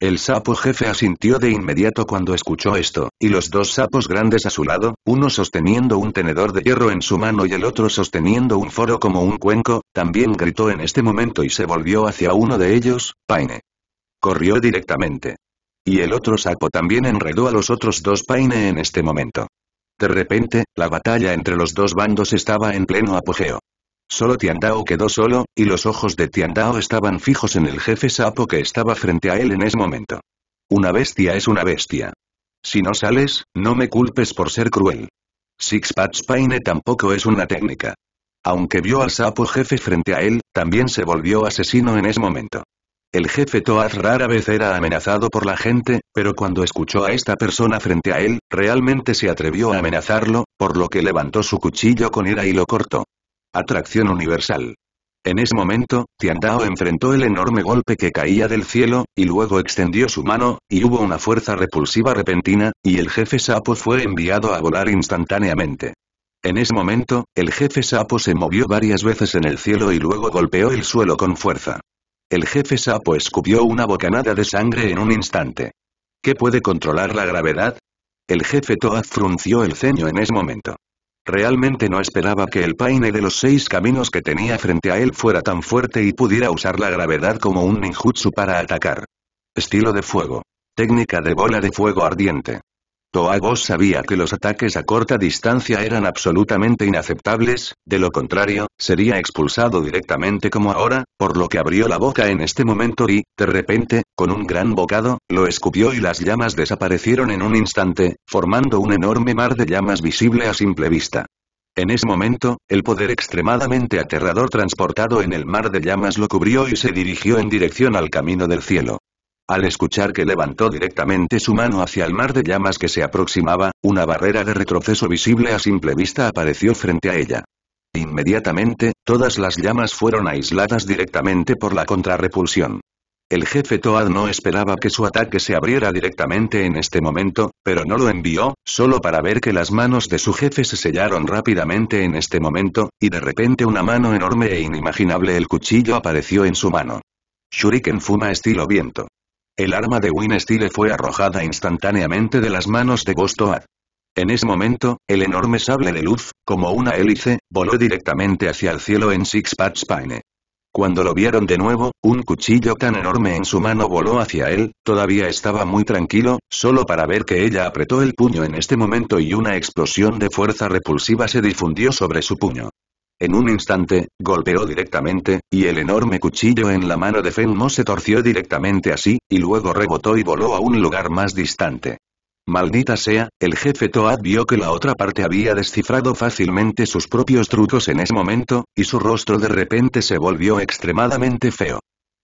El sapo jefe asintió de inmediato cuando escuchó esto, y los dos sapos grandes a su lado, uno sosteniendo un tenedor de hierro en su mano y el otro sosteniendo un foro como un cuenco, también gritó en este momento y se volvió hacia uno de ellos, Paine. Corrió directamente. Y el otro sapo también enredó a los otros dos Paine en este momento. De repente, la batalla entre los dos bandos estaba en pleno apogeo. Solo Tiandao quedó solo, y los ojos de Tiandao estaban fijos en el jefe sapo que estaba frente a él en ese momento. Una bestia es una bestia. Si no sales, no me culpes por ser cruel. Six Patch Paine tampoco es una técnica. Aunque vio al sapo jefe frente a él, también se volvió asesino en ese momento. El jefe Toad rara vez era amenazado por la gente, pero cuando escuchó a esta persona frente a él, realmente se atrevió a amenazarlo, por lo que levantó su cuchillo con ira y lo cortó. Atracción universal. En ese momento, Tiandao enfrentó el enorme golpe que caía del cielo, y luego extendió su mano, y hubo una fuerza repulsiva repentina, y el jefe sapo fue enviado a volar instantáneamente. En ese momento, el jefe sapo se movió varias veces en el cielo y luego golpeó el suelo con fuerza. El jefe sapo escupió una bocanada de sangre en un instante. ¿Qué puede controlar la gravedad? El jefe Toad frunció el ceño en ese momento. Realmente no esperaba que el paine de los seis caminos que tenía frente a él fuera tan fuerte y pudiera usar la gravedad como un ninjutsu para atacar. Estilo de fuego. Técnica de bola de fuego ardiente. Toagos sabía que los ataques a corta distancia eran absolutamente inaceptables, de lo contrario, sería expulsado directamente como ahora, por lo que abrió la boca en este momento y, de repente, con un gran bocado, lo escupió y las llamas desaparecieron en un instante, formando un enorme mar de llamas visible a simple vista. En ese momento, el poder extremadamente aterrador transportado en el mar de llamas lo cubrió y se dirigió en dirección al camino del cielo. Al escuchar que levantó directamente su mano hacia el mar de llamas que se aproximaba, una barrera de retroceso visible a simple vista apareció frente a ella. Inmediatamente, todas las llamas fueron aisladas directamente por la contrarrepulsión. El jefe Toad no esperaba que su ataque se abriera directamente en este momento, pero no lo envió, solo para ver que las manos de su jefe se sellaron rápidamente en este momento, y de repente una mano enorme e inimaginable el cuchillo apareció en su mano. Shuriken Fuma estilo viento. El arma de Winstile fue arrojada instantáneamente de las manos de Gostoad. En ese momento, el enorme sable de luz, como una hélice, voló directamente hacia el cielo en Sixpatch Pine. Cuando lo vieron de nuevo, un cuchillo tan enorme en su mano voló hacia él, todavía estaba muy tranquilo, solo para ver que ella apretó el puño en este momento y una explosión de fuerza repulsiva se difundió sobre su puño. En un instante, golpeó directamente, y el enorme cuchillo en la mano de Fenmo se torció directamente así, y luego rebotó y voló a un lugar más distante. Maldita sea, el jefe Toad vio que la otra parte había descifrado fácilmente sus propios trucos en ese momento, y su rostro de repente se volvió extremadamente feo.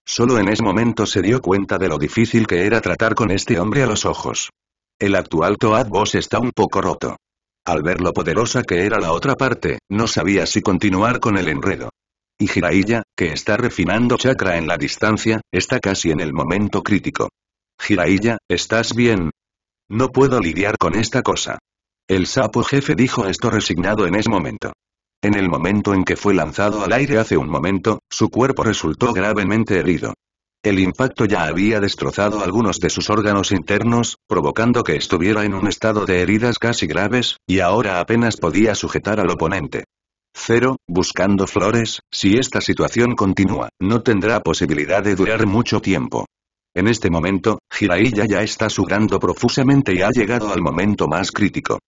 Solo en ese momento se dio cuenta de lo difícil que era tratar con este hombre a los ojos. El actual Toad Boss está un poco roto. Al ver lo poderosa que era la otra parte, no sabía si continuar con el enredo. Y Jiraiya, que está refinando chakra en la distancia, está casi en el momento crítico. Jiraiya, ¿estás bien? No puedo lidiar con esta cosa. El sapo jefe dijo esto resignado en ese momento. En el momento en que fue lanzado al aire hace un momento, su cuerpo resultó gravemente herido. El impacto ya había destrozado algunos de sus órganos internos, provocando que estuviera en un estado de heridas casi graves, y ahora apenas podía sujetar al oponente. Cero, buscando flores, si esta situación continúa, no tendrá posibilidad de durar mucho tiempo. En este momento, Jiraiya ya está sudando profusamente y ha llegado al momento más crítico.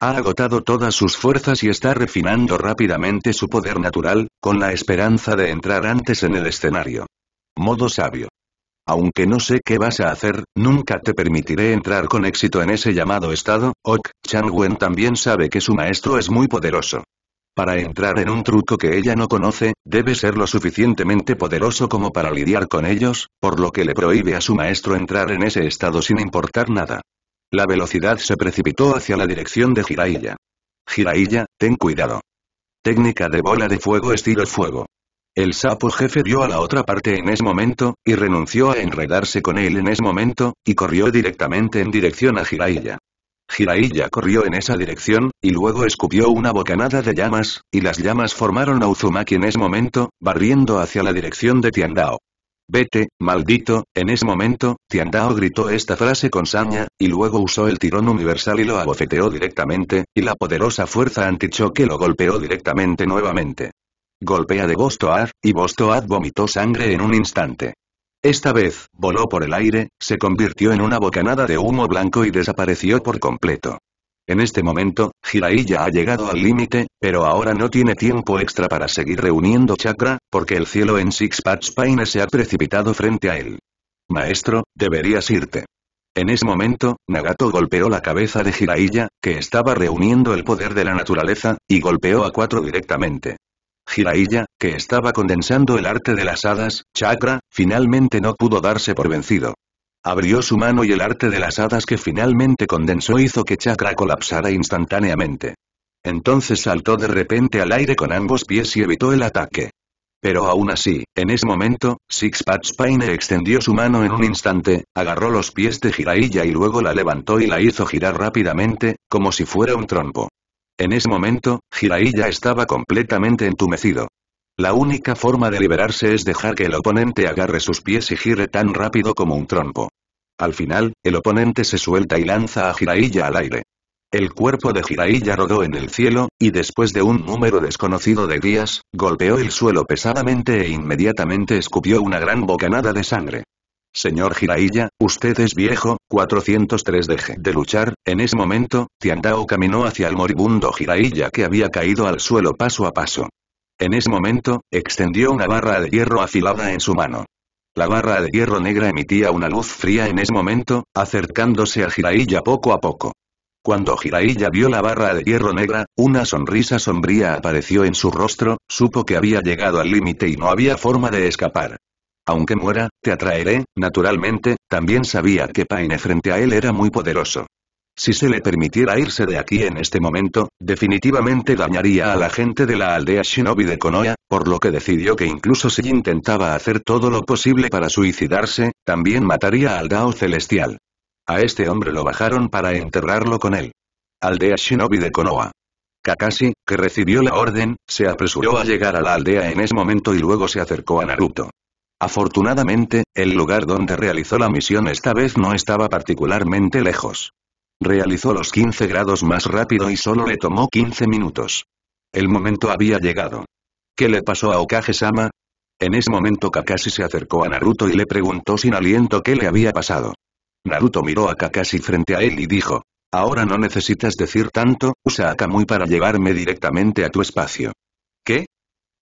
Ha agotado todas sus fuerzas y está refinando rápidamente su poder natural, con la esperanza de entrar antes en el escenario. Modo sabio. Aunque no sé qué vas a hacer, nunca te permitiré entrar con éxito en ese llamado estado, Ok, Changwen también sabe que su maestro es muy poderoso. Para entrar en un truco que ella no conoce, debe ser lo suficientemente poderoso como para lidiar con ellos, por lo que le prohíbe a su maestro entrar en ese estado sin importar nada. La velocidad se precipitó hacia la dirección de Jiraiya. Jiraiya, ten cuidado. Técnica de bola de fuego estilo fuego. El sapo jefe vio a la otra parte en ese momento, y renunció a enredarse con él en ese momento, y corrió directamente en dirección a Jiraiya. Jiraiya corrió en esa dirección, y luego escupió una bocanada de llamas, y las llamas formaron a Uzumaki en ese momento, barriendo hacia la dirección de Tiandao. Vete, maldito, en ese momento, Tiandao gritó esta frase con saña, y luego usó el tirón universal y lo abofeteó directamente, y la poderosa fuerza antichoque lo golpeó directamente nuevamente. Golpea de Bostoad, y Bostoad vomitó sangre en un instante. Esta vez, voló por el aire, se convirtió en una bocanada de humo blanco y desapareció por completo. En este momento, Jiraiya ha llegado al límite, pero ahora no tiene tiempo extra para seguir reuniendo chakra, porque el cielo en Six Patch Paine se ha precipitado frente a él. Maestro, deberías irte. En ese momento, Nagato golpeó la cabeza de Jiraiya, que estaba reuniendo el poder de la naturaleza, y golpeó a cuatro directamente. Jiraiya, que estaba condensando el arte de las hadas, chakra, finalmente no pudo darse por vencido. Abrió su mano y el arte de las hadas que finalmente condensó hizo que chakra colapsara instantáneamente. Entonces saltó de repente al aire con ambos pies y evitó el ataque. Pero aún así, en ese momento, Sixpatch Spiner extendió su mano en un instante, agarró los pies de Jiraiya y luego la levantó y la hizo girar rápidamente, como si fuera un trompo. En ese momento, Jiraiya estaba completamente entumecido. La única forma de liberarse es dejar que el oponente agarre sus pies y gire tan rápido como un trompo. Al final, el oponente se suelta y lanza a Jiraiya al aire. El cuerpo de Jiraiya rodó en el cielo, y después de un número desconocido de días, golpeó el suelo pesadamente e inmediatamente escupió una gran bocanada de sangre. Señor Jiraiya, usted es viejo, 403 deje de luchar. En ese momento, Tiandao caminó hacia el moribundo Jiraiya que había caído al suelo paso a paso. En ese momento, extendió una barra de hierro afilada en su mano. La barra de hierro negra emitía una luz fría en ese momento, acercándose a Jiraiya poco a poco. Cuando Jiraiya vio la barra de hierro negra, una sonrisa sombría apareció en su rostro, supo que había llegado al límite y no había forma de escapar. Aunque muera, te atraeré, naturalmente, también sabía que Paine frente a él era muy poderoso. Si se le permitiera irse de aquí en este momento, definitivamente dañaría a la gente de la aldea Shinobi de Konoha, por lo que decidió que incluso si intentaba hacer todo lo posible para suicidarse, también mataría al Dao Celestial. A este hombre lo bajaron para enterrarlo con él. Aldea Shinobi de Konoha. Kakashi, que recibió la orden, se apresuró a llegar a la aldea en ese momento y luego se acercó a Naruto. Afortunadamente, el lugar donde realizó la misión esta vez no estaba particularmente lejos. Realizó los 15 grados más rápido y solo le tomó 15 minutos. El momento había llegado. ¿Qué le pasó a okage En ese momento Kakashi se acercó a Naruto y le preguntó sin aliento qué le había pasado. Naruto miró a Kakashi frente a él y dijo, ahora no necesitas decir tanto, usa a muy para llevarme directamente a tu espacio. ¿Qué?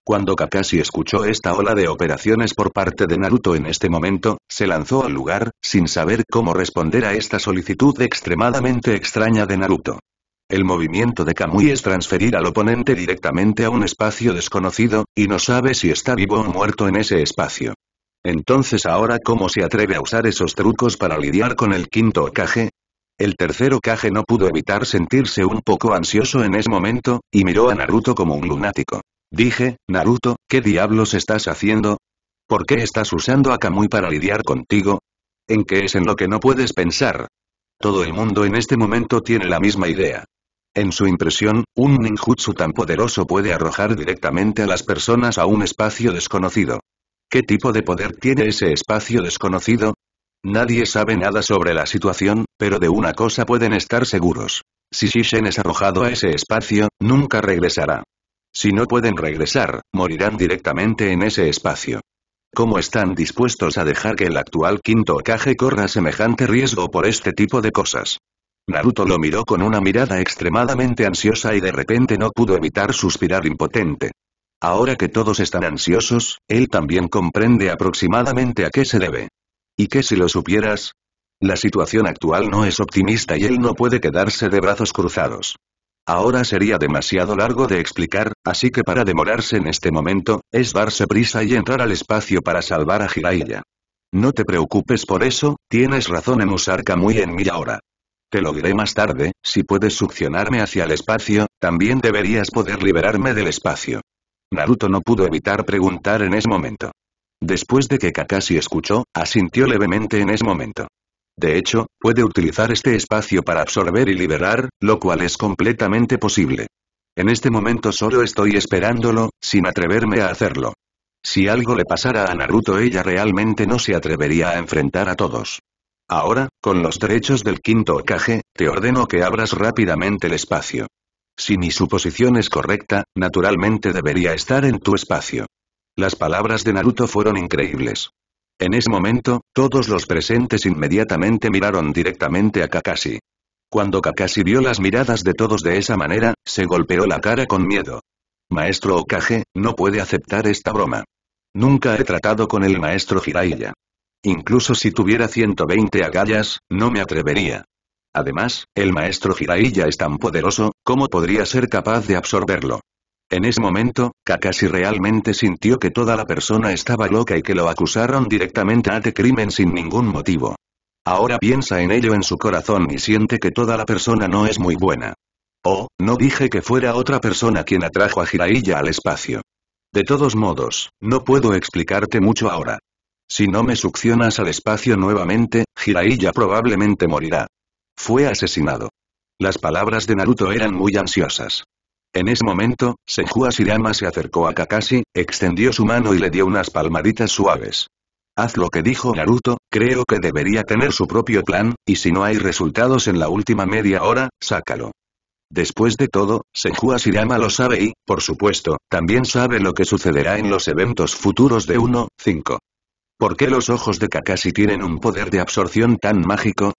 Cuando Kakashi escuchó esta ola de operaciones por parte de Naruto en este momento, se lanzó al lugar, sin saber cómo responder a esta solicitud extremadamente extraña de Naruto. El movimiento de Kamui es transferir al oponente directamente a un espacio desconocido, y no sabe si está vivo o muerto en ese espacio. Entonces ahora ¿cómo se atreve a usar esos trucos para lidiar con el quinto Okage? El tercer Okage no pudo evitar sentirse un poco ansioso en ese momento, y miró a Naruto como un lunático. Dije, Naruto, ¿qué diablos estás haciendo? ¿Por qué estás usando a Kamui para lidiar contigo? ¿En qué es en lo que no puedes pensar? Todo el mundo en este momento tiene la misma idea. En su impresión, un ninjutsu tan poderoso puede arrojar directamente a las personas a un espacio desconocido. ¿Qué tipo de poder tiene ese espacio desconocido? Nadie sabe nada sobre la situación, pero de una cosa pueden estar seguros. Si Shishen es arrojado a ese espacio, nunca regresará. Si no pueden regresar, morirán directamente en ese espacio. ¿Cómo están dispuestos a dejar que el actual quinto Okage corra semejante riesgo por este tipo de cosas? Naruto lo miró con una mirada extremadamente ansiosa y de repente no pudo evitar suspirar impotente. Ahora que todos están ansiosos, él también comprende aproximadamente a qué se debe. ¿Y qué si lo supieras? La situación actual no es optimista y él no puede quedarse de brazos cruzados. Ahora sería demasiado largo de explicar, así que para demorarse en este momento, es darse prisa y entrar al espacio para salvar a Jiraiya. No te preocupes por eso, tienes razón en usar Kamui en mí ahora. Te lo diré más tarde, si puedes succionarme hacia el espacio, también deberías poder liberarme del espacio. Naruto no pudo evitar preguntar en ese momento. Después de que Kakashi escuchó, asintió levemente en ese momento. De hecho, puede utilizar este espacio para absorber y liberar, lo cual es completamente posible. En este momento solo estoy esperándolo, sin atreverme a hacerlo. Si algo le pasara a Naruto ella realmente no se atrevería a enfrentar a todos. Ahora, con los derechos del quinto Okage, te ordeno que abras rápidamente el espacio. Si mi suposición es correcta, naturalmente debería estar en tu espacio. Las palabras de Naruto fueron increíbles. En ese momento, todos los presentes inmediatamente miraron directamente a Kakashi. Cuando Kakashi vio las miradas de todos de esa manera, se golpeó la cara con miedo. Maestro Okage, no puede aceptar esta broma. Nunca he tratado con el maestro Jiraiya. Incluso si tuviera 120 agallas, no me atrevería. Además, el maestro Jiraiya es tan poderoso, ¿cómo podría ser capaz de absorberlo? En ese momento, Kakashi realmente sintió que toda la persona estaba loca y que lo acusaron directamente a de crimen sin ningún motivo. Ahora piensa en ello en su corazón y siente que toda la persona no es muy buena. Oh, no dije que fuera otra persona quien atrajo a Jiraiya al espacio. De todos modos, no puedo explicarte mucho ahora. Si no me succionas al espacio nuevamente, Jiraiya probablemente morirá. Fue asesinado. Las palabras de Naruto eran muy ansiosas. En ese momento, Senju Asirama se acercó a Kakashi, extendió su mano y le dio unas palmaditas suaves. Haz lo que dijo Naruto, creo que debería tener su propio plan, y si no hay resultados en la última media hora, sácalo. Después de todo, Senju Asirama lo sabe y, por supuesto, también sabe lo que sucederá en los eventos futuros de 1, 5. ¿Por qué los ojos de Kakashi tienen un poder de absorción tan mágico?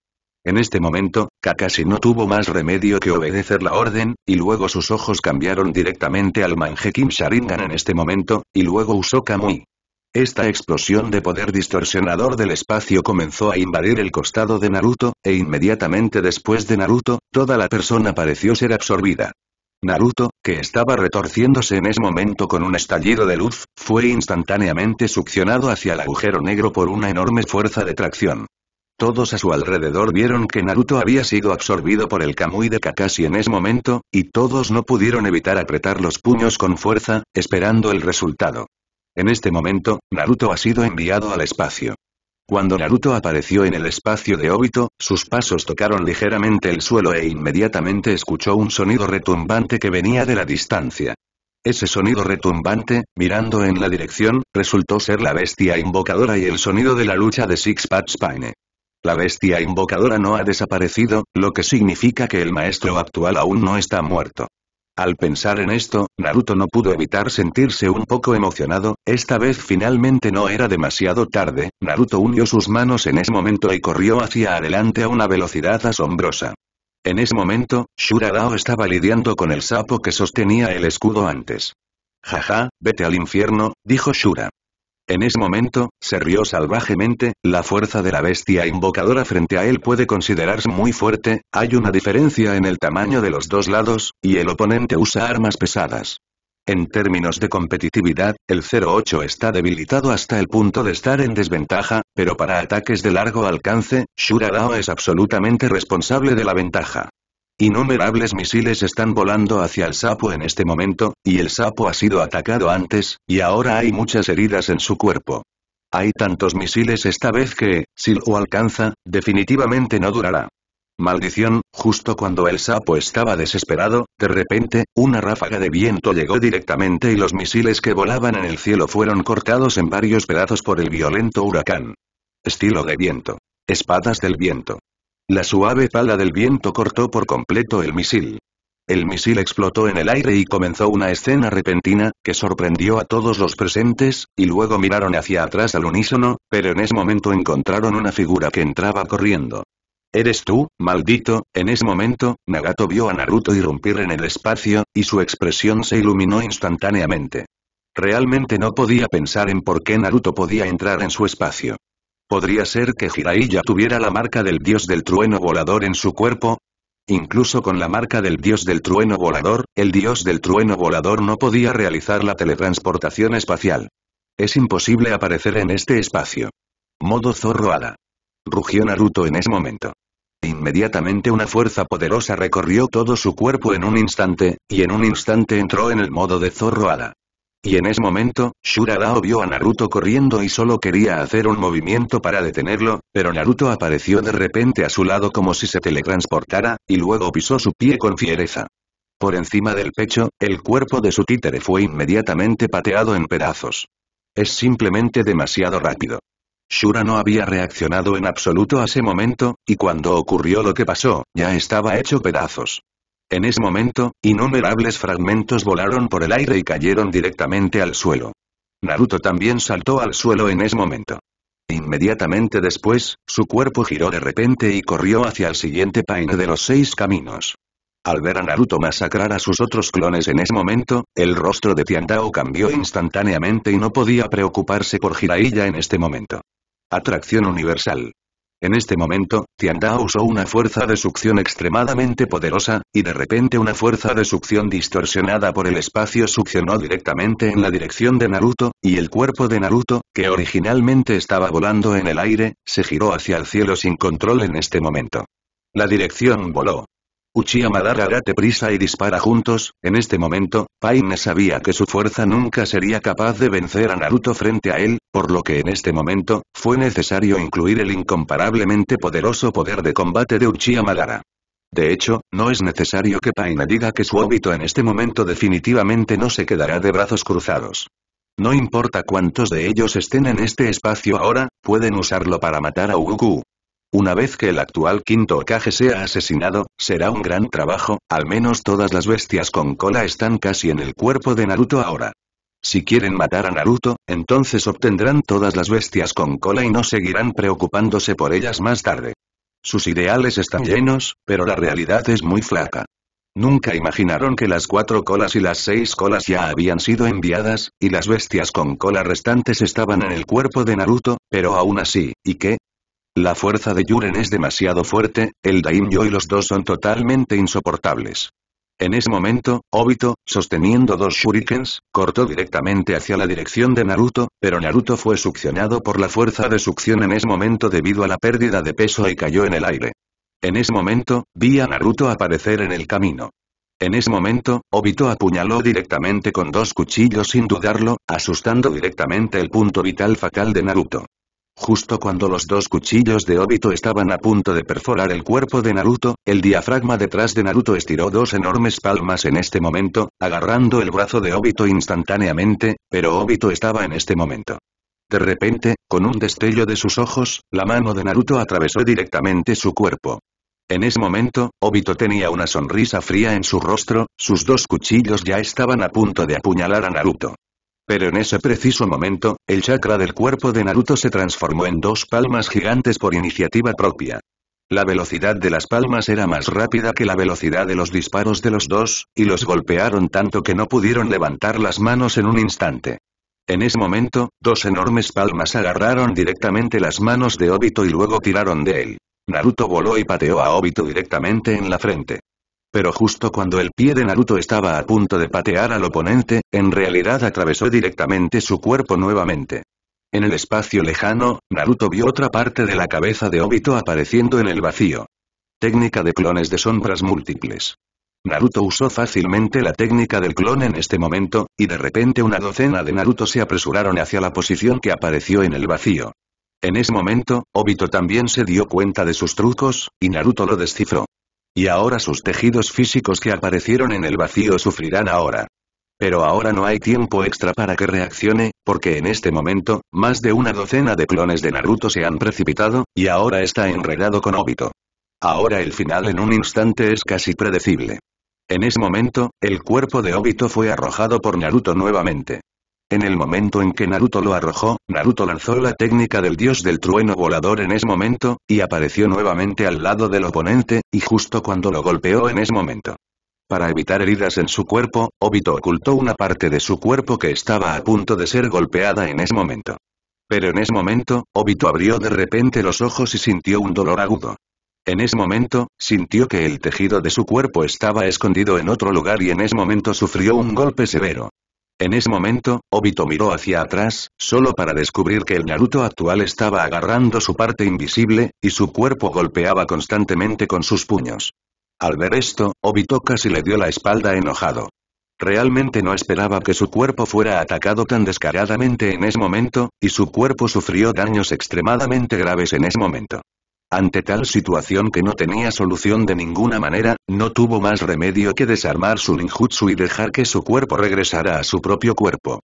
En este momento, Kakashi no tuvo más remedio que obedecer la orden, y luego sus ojos cambiaron directamente al Kim Sharingan en este momento, y luego usó Kamui. Esta explosión de poder distorsionador del espacio comenzó a invadir el costado de Naruto, e inmediatamente después de Naruto, toda la persona pareció ser absorbida. Naruto, que estaba retorciéndose en ese momento con un estallido de luz, fue instantáneamente succionado hacia el agujero negro por una enorme fuerza de tracción. Todos a su alrededor vieron que Naruto había sido absorbido por el Kamui de Kakashi en ese momento, y todos no pudieron evitar apretar los puños con fuerza, esperando el resultado. En este momento, Naruto ha sido enviado al espacio. Cuando Naruto apareció en el espacio de Obito, sus pasos tocaron ligeramente el suelo e inmediatamente escuchó un sonido retumbante que venía de la distancia. Ese sonido retumbante, mirando en la dirección, resultó ser la bestia invocadora y el sonido de la lucha de Six Pack Spine. La bestia invocadora no ha desaparecido, lo que significa que el maestro actual aún no está muerto. Al pensar en esto, Naruto no pudo evitar sentirse un poco emocionado, esta vez finalmente no era demasiado tarde, Naruto unió sus manos en ese momento y corrió hacia adelante a una velocidad asombrosa. En ese momento, Shuradao estaba lidiando con el sapo que sostenía el escudo antes. Jaja, vete al infierno, dijo Shura. En ese momento, se rió salvajemente, la fuerza de la bestia invocadora frente a él puede considerarse muy fuerte, hay una diferencia en el tamaño de los dos lados, y el oponente usa armas pesadas. En términos de competitividad, el 08 está debilitado hasta el punto de estar en desventaja, pero para ataques de largo alcance, Shura es absolutamente responsable de la ventaja. Innumerables misiles están volando hacia el sapo en este momento, y el sapo ha sido atacado antes, y ahora hay muchas heridas en su cuerpo. Hay tantos misiles esta vez que, si lo alcanza, definitivamente no durará. Maldición, justo cuando el sapo estaba desesperado, de repente, una ráfaga de viento llegó directamente y los misiles que volaban en el cielo fueron cortados en varios pedazos por el violento huracán. Estilo de viento. Espadas del viento. La suave pala del viento cortó por completo el misil. El misil explotó en el aire y comenzó una escena repentina, que sorprendió a todos los presentes, y luego miraron hacia atrás al unísono, pero en ese momento encontraron una figura que entraba corriendo. ¿Eres tú, maldito? En ese momento, Nagato vio a Naruto irrumpir en el espacio, y su expresión se iluminó instantáneamente. Realmente no podía pensar en por qué Naruto podía entrar en su espacio. ¿Podría ser que Jiraiya tuviera la marca del dios del trueno volador en su cuerpo? Incluso con la marca del dios del trueno volador, el dios del trueno volador no podía realizar la teletransportación espacial. Es imposible aparecer en este espacio. Modo zorro ala. Rugió Naruto en ese momento. Inmediatamente una fuerza poderosa recorrió todo su cuerpo en un instante, y en un instante entró en el modo de zorro ala. Y en ese momento, shura vio a Naruto corriendo y solo quería hacer un movimiento para detenerlo, pero Naruto apareció de repente a su lado como si se teletransportara, y luego pisó su pie con fiereza. Por encima del pecho, el cuerpo de su títere fue inmediatamente pateado en pedazos. Es simplemente demasiado rápido. Shura no había reaccionado en absoluto a ese momento, y cuando ocurrió lo que pasó, ya estaba hecho pedazos. En ese momento, innumerables fragmentos volaron por el aire y cayeron directamente al suelo. Naruto también saltó al suelo en ese momento. Inmediatamente después, su cuerpo giró de repente y corrió hacia el siguiente paine de los seis caminos. Al ver a Naruto masacrar a sus otros clones en ese momento, el rostro de Tiandao cambió instantáneamente y no podía preocuparse por Jiraiya en este momento. Atracción universal. En este momento, Tiandao usó una fuerza de succión extremadamente poderosa, y de repente una fuerza de succión distorsionada por el espacio succionó directamente en la dirección de Naruto, y el cuerpo de Naruto, que originalmente estaba volando en el aire, se giró hacia el cielo sin control en este momento. La dirección voló, Uchiha Madara date prisa y dispara juntos, en este momento, Paine sabía que su fuerza nunca sería capaz de vencer a Naruto frente a él, por lo que en este momento, fue necesario incluir el incomparablemente poderoso poder de combate de Uchiha Madara. De hecho, no es necesario que Paina diga que su óbito en este momento definitivamente no se quedará de brazos cruzados. No importa cuántos de ellos estén en este espacio ahora, pueden usarlo para matar a Ugoku. Una vez que el actual quinto Okaje sea asesinado, será un gran trabajo, al menos todas las bestias con cola están casi en el cuerpo de Naruto ahora. Si quieren matar a Naruto, entonces obtendrán todas las bestias con cola y no seguirán preocupándose por ellas más tarde. Sus ideales están llenos, pero la realidad es muy flaca. Nunca imaginaron que las cuatro colas y las seis colas ya habían sido enviadas, y las bestias con cola restantes estaban en el cuerpo de Naruto, pero aún así, y que, la fuerza de Yuren es demasiado fuerte, el Daimyo y los dos son totalmente insoportables. En ese momento, Obito, sosteniendo dos shurikens, cortó directamente hacia la dirección de Naruto, pero Naruto fue succionado por la fuerza de succión en ese momento debido a la pérdida de peso y cayó en el aire. En ese momento, vi a Naruto aparecer en el camino. En ese momento, Obito apuñaló directamente con dos cuchillos sin dudarlo, asustando directamente el punto vital fatal de Naruto. Justo cuando los dos cuchillos de Obito estaban a punto de perforar el cuerpo de Naruto, el diafragma detrás de Naruto estiró dos enormes palmas en este momento, agarrando el brazo de Obito instantáneamente, pero Obito estaba en este momento. De repente, con un destello de sus ojos, la mano de Naruto atravesó directamente su cuerpo. En ese momento, Obito tenía una sonrisa fría en su rostro, sus dos cuchillos ya estaban a punto de apuñalar a Naruto. Pero en ese preciso momento, el chakra del cuerpo de Naruto se transformó en dos palmas gigantes por iniciativa propia. La velocidad de las palmas era más rápida que la velocidad de los disparos de los dos, y los golpearon tanto que no pudieron levantar las manos en un instante. En ese momento, dos enormes palmas agarraron directamente las manos de Obito y luego tiraron de él. Naruto voló y pateó a Obito directamente en la frente pero justo cuando el pie de Naruto estaba a punto de patear al oponente, en realidad atravesó directamente su cuerpo nuevamente. En el espacio lejano, Naruto vio otra parte de la cabeza de Obito apareciendo en el vacío. Técnica de clones de sombras múltiples. Naruto usó fácilmente la técnica del clon en este momento, y de repente una docena de Naruto se apresuraron hacia la posición que apareció en el vacío. En ese momento, Obito también se dio cuenta de sus trucos, y Naruto lo descifró. Y ahora sus tejidos físicos que aparecieron en el vacío sufrirán ahora. Pero ahora no hay tiempo extra para que reaccione, porque en este momento, más de una docena de clones de Naruto se han precipitado, y ahora está enredado con Obito. Ahora el final en un instante es casi predecible. En ese momento, el cuerpo de Obito fue arrojado por Naruto nuevamente. En el momento en que Naruto lo arrojó, Naruto lanzó la técnica del dios del trueno volador en ese momento, y apareció nuevamente al lado del oponente, y justo cuando lo golpeó en ese momento. Para evitar heridas en su cuerpo, Obito ocultó una parte de su cuerpo que estaba a punto de ser golpeada en ese momento. Pero en ese momento, Obito abrió de repente los ojos y sintió un dolor agudo. En ese momento, sintió que el tejido de su cuerpo estaba escondido en otro lugar y en ese momento sufrió un golpe severo. En ese momento, Obito miró hacia atrás, solo para descubrir que el Naruto actual estaba agarrando su parte invisible, y su cuerpo golpeaba constantemente con sus puños. Al ver esto, Obito casi le dio la espalda enojado. Realmente no esperaba que su cuerpo fuera atacado tan descaradamente en ese momento, y su cuerpo sufrió daños extremadamente graves en ese momento. Ante tal situación que no tenía solución de ninguna manera, no tuvo más remedio que desarmar su ninjutsu y dejar que su cuerpo regresara a su propio cuerpo.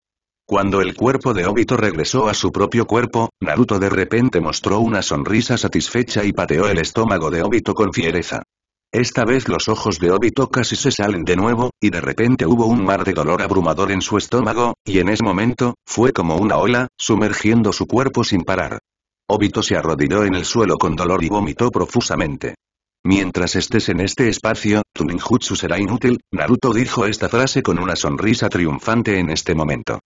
Cuando el cuerpo de Obito regresó a su propio cuerpo, Naruto de repente mostró una sonrisa satisfecha y pateó el estómago de Obito con fiereza. Esta vez los ojos de Obito casi se salen de nuevo, y de repente hubo un mar de dolor abrumador en su estómago, y en ese momento, fue como una ola, sumergiendo su cuerpo sin parar. Obito se arrodilló en el suelo con dolor y vomitó profusamente. Mientras estés en este espacio, tu ninjutsu será inútil, Naruto dijo esta frase con una sonrisa triunfante en este momento.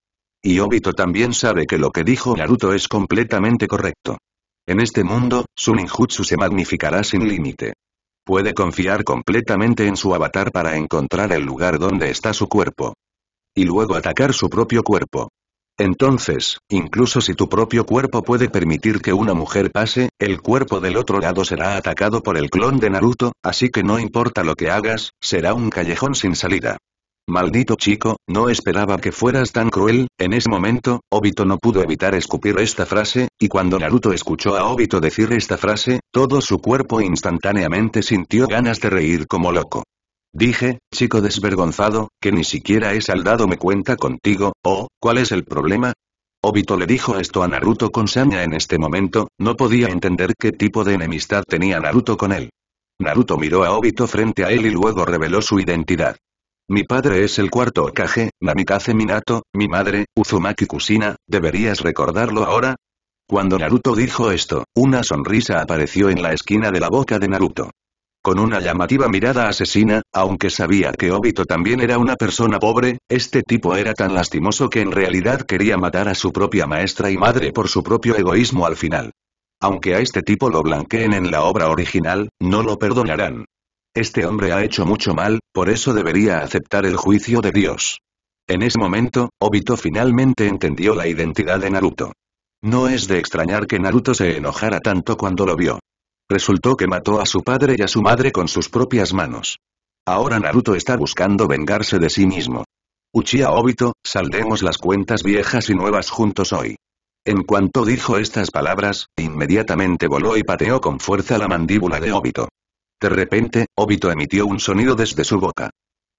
Y Obito también sabe que lo que dijo Naruto es completamente correcto. En este mundo, su ninjutsu se magnificará sin límite. Puede confiar completamente en su avatar para encontrar el lugar donde está su cuerpo. Y luego atacar su propio cuerpo. Entonces, incluso si tu propio cuerpo puede permitir que una mujer pase, el cuerpo del otro lado será atacado por el clon de Naruto, así que no importa lo que hagas, será un callejón sin salida. Maldito chico, no esperaba que fueras tan cruel, en ese momento, Obito no pudo evitar escupir esta frase, y cuando Naruto escuchó a Obito decir esta frase, todo su cuerpo instantáneamente sintió ganas de reír como loco. Dije, chico desvergonzado, que ni siquiera he saldado me cuenta contigo, ¿O ¿cuál es el problema? Obito le dijo esto a Naruto con saña en este momento, no podía entender qué tipo de enemistad tenía Naruto con él. Naruto miró a Obito frente a él y luego reveló su identidad. Mi padre es el cuarto Okage, Namikaze Minato, mi madre, Uzumaki Kusina, ¿deberías recordarlo ahora? Cuando Naruto dijo esto, una sonrisa apareció en la esquina de la boca de Naruto con una llamativa mirada asesina, aunque sabía que Obito también era una persona pobre, este tipo era tan lastimoso que en realidad quería matar a su propia maestra y madre por su propio egoísmo al final. Aunque a este tipo lo blanqueen en la obra original, no lo perdonarán. Este hombre ha hecho mucho mal, por eso debería aceptar el juicio de Dios. En ese momento, Obito finalmente entendió la identidad de Naruto. No es de extrañar que Naruto se enojara tanto cuando lo vio. Resultó que mató a su padre y a su madre con sus propias manos. Ahora Naruto está buscando vengarse de sí mismo. Uchiha Obito, saldemos las cuentas viejas y nuevas juntos hoy. En cuanto dijo estas palabras, inmediatamente voló y pateó con fuerza la mandíbula de Obito. De repente, Obito emitió un sonido desde su boca.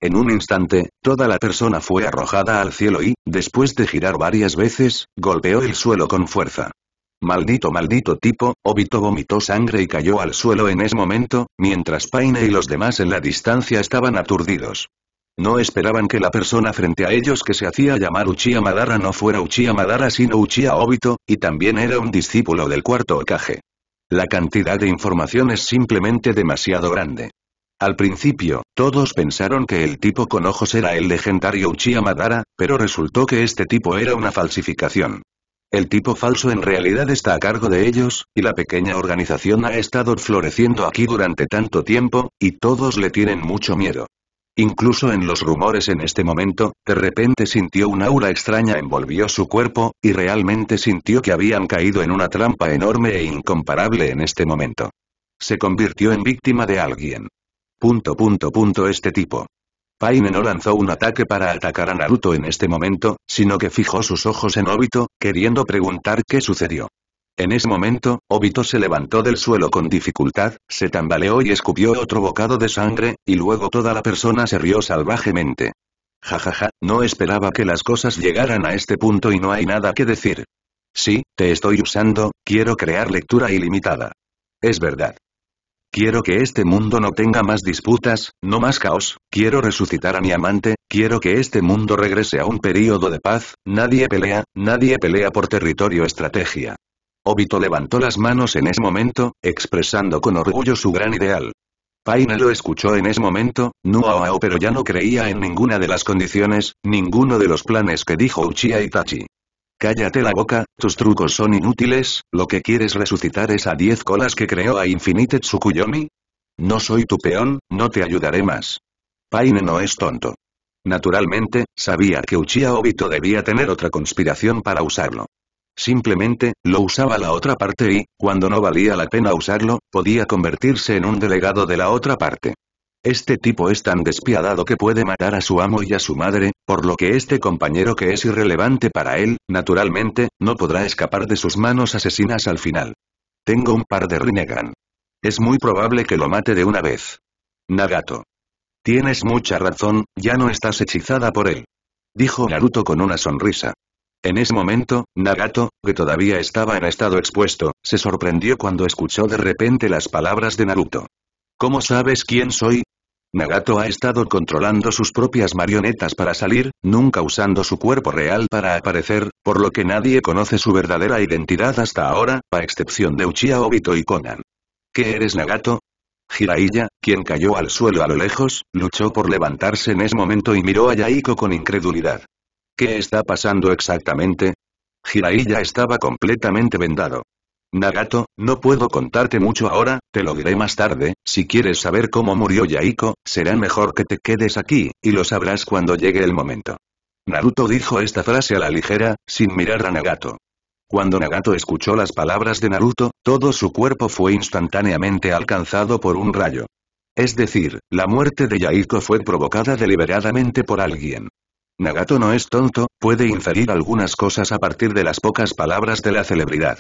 En un instante, toda la persona fue arrojada al cielo y, después de girar varias veces, golpeó el suelo con fuerza. Maldito maldito tipo, Obito vomitó sangre y cayó al suelo en ese momento, mientras Paine y los demás en la distancia estaban aturdidos. No esperaban que la persona frente a ellos que se hacía llamar Uchiha Madara no fuera Uchiha Madara sino Uchiha Obito, y también era un discípulo del cuarto Okage. La cantidad de información es simplemente demasiado grande. Al principio, todos pensaron que el tipo con ojos era el legendario Uchiha Madara, pero resultó que este tipo era una falsificación. El tipo falso en realidad está a cargo de ellos, y la pequeña organización ha estado floreciendo aquí durante tanto tiempo, y todos le tienen mucho miedo. Incluso en los rumores en este momento, de repente sintió un aura extraña envolvió su cuerpo, y realmente sintió que habían caído en una trampa enorme e incomparable en este momento. Se convirtió en víctima de alguien. Punto punto punto este tipo. Paine no lanzó un ataque para atacar a Naruto en este momento, sino que fijó sus ojos en Obito, queriendo preguntar qué sucedió. En ese momento, Obito se levantó del suelo con dificultad, se tambaleó y escupió otro bocado de sangre, y luego toda la persona se rió salvajemente. Jajaja, ja, ja, no esperaba que las cosas llegaran a este punto y no hay nada que decir. Sí, te estoy usando, quiero crear lectura ilimitada. Es verdad. Quiero que este mundo no tenga más disputas, no más caos, quiero resucitar a mi amante, quiero que este mundo regrese a un periodo de paz, nadie pelea, nadie pelea por territorio estrategia. Obito levantó las manos en ese momento, expresando con orgullo su gran ideal. Paine lo escuchó en ese momento, Nuao pero ya no creía en ninguna de las condiciones, ninguno de los planes que dijo Uchiha Itachi. Cállate la boca, tus trucos son inútiles, lo que quieres resucitar es a diez colas que creó a Infinite Tsukuyomi. No soy tu peón, no te ayudaré más. Paine no es tonto. Naturalmente, sabía que Uchiha Obito debía tener otra conspiración para usarlo. Simplemente, lo usaba la otra parte y, cuando no valía la pena usarlo, podía convertirse en un delegado de la otra parte. Este tipo es tan despiadado que puede matar a su amo y a su madre, por lo que este compañero que es irrelevante para él, naturalmente, no podrá escapar de sus manos asesinas al final. Tengo un par de Rinnegan. Es muy probable que lo mate de una vez. Nagato. Tienes mucha razón, ya no estás hechizada por él. Dijo Naruto con una sonrisa. En ese momento, Nagato, que todavía estaba en estado expuesto, se sorprendió cuando escuchó de repente las palabras de Naruto. ¿Cómo sabes quién soy? Nagato ha estado controlando sus propias marionetas para salir, nunca usando su cuerpo real para aparecer, por lo que nadie conoce su verdadera identidad hasta ahora, a excepción de Uchiha Obito y Conan. ¿Qué eres Nagato? Jiraiya, quien cayó al suelo a lo lejos, luchó por levantarse en ese momento y miró a Yaiko con incredulidad. ¿Qué está pasando exactamente? Jiraiya estaba completamente vendado. Nagato, no puedo contarte mucho ahora, te lo diré más tarde, si quieres saber cómo murió Yaiko, será mejor que te quedes aquí, y lo sabrás cuando llegue el momento. Naruto dijo esta frase a la ligera, sin mirar a Nagato. Cuando Nagato escuchó las palabras de Naruto, todo su cuerpo fue instantáneamente alcanzado por un rayo. Es decir, la muerte de Yaiko fue provocada deliberadamente por alguien. Nagato no es tonto, puede inferir algunas cosas a partir de las pocas palabras de la celebridad.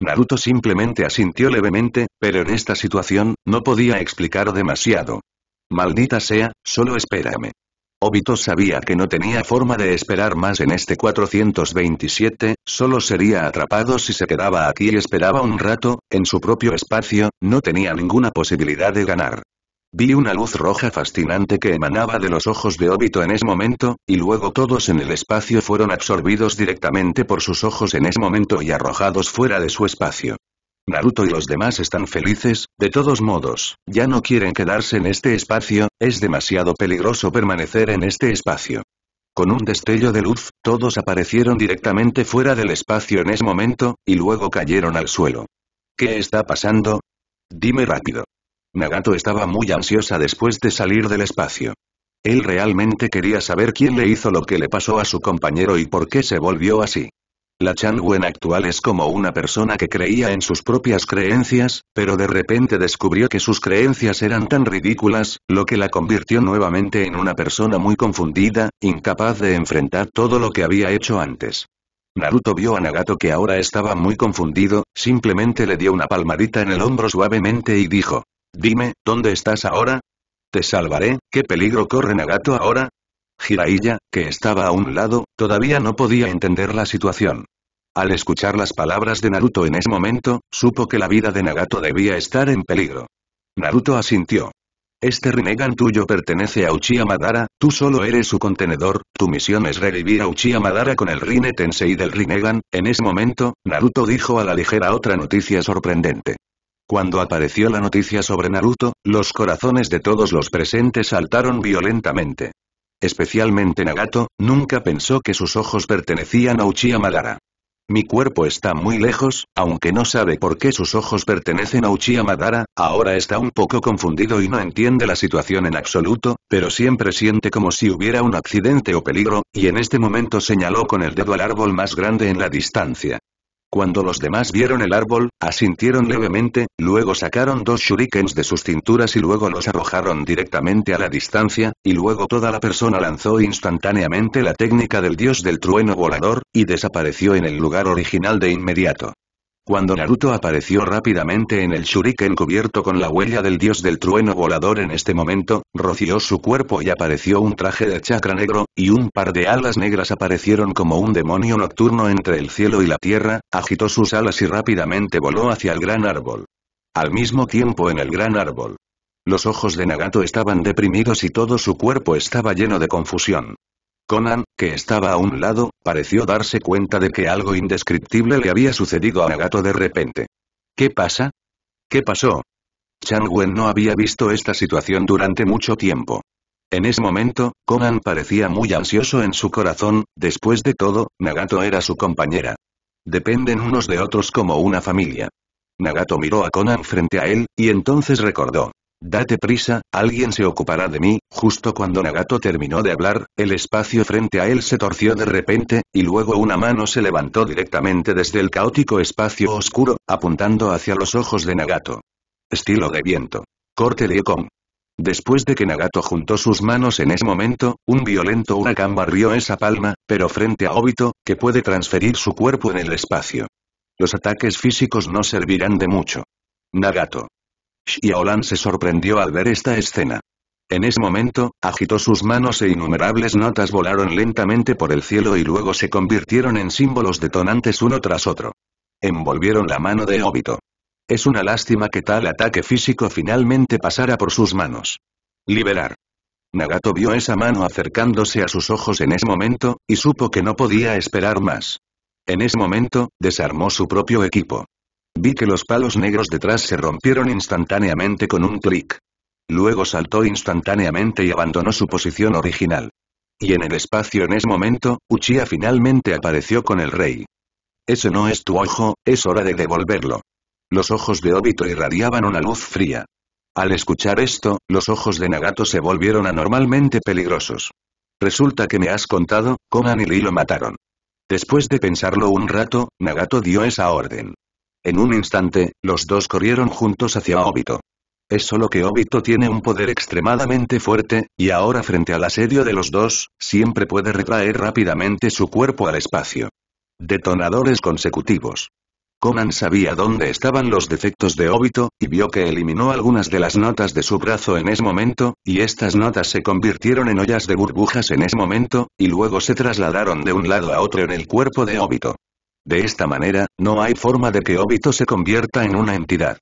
Naruto simplemente asintió levemente, pero en esta situación, no podía explicar demasiado. Maldita sea, solo espérame. Obito sabía que no tenía forma de esperar más en este 427, solo sería atrapado si se quedaba aquí y esperaba un rato, en su propio espacio, no tenía ninguna posibilidad de ganar. Vi una luz roja fascinante que emanaba de los ojos de Obito en ese momento, y luego todos en el espacio fueron absorbidos directamente por sus ojos en ese momento y arrojados fuera de su espacio. Naruto y los demás están felices, de todos modos, ya no quieren quedarse en este espacio, es demasiado peligroso permanecer en este espacio. Con un destello de luz, todos aparecieron directamente fuera del espacio en ese momento, y luego cayeron al suelo. ¿Qué está pasando? Dime rápido. Nagato estaba muy ansiosa después de salir del espacio. Él realmente quería saber quién le hizo lo que le pasó a su compañero y por qué se volvió así. La Chan actual es como una persona que creía en sus propias creencias, pero de repente descubrió que sus creencias eran tan ridículas, lo que la convirtió nuevamente en una persona muy confundida, incapaz de enfrentar todo lo que había hecho antes. Naruto vio a Nagato que ahora estaba muy confundido, simplemente le dio una palmadita en el hombro suavemente y dijo, Dime, ¿dónde estás ahora? Te salvaré, ¿qué peligro corre Nagato ahora? Jiraiya, que estaba a un lado, todavía no podía entender la situación. Al escuchar las palabras de Naruto en ese momento, supo que la vida de Nagato debía estar en peligro. Naruto asintió. Este Rinnegan tuyo pertenece a Uchiha Madara, tú solo eres su contenedor, tu misión es revivir a Uchiha Madara con el Rinne Tensei del Rinnegan, en ese momento, Naruto dijo a la ligera otra noticia sorprendente. Cuando apareció la noticia sobre Naruto, los corazones de todos los presentes saltaron violentamente. Especialmente Nagato, nunca pensó que sus ojos pertenecían a Uchiha Madara. Mi cuerpo está muy lejos, aunque no sabe por qué sus ojos pertenecen a Uchiha Madara, ahora está un poco confundido y no entiende la situación en absoluto, pero siempre siente como si hubiera un accidente o peligro, y en este momento señaló con el dedo al árbol más grande en la distancia. Cuando los demás vieron el árbol, asintieron levemente, luego sacaron dos shurikens de sus cinturas y luego los arrojaron directamente a la distancia, y luego toda la persona lanzó instantáneamente la técnica del dios del trueno volador, y desapareció en el lugar original de inmediato. Cuando Naruto apareció rápidamente en el shuriken cubierto con la huella del dios del trueno volador en este momento, roció su cuerpo y apareció un traje de chakra negro, y un par de alas negras aparecieron como un demonio nocturno entre el cielo y la tierra, agitó sus alas y rápidamente voló hacia el gran árbol. Al mismo tiempo en el gran árbol. Los ojos de Nagato estaban deprimidos y todo su cuerpo estaba lleno de confusión. Conan, que estaba a un lado, pareció darse cuenta de que algo indescriptible le había sucedido a Nagato de repente. ¿Qué pasa? ¿Qué pasó? Chang Wen no había visto esta situación durante mucho tiempo. En ese momento, Conan parecía muy ansioso en su corazón, después de todo, Nagato era su compañera. Dependen unos de otros como una familia. Nagato miró a Conan frente a él, y entonces recordó. Date prisa, alguien se ocupará de mí, justo cuando Nagato terminó de hablar, el espacio frente a él se torció de repente, y luego una mano se levantó directamente desde el caótico espacio oscuro, apuntando hacia los ojos de Nagato. Estilo de viento. Corte de Econ. Después de que Nagato juntó sus manos en ese momento, un violento huracán barrió esa palma, pero frente a Obito, que puede transferir su cuerpo en el espacio. Los ataques físicos no servirán de mucho. Nagato. Xiaolan se sorprendió al ver esta escena. En ese momento, agitó sus manos e innumerables notas volaron lentamente por el cielo y luego se convirtieron en símbolos detonantes uno tras otro. Envolvieron la mano de Obito. Es una lástima que tal ataque físico finalmente pasara por sus manos. Liberar. Nagato vio esa mano acercándose a sus ojos en ese momento, y supo que no podía esperar más. En ese momento, desarmó su propio equipo. Vi que los palos negros detrás se rompieron instantáneamente con un clic. Luego saltó instantáneamente y abandonó su posición original. Y en el espacio en ese momento, Uchiha finalmente apareció con el rey. Ese no es tu ojo, es hora de devolverlo. Los ojos de Obito irradiaban una luz fría. Al escuchar esto, los ojos de Nagato se volvieron anormalmente peligrosos. Resulta que me has contado, Anil y lo mataron. Después de pensarlo un rato, Nagato dio esa orden. En un instante, los dos corrieron juntos hacia Obito. Es solo que Obito tiene un poder extremadamente fuerte, y ahora frente al asedio de los dos, siempre puede retraer rápidamente su cuerpo al espacio. Detonadores consecutivos. Conan sabía dónde estaban los defectos de Obito, y vio que eliminó algunas de las notas de su brazo en ese momento, y estas notas se convirtieron en ollas de burbujas en ese momento, y luego se trasladaron de un lado a otro en el cuerpo de Obito. De esta manera, no hay forma de que Obito se convierta en una entidad.